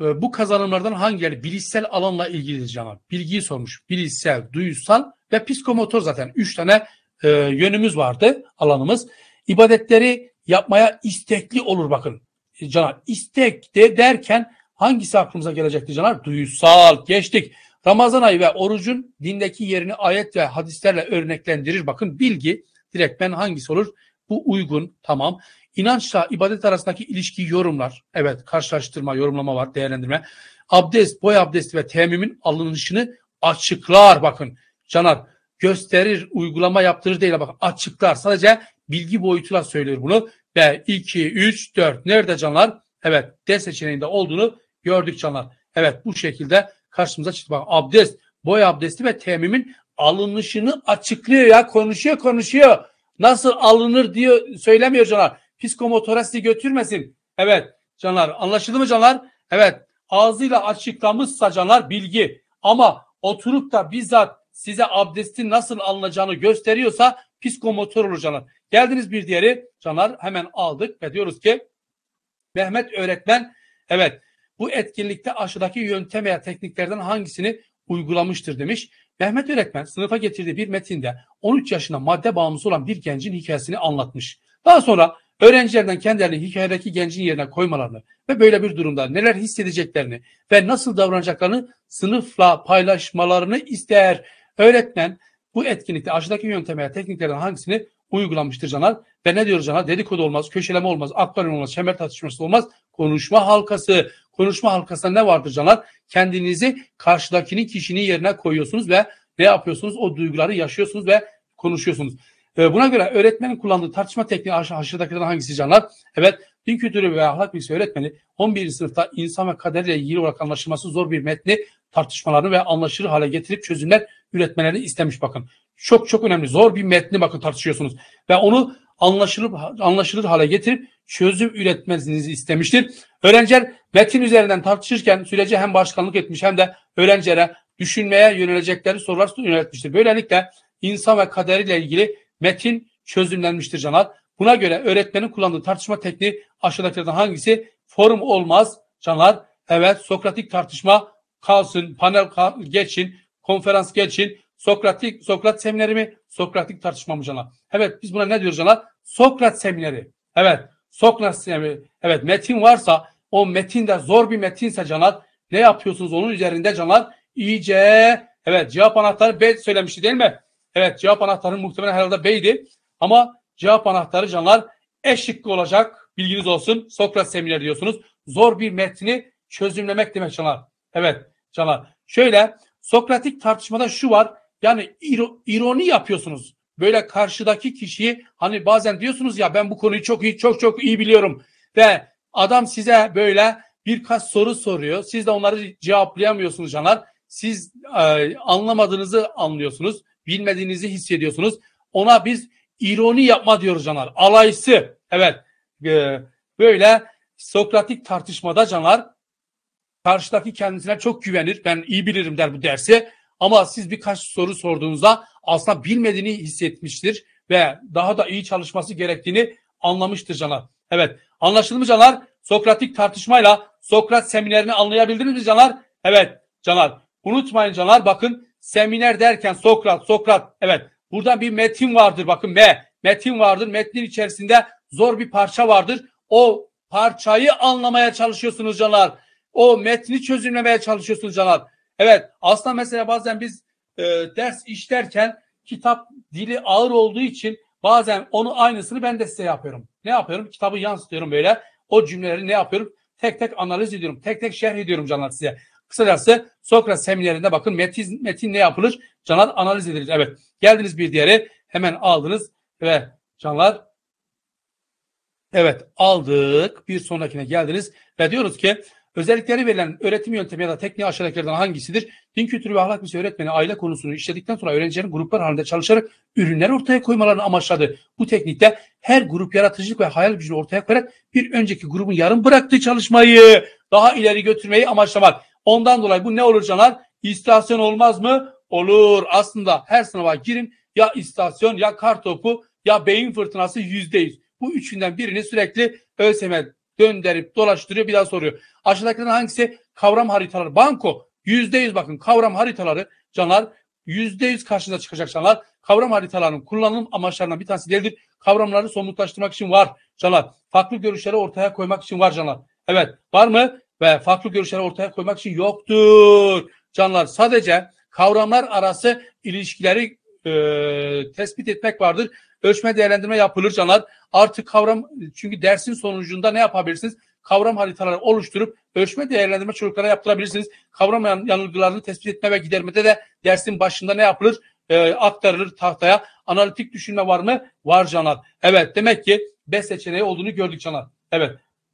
e, bu kazanımlardan hangileri bilişsel alanla ilgilidir Caner? Bilgiyi sormuş. Bilişsel, duysal ve psikomotor zaten. Üç tane e, yönümüz vardı alanımız. İbadetleri yapmaya istekli olur bakın. E, Canar. istek de derken hangisi aklımıza gelecekti Canar? Duysal geçtik. Ramazan ayı ve orucun dindeki yerini ayet ve hadislerle örneklendirir. Bakın bilgi direkt. Ben hangisi olur? Bu uygun tamam. İnançla ibadet arasındaki ilişkiyi yorumlar. Evet karşılaştırma, yorumlama var, değerlendirme. Abdest, boy abdesti ve temimin alınışını açıklar bakın. Canar. gösterir, uygulama yaptırır değil bak açıklar. Sadece bilgi boyutuyla söylüyor bunu. B, 2, 3, 4. Nerede canlar? Evet D seçeneğinde olduğunu gördük canlar. Evet bu şekilde karşımıza çıktı. Bak abdest, boy abdesti ve temimin alınışını açıklıyor ya. Konuşuyor konuşuyor. Nasıl alınır diyor söylemiyor canlar. Psikomotorasi götürmesin. Evet canlar anlaşıldı mı canlar? Evet ağzıyla açıklamışsa canlar bilgi. Ama oturup da bizzat size abdestin nasıl alınacağını gösteriyorsa psikomotor olur canlar. Geldiniz bir diğeri canlar hemen aldık ve diyoruz ki Mehmet öğretmen evet bu etkinlikte aşıdaki yöntem veya tekniklerden hangisini uygulamıştır demiş. Mehmet öğretmen sınıfa getirdiği bir metinde 13 yaşında madde bağımlısı olan bir gencin hikayesini anlatmış. Daha sonra öğrencilerden kendilerini hikayedeki gencin yerine koymalarını ve böyle bir durumda neler hissedeceklerini ve nasıl davranacaklarını sınıfla paylaşmalarını ister. Öğretmen bu etkinlikte aşağıdaki yöntem tekniklerden hangisini uygulamıştır Caner? Ve ne diyor Caner? Dedikodu olmaz, köşeleme olmaz, aktarım olmaz, çember tartışması olmaz. Konuşma halkası. Konuşma halkasında ne vardır Caner? Kendinizi karşıdakinin kişinin yerine koyuyorsunuz ve ne yapıyorsunuz? O duyguları yaşıyorsunuz ve konuşuyorsunuz. Ee, buna göre öğretmenin kullandığı tartışma tekniği aşağıdakilerden hangisi canlar? Evet, din kültürü ve ahlak bilgisi öğretmeni 11. sınıfta insan ve kaderle ilgili olarak anlaşılması zor bir metni tartışmalarını ve anlaşılır hale getirip çözümler üretmelerini istemiş bakın. Çok çok önemli. Zor bir metni bakın tartışıyorsunuz. Ve onu anlaşılır, anlaşılır hale getirip çözüm üretmenizi istemiştir. Öğrenciler metin üzerinden tartışırken sürece hem başkanlık etmiş hem de öğrencilere düşünmeye yönelecekleri sorular yöneltmiştir. Böylelikle insan ve kaderiyle ilgili metin çözümlenmiştir Canar. Buna göre öğretmenin kullandığı tartışma tekniği aşağıdakilerden hangisi? Forum olmaz canlar Evet Sokratik tartışma kalsın, panel kal, geçin, konferans geçin. Sokratik, Sokrat semineri mi? Sokratik tartışma mı canlar? Evet biz buna ne diyoruz canlar? Sokrat semineri. Evet Sokrat semineri. Evet metin varsa o metin de zor bir metinse canlar ne yapıyorsunuz onun üzerinde canlar? İyice evet cevap anahtarı B söylemişti değil mi? Evet cevap anahtarı muhtemelen herhalde B'ydi. Ama cevap anahtarı canlar eşlikli olacak. Bilginiz olsun. Sokrat semineri diyorsunuz. Zor bir metni çözümlemek demek canlar. Evet canlar. Şöyle Sokratik tartışmada şu var. Yani ironi yapıyorsunuz. Böyle karşıdaki kişiyi hani bazen diyorsunuz ya ben bu konuyu çok iyi çok çok iyi biliyorum ve adam size böyle birkaç soru soruyor. Siz de onları cevaplayamıyorsunuz canlar. Siz e, anlamadığınızı anlıyorsunuz. Bilmediğinizi hissediyorsunuz. Ona biz ironi yapma diyoruz canlar. Alaysı. Evet. E, böyle Sokratik tartışmada canlar Karşıdaki kendisine çok güvenir. Ben iyi bilirim der bu dersi. Ama siz birkaç soru sorduğunuzda aslında bilmediğini hissetmiştir ve daha da iyi çalışması gerektiğini anlamıştır Caner. Evet anlaşıldı mı Caner? Sokratik tartışmayla Sokrat seminerini anlayabildiniz mi Caner? Evet Caner. Unutmayın Caner bakın seminer derken Sokrat, Sokrat evet buradan bir metin vardır bakın M. Metin vardır. Metnin içerisinde zor bir parça vardır. O parçayı anlamaya çalışıyorsunuz Caner. O metni çözümlemeye çalışıyorsunuz Canan. Evet aslında mesela bazen biz e, ders işlerken kitap dili ağır olduğu için bazen onu aynısını ben de size yapıyorum. Ne yapıyorum? Kitabı yansıtıyorum böyle. O cümleleri ne yapıyorum? Tek tek analiz ediyorum. Tek tek şerh ediyorum Canan size. Kısacası Sokrat seminerinde bakın metin, metin ne yapılır? Canan analiz edilir. Evet geldiniz bir diğeri hemen aldınız ve canlar evet aldık bir sonrakine geldiniz ve diyoruz ki Özellikleri verilen öğretim yöntemi ya da tekniği aşağıdakilerden hangisidir? Din kültürü ve ahlak bilgisi öğretmeni aile konusunu işledikten sonra öğrencilerin gruplar halinde çalışarak ürünler ortaya koymalarını amaçladı. Bu teknikte her grup yaratıcılık ve hayal gücünü ortaya koyarak bir önceki grubun yarım bıraktığı çalışmayı daha ileri götürmeyi amaçlamak. Ondan dolayı bu ne olur canlar? İstasyon olmaz mı? Olur. Aslında her sınava girin ya istasyon ya kartopu ya beyin fırtınası yüzde yüz. Bu üçünden birini sürekli ÖSYM döndürüp dolaştırıyor bir daha soruyor. Aşağıdakilerden hangisi kavram haritaları? Banko %100 bakın kavram haritaları canlar %100 karşınıza çıkacak canlar. Kavram haritalarının kullanım amaçlarından bir tanesi değildir. Kavramları somutlaştırmak için var canlar. Farklı görüşleri ortaya koymak için var canlar. Evet var mı? Ve farklı görüşleri ortaya koymak için yoktur canlar. Sadece kavramlar arası ilişkileri e, tespit etmek vardır ölçme değerlendirme yapılır yapılırcanlar artık kavram çünkü dersin sonucunda ne yapabilirsiniz? Kavram haritaları oluşturup ölçme değerlendirme çocuklara yaptırabilirsiniz. Kavram yanılgılarını tespit etme ve gidermede de dersin başında ne yapılır? E, aktarılır tahtaya. Analitik düşünme var mı? Var Canat. Evet demek ki B seçeneği olduğunu gördük Canat. Evet.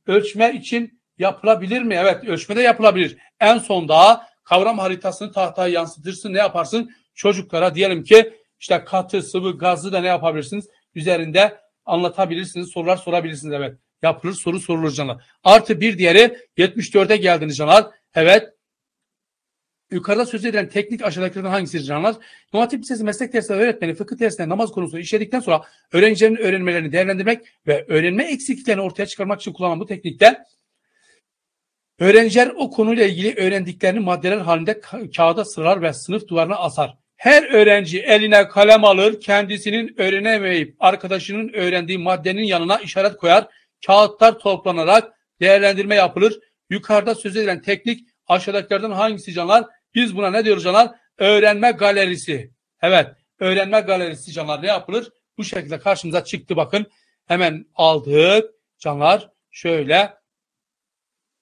Ölçme için yapılabilir mi? Evet ölçmede yapılabilir. En son daha kavram haritasını tahtaya yansıtırsın ne yaparsın? Çocuklara diyelim ki işte katı, sıvı, gazlı da ne yapabilirsiniz? Üzerinde anlatabilirsiniz, sorular sorabilirsiniz. Evet yapılır, soru sorulur canlar. Artı bir diğeri 74'e geldiniz canlar. Evet yukarıda söz edilen teknik aşağıdakilerden hangisidir canlar? İmam Lisesi meslek dersleri öğretmeni fıkıh dersinde namaz konusu işledikten sonra öğrencilerin öğrenmelerini değerlendirmek ve öğrenme eksikliklerini ortaya çıkarmak için kullanılan bu teknikte öğrenciler o konuyla ilgili öğrendiklerini maddeler halinde ka kağıda sıralar ve sınıf duvarına asar. Her öğrenci eline kalem alır, kendisinin öğrenemeyip arkadaşının öğrendiği maddenin yanına işaret koyar, kağıtlar toplanarak değerlendirme yapılır. Yukarıda söz edilen teknik aşağıdakilerden hangisi canlar? Biz buna ne diyoruz canlar? Öğrenme galerisi. Evet, öğrenme galerisi canlar ne yapılır? Bu şekilde karşımıza çıktı bakın. Hemen aldık canlar. Şöyle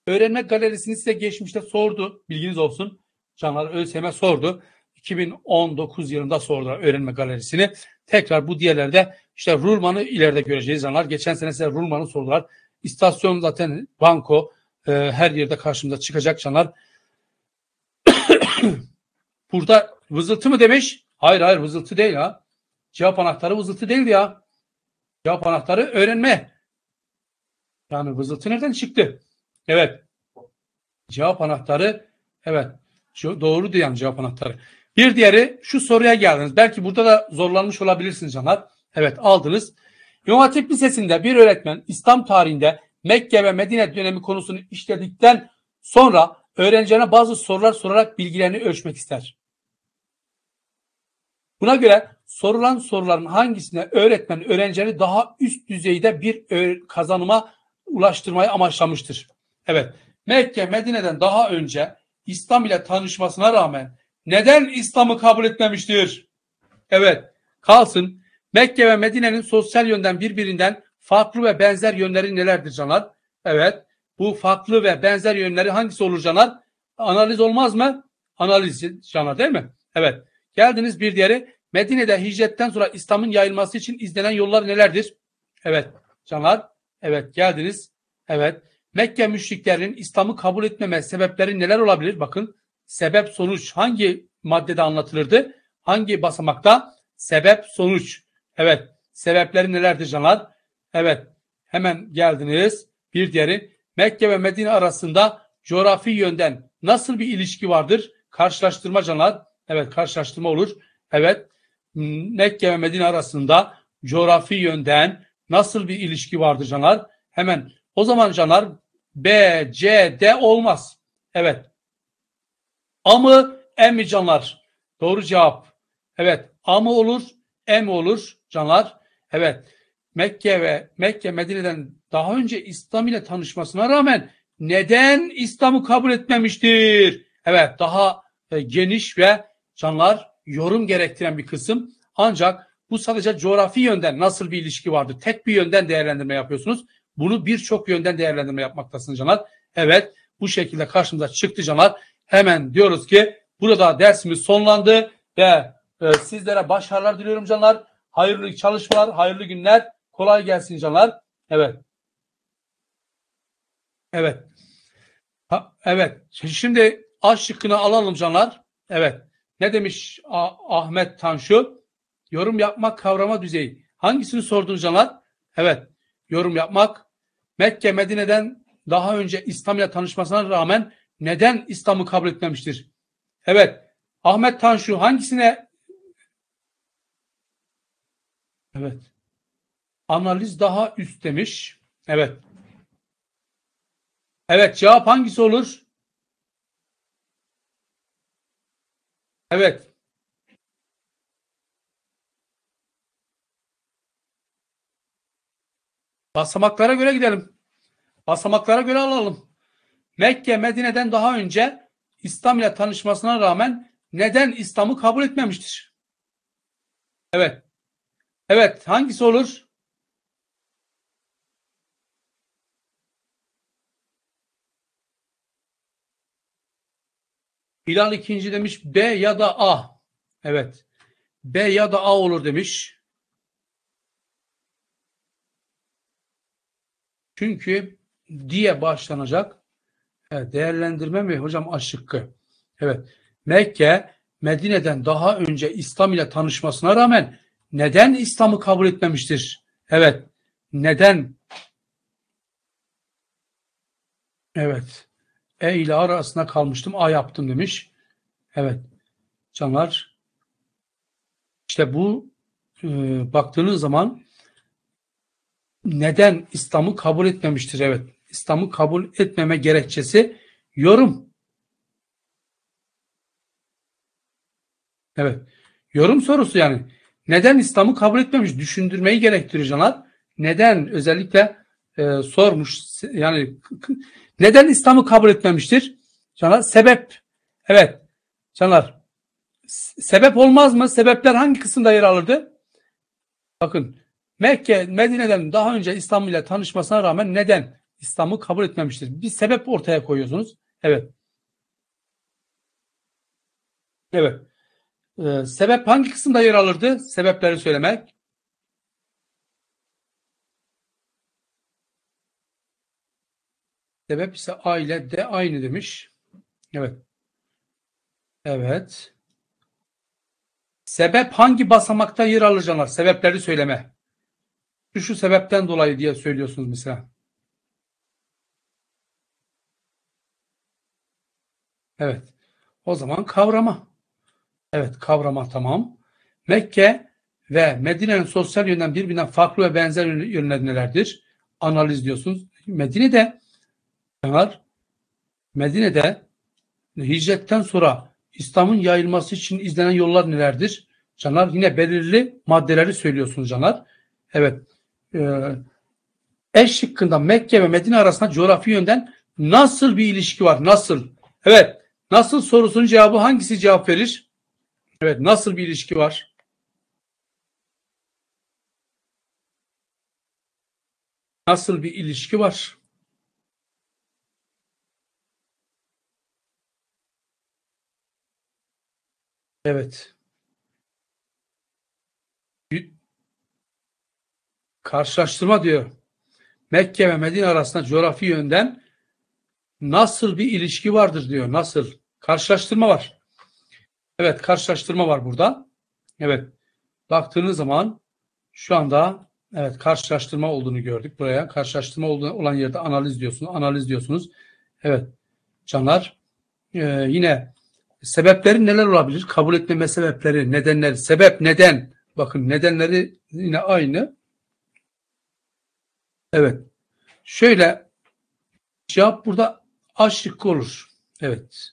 öğrenme galerisini size geçmişte sordu. Bilginiz olsun. Canlar ÖSYM sordu. 2019 yılında sordular öğrenme galerisini. Tekrar bu diğerlerde işte Rulman'ı ileride göreceğiz anlar. Geçen sene size Rulman'ı sordular. İstasyon zaten banko e, her yerde karşımıza çıkacak canlar. [COUGHS] Burada vızıltı mı demiş? Hayır hayır vızıltı değil ya. Cevap anahtarı vızıltı değil ya. Cevap anahtarı öğrenme. Yani vızıltı nereden çıktı? Evet. Cevap anahtarı evet. Doğru diyen cevap anahtarı. Bir diğeri şu soruya geldiniz. Belki burada da zorlanmış olabilirsiniz canlar. Evet aldınız. İmam Hatip Lisesi'nde bir öğretmen İslam tarihinde Mekke ve Medine dönemi konusunu işledikten sonra öğrencilerine bazı sorular sorarak bilgilerini ölçmek ister. Buna göre sorulan soruların hangisine öğretmen öğrencileri daha üst düzeyde bir kazanıma ulaştırmayı amaçlamıştır. Evet Mekke Medine'den daha önce İslam ile tanışmasına rağmen neden İslam'ı kabul etmemiştir? Evet, kalsın. Mekke ve Medine'nin sosyal yönden birbirinden farklı ve benzer yönleri nelerdir Canan? Evet, bu farklı ve benzer yönleri hangisi olur Canan? Analiz olmaz mı? Analiz Canan değil mi? Evet, geldiniz bir diğeri. Medine'de hicretten sonra İslam'ın yayılması için izlenen yollar nelerdir? Evet, Canan. Evet, geldiniz. Evet, Mekke müşriklerinin İslam'ı kabul etmeme sebepleri neler olabilir? Bakın, sebep sonuç hangi maddede anlatılırdı? Hangi basamakta? Sebep sonuç. Evet. Sebepleri nelerdi canlar? Evet. Hemen geldiniz. Bir diğeri Mekke ve Medine arasında coğrafi yönden nasıl bir ilişki vardır? Karşılaştırma canlar. Evet karşılaştırma olur. Evet. Mekke ve Medine arasında coğrafi yönden nasıl bir ilişki vardır canlar? Hemen o zaman canlar B, C, D olmaz. Evet Amı, mı mi canlar? Doğru cevap. Evet. Amı olur? Em olur canlar? Evet. Mekke ve Mekke Medine'den daha önce İslam ile tanışmasına rağmen neden İslam'ı kabul etmemiştir? Evet daha e, geniş ve canlar yorum gerektiren bir kısım. Ancak bu sadece coğrafi yönden nasıl bir ilişki vardı? Tek bir yönden değerlendirme yapıyorsunuz. Bunu birçok yönden değerlendirme yapmaktasınız canlar. Evet bu şekilde karşımıza çıktı canlar hemen diyoruz ki burada dersimiz sonlandı ve e, sizlere başarılar diliyorum canlar. Hayırlı çalışmalar, hayırlı günler. Kolay gelsin canlar. Evet. Evet. Ha, evet. Şimdi A şıkkını alalım canlar. Evet. Ne demiş A Ahmet Tanşu? Yorum yapmak kavrama düzeyi. Hangisini sordun canlar? Evet. Yorum yapmak. Mekke Medine'den daha önce İslam ile tanışmasına rağmen neden İslam'ı kabul etmemiştir? Evet. Ahmet Tanşu hangisine Evet. Analiz daha üst demiş. Evet. Evet cevap hangisi olur? Evet. Basamaklara göre gidelim. Basamaklara göre alalım. Mekke Medine'den daha önce İslam ile tanışmasına rağmen neden İslam'ı kabul etmemiştir? Evet. Evet hangisi olur? Hilal ikinci demiş B ya da A. Evet. B ya da A olur demiş. Çünkü diye başlanacak. Evet, değerlendirme mi? Hocam A Evet. Mekke Medine'den daha önce İslam ile tanışmasına rağmen neden İslam'ı kabul etmemiştir? Evet. Neden? Evet. E ile arasında kalmıştım. A yaptım demiş. Evet. Canlar. İşte bu e, baktığınız zaman neden İslam'ı kabul etmemiştir? Evet. İslam'ı kabul etmeme gerekçesi yorum. Evet. Yorum sorusu yani. Neden İslam'ı kabul etmemiş? Düşündürmeyi gerektirir canlar. Neden? Özellikle e, sormuş. Yani neden İslam'ı kabul etmemiştir? Canlar sebep. Evet. Canlar sebep olmaz mı? Sebepler hangi kısımda yer alırdı? Bakın Mekke, Medine'den daha önce İslam ile tanışmasına rağmen neden? İslam'ı kabul etmemiştir. Bir sebep ortaya koyuyorsunuz. Evet. Evet. Ee, sebep hangi kısımda yer alırdı? Sebepleri söylemek. Sebep ise A ile D aynı demiş. Evet. Evet. Sebep hangi basamakta yer alacaklar? Sebepleri söyleme. şu sebepten dolayı diye söylüyorsunuz mesela. Evet. O zaman kavrama. Evet kavrama tamam. Mekke ve Medine'nin sosyal yönden birbirinden farklı ve benzer yönler nelerdir? Analiz diyorsunuz. Medine'de var. Medine'de hicretten sonra İslam'ın yayılması için izlenen yollar nelerdir? Canlar yine belirli maddeleri söylüyorsunuz canlar. Evet. Ee, E şıkkında Mekke ve Medine arasında coğrafi yönden nasıl bir ilişki var? Nasıl? Evet. Nasıl sorusunun cevabı hangisi cevap verir? Evet nasıl bir ilişki var? Nasıl bir ilişki var? Evet. Karşılaştırma diyor. Mekke ve Medine arasında coğrafi yönden nasıl bir ilişki vardır diyor. Nasıl? Karşılaştırma var. Evet karşılaştırma var burada. Evet baktığınız zaman şu anda evet karşılaştırma olduğunu gördük buraya. Karşılaştırma olan yerde analiz diyorsunuz. Analiz diyorsunuz. Evet canlar ee, yine sebepleri neler olabilir? Kabul etmeme sebepleri, nedenleri, sebep, neden. Bakın nedenleri yine aynı. Evet. Şöyle cevap burada A olur. Evet.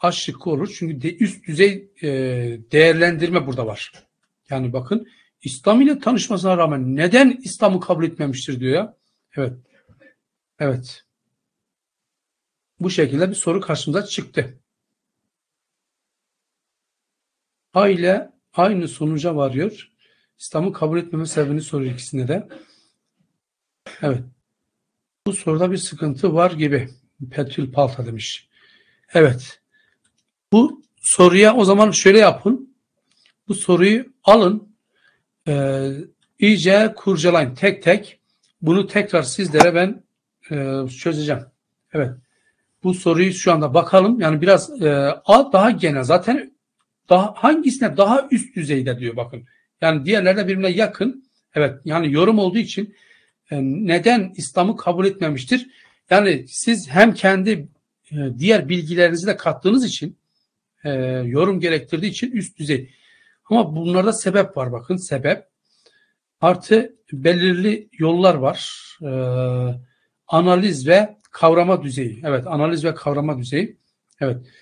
A şıkkı olur. Çünkü de, üst düzey e, değerlendirme burada var. Yani bakın İslam ile tanışmasına rağmen neden İslam'ı kabul etmemiştir diyor ya. Evet. Evet. Bu şekilde bir soru karşımıza çıktı. A aynı sonuca varıyor. İslam'ı kabul etmeme sebebini soruyor ikisinde de. Evet. Bu soruda bir sıkıntı var gibi. Petül Palta demiş. Evet. Bu soruya o zaman şöyle yapın. Bu soruyu alın. E, iyice kurcalayın tek tek. Bunu tekrar sizlere ben e, çözeceğim. Evet. Bu soruyu şu anda bakalım. Yani biraz e, daha genel. Zaten daha hangisine daha üst düzeyde diyor bakın. Yani diğerlerine birbirine yakın. Evet yani yorum olduğu için e, neden İslam'ı kabul etmemiştir? Yani siz hem kendi e, diğer bilgilerinizi de kattığınız için e, yorum gerektirdiği için üst düzey. Ama bunlarda sebep var bakın sebep. Artı belirli yollar var. E, analiz ve kavrama düzeyi. Evet analiz ve kavrama düzeyi. Evet.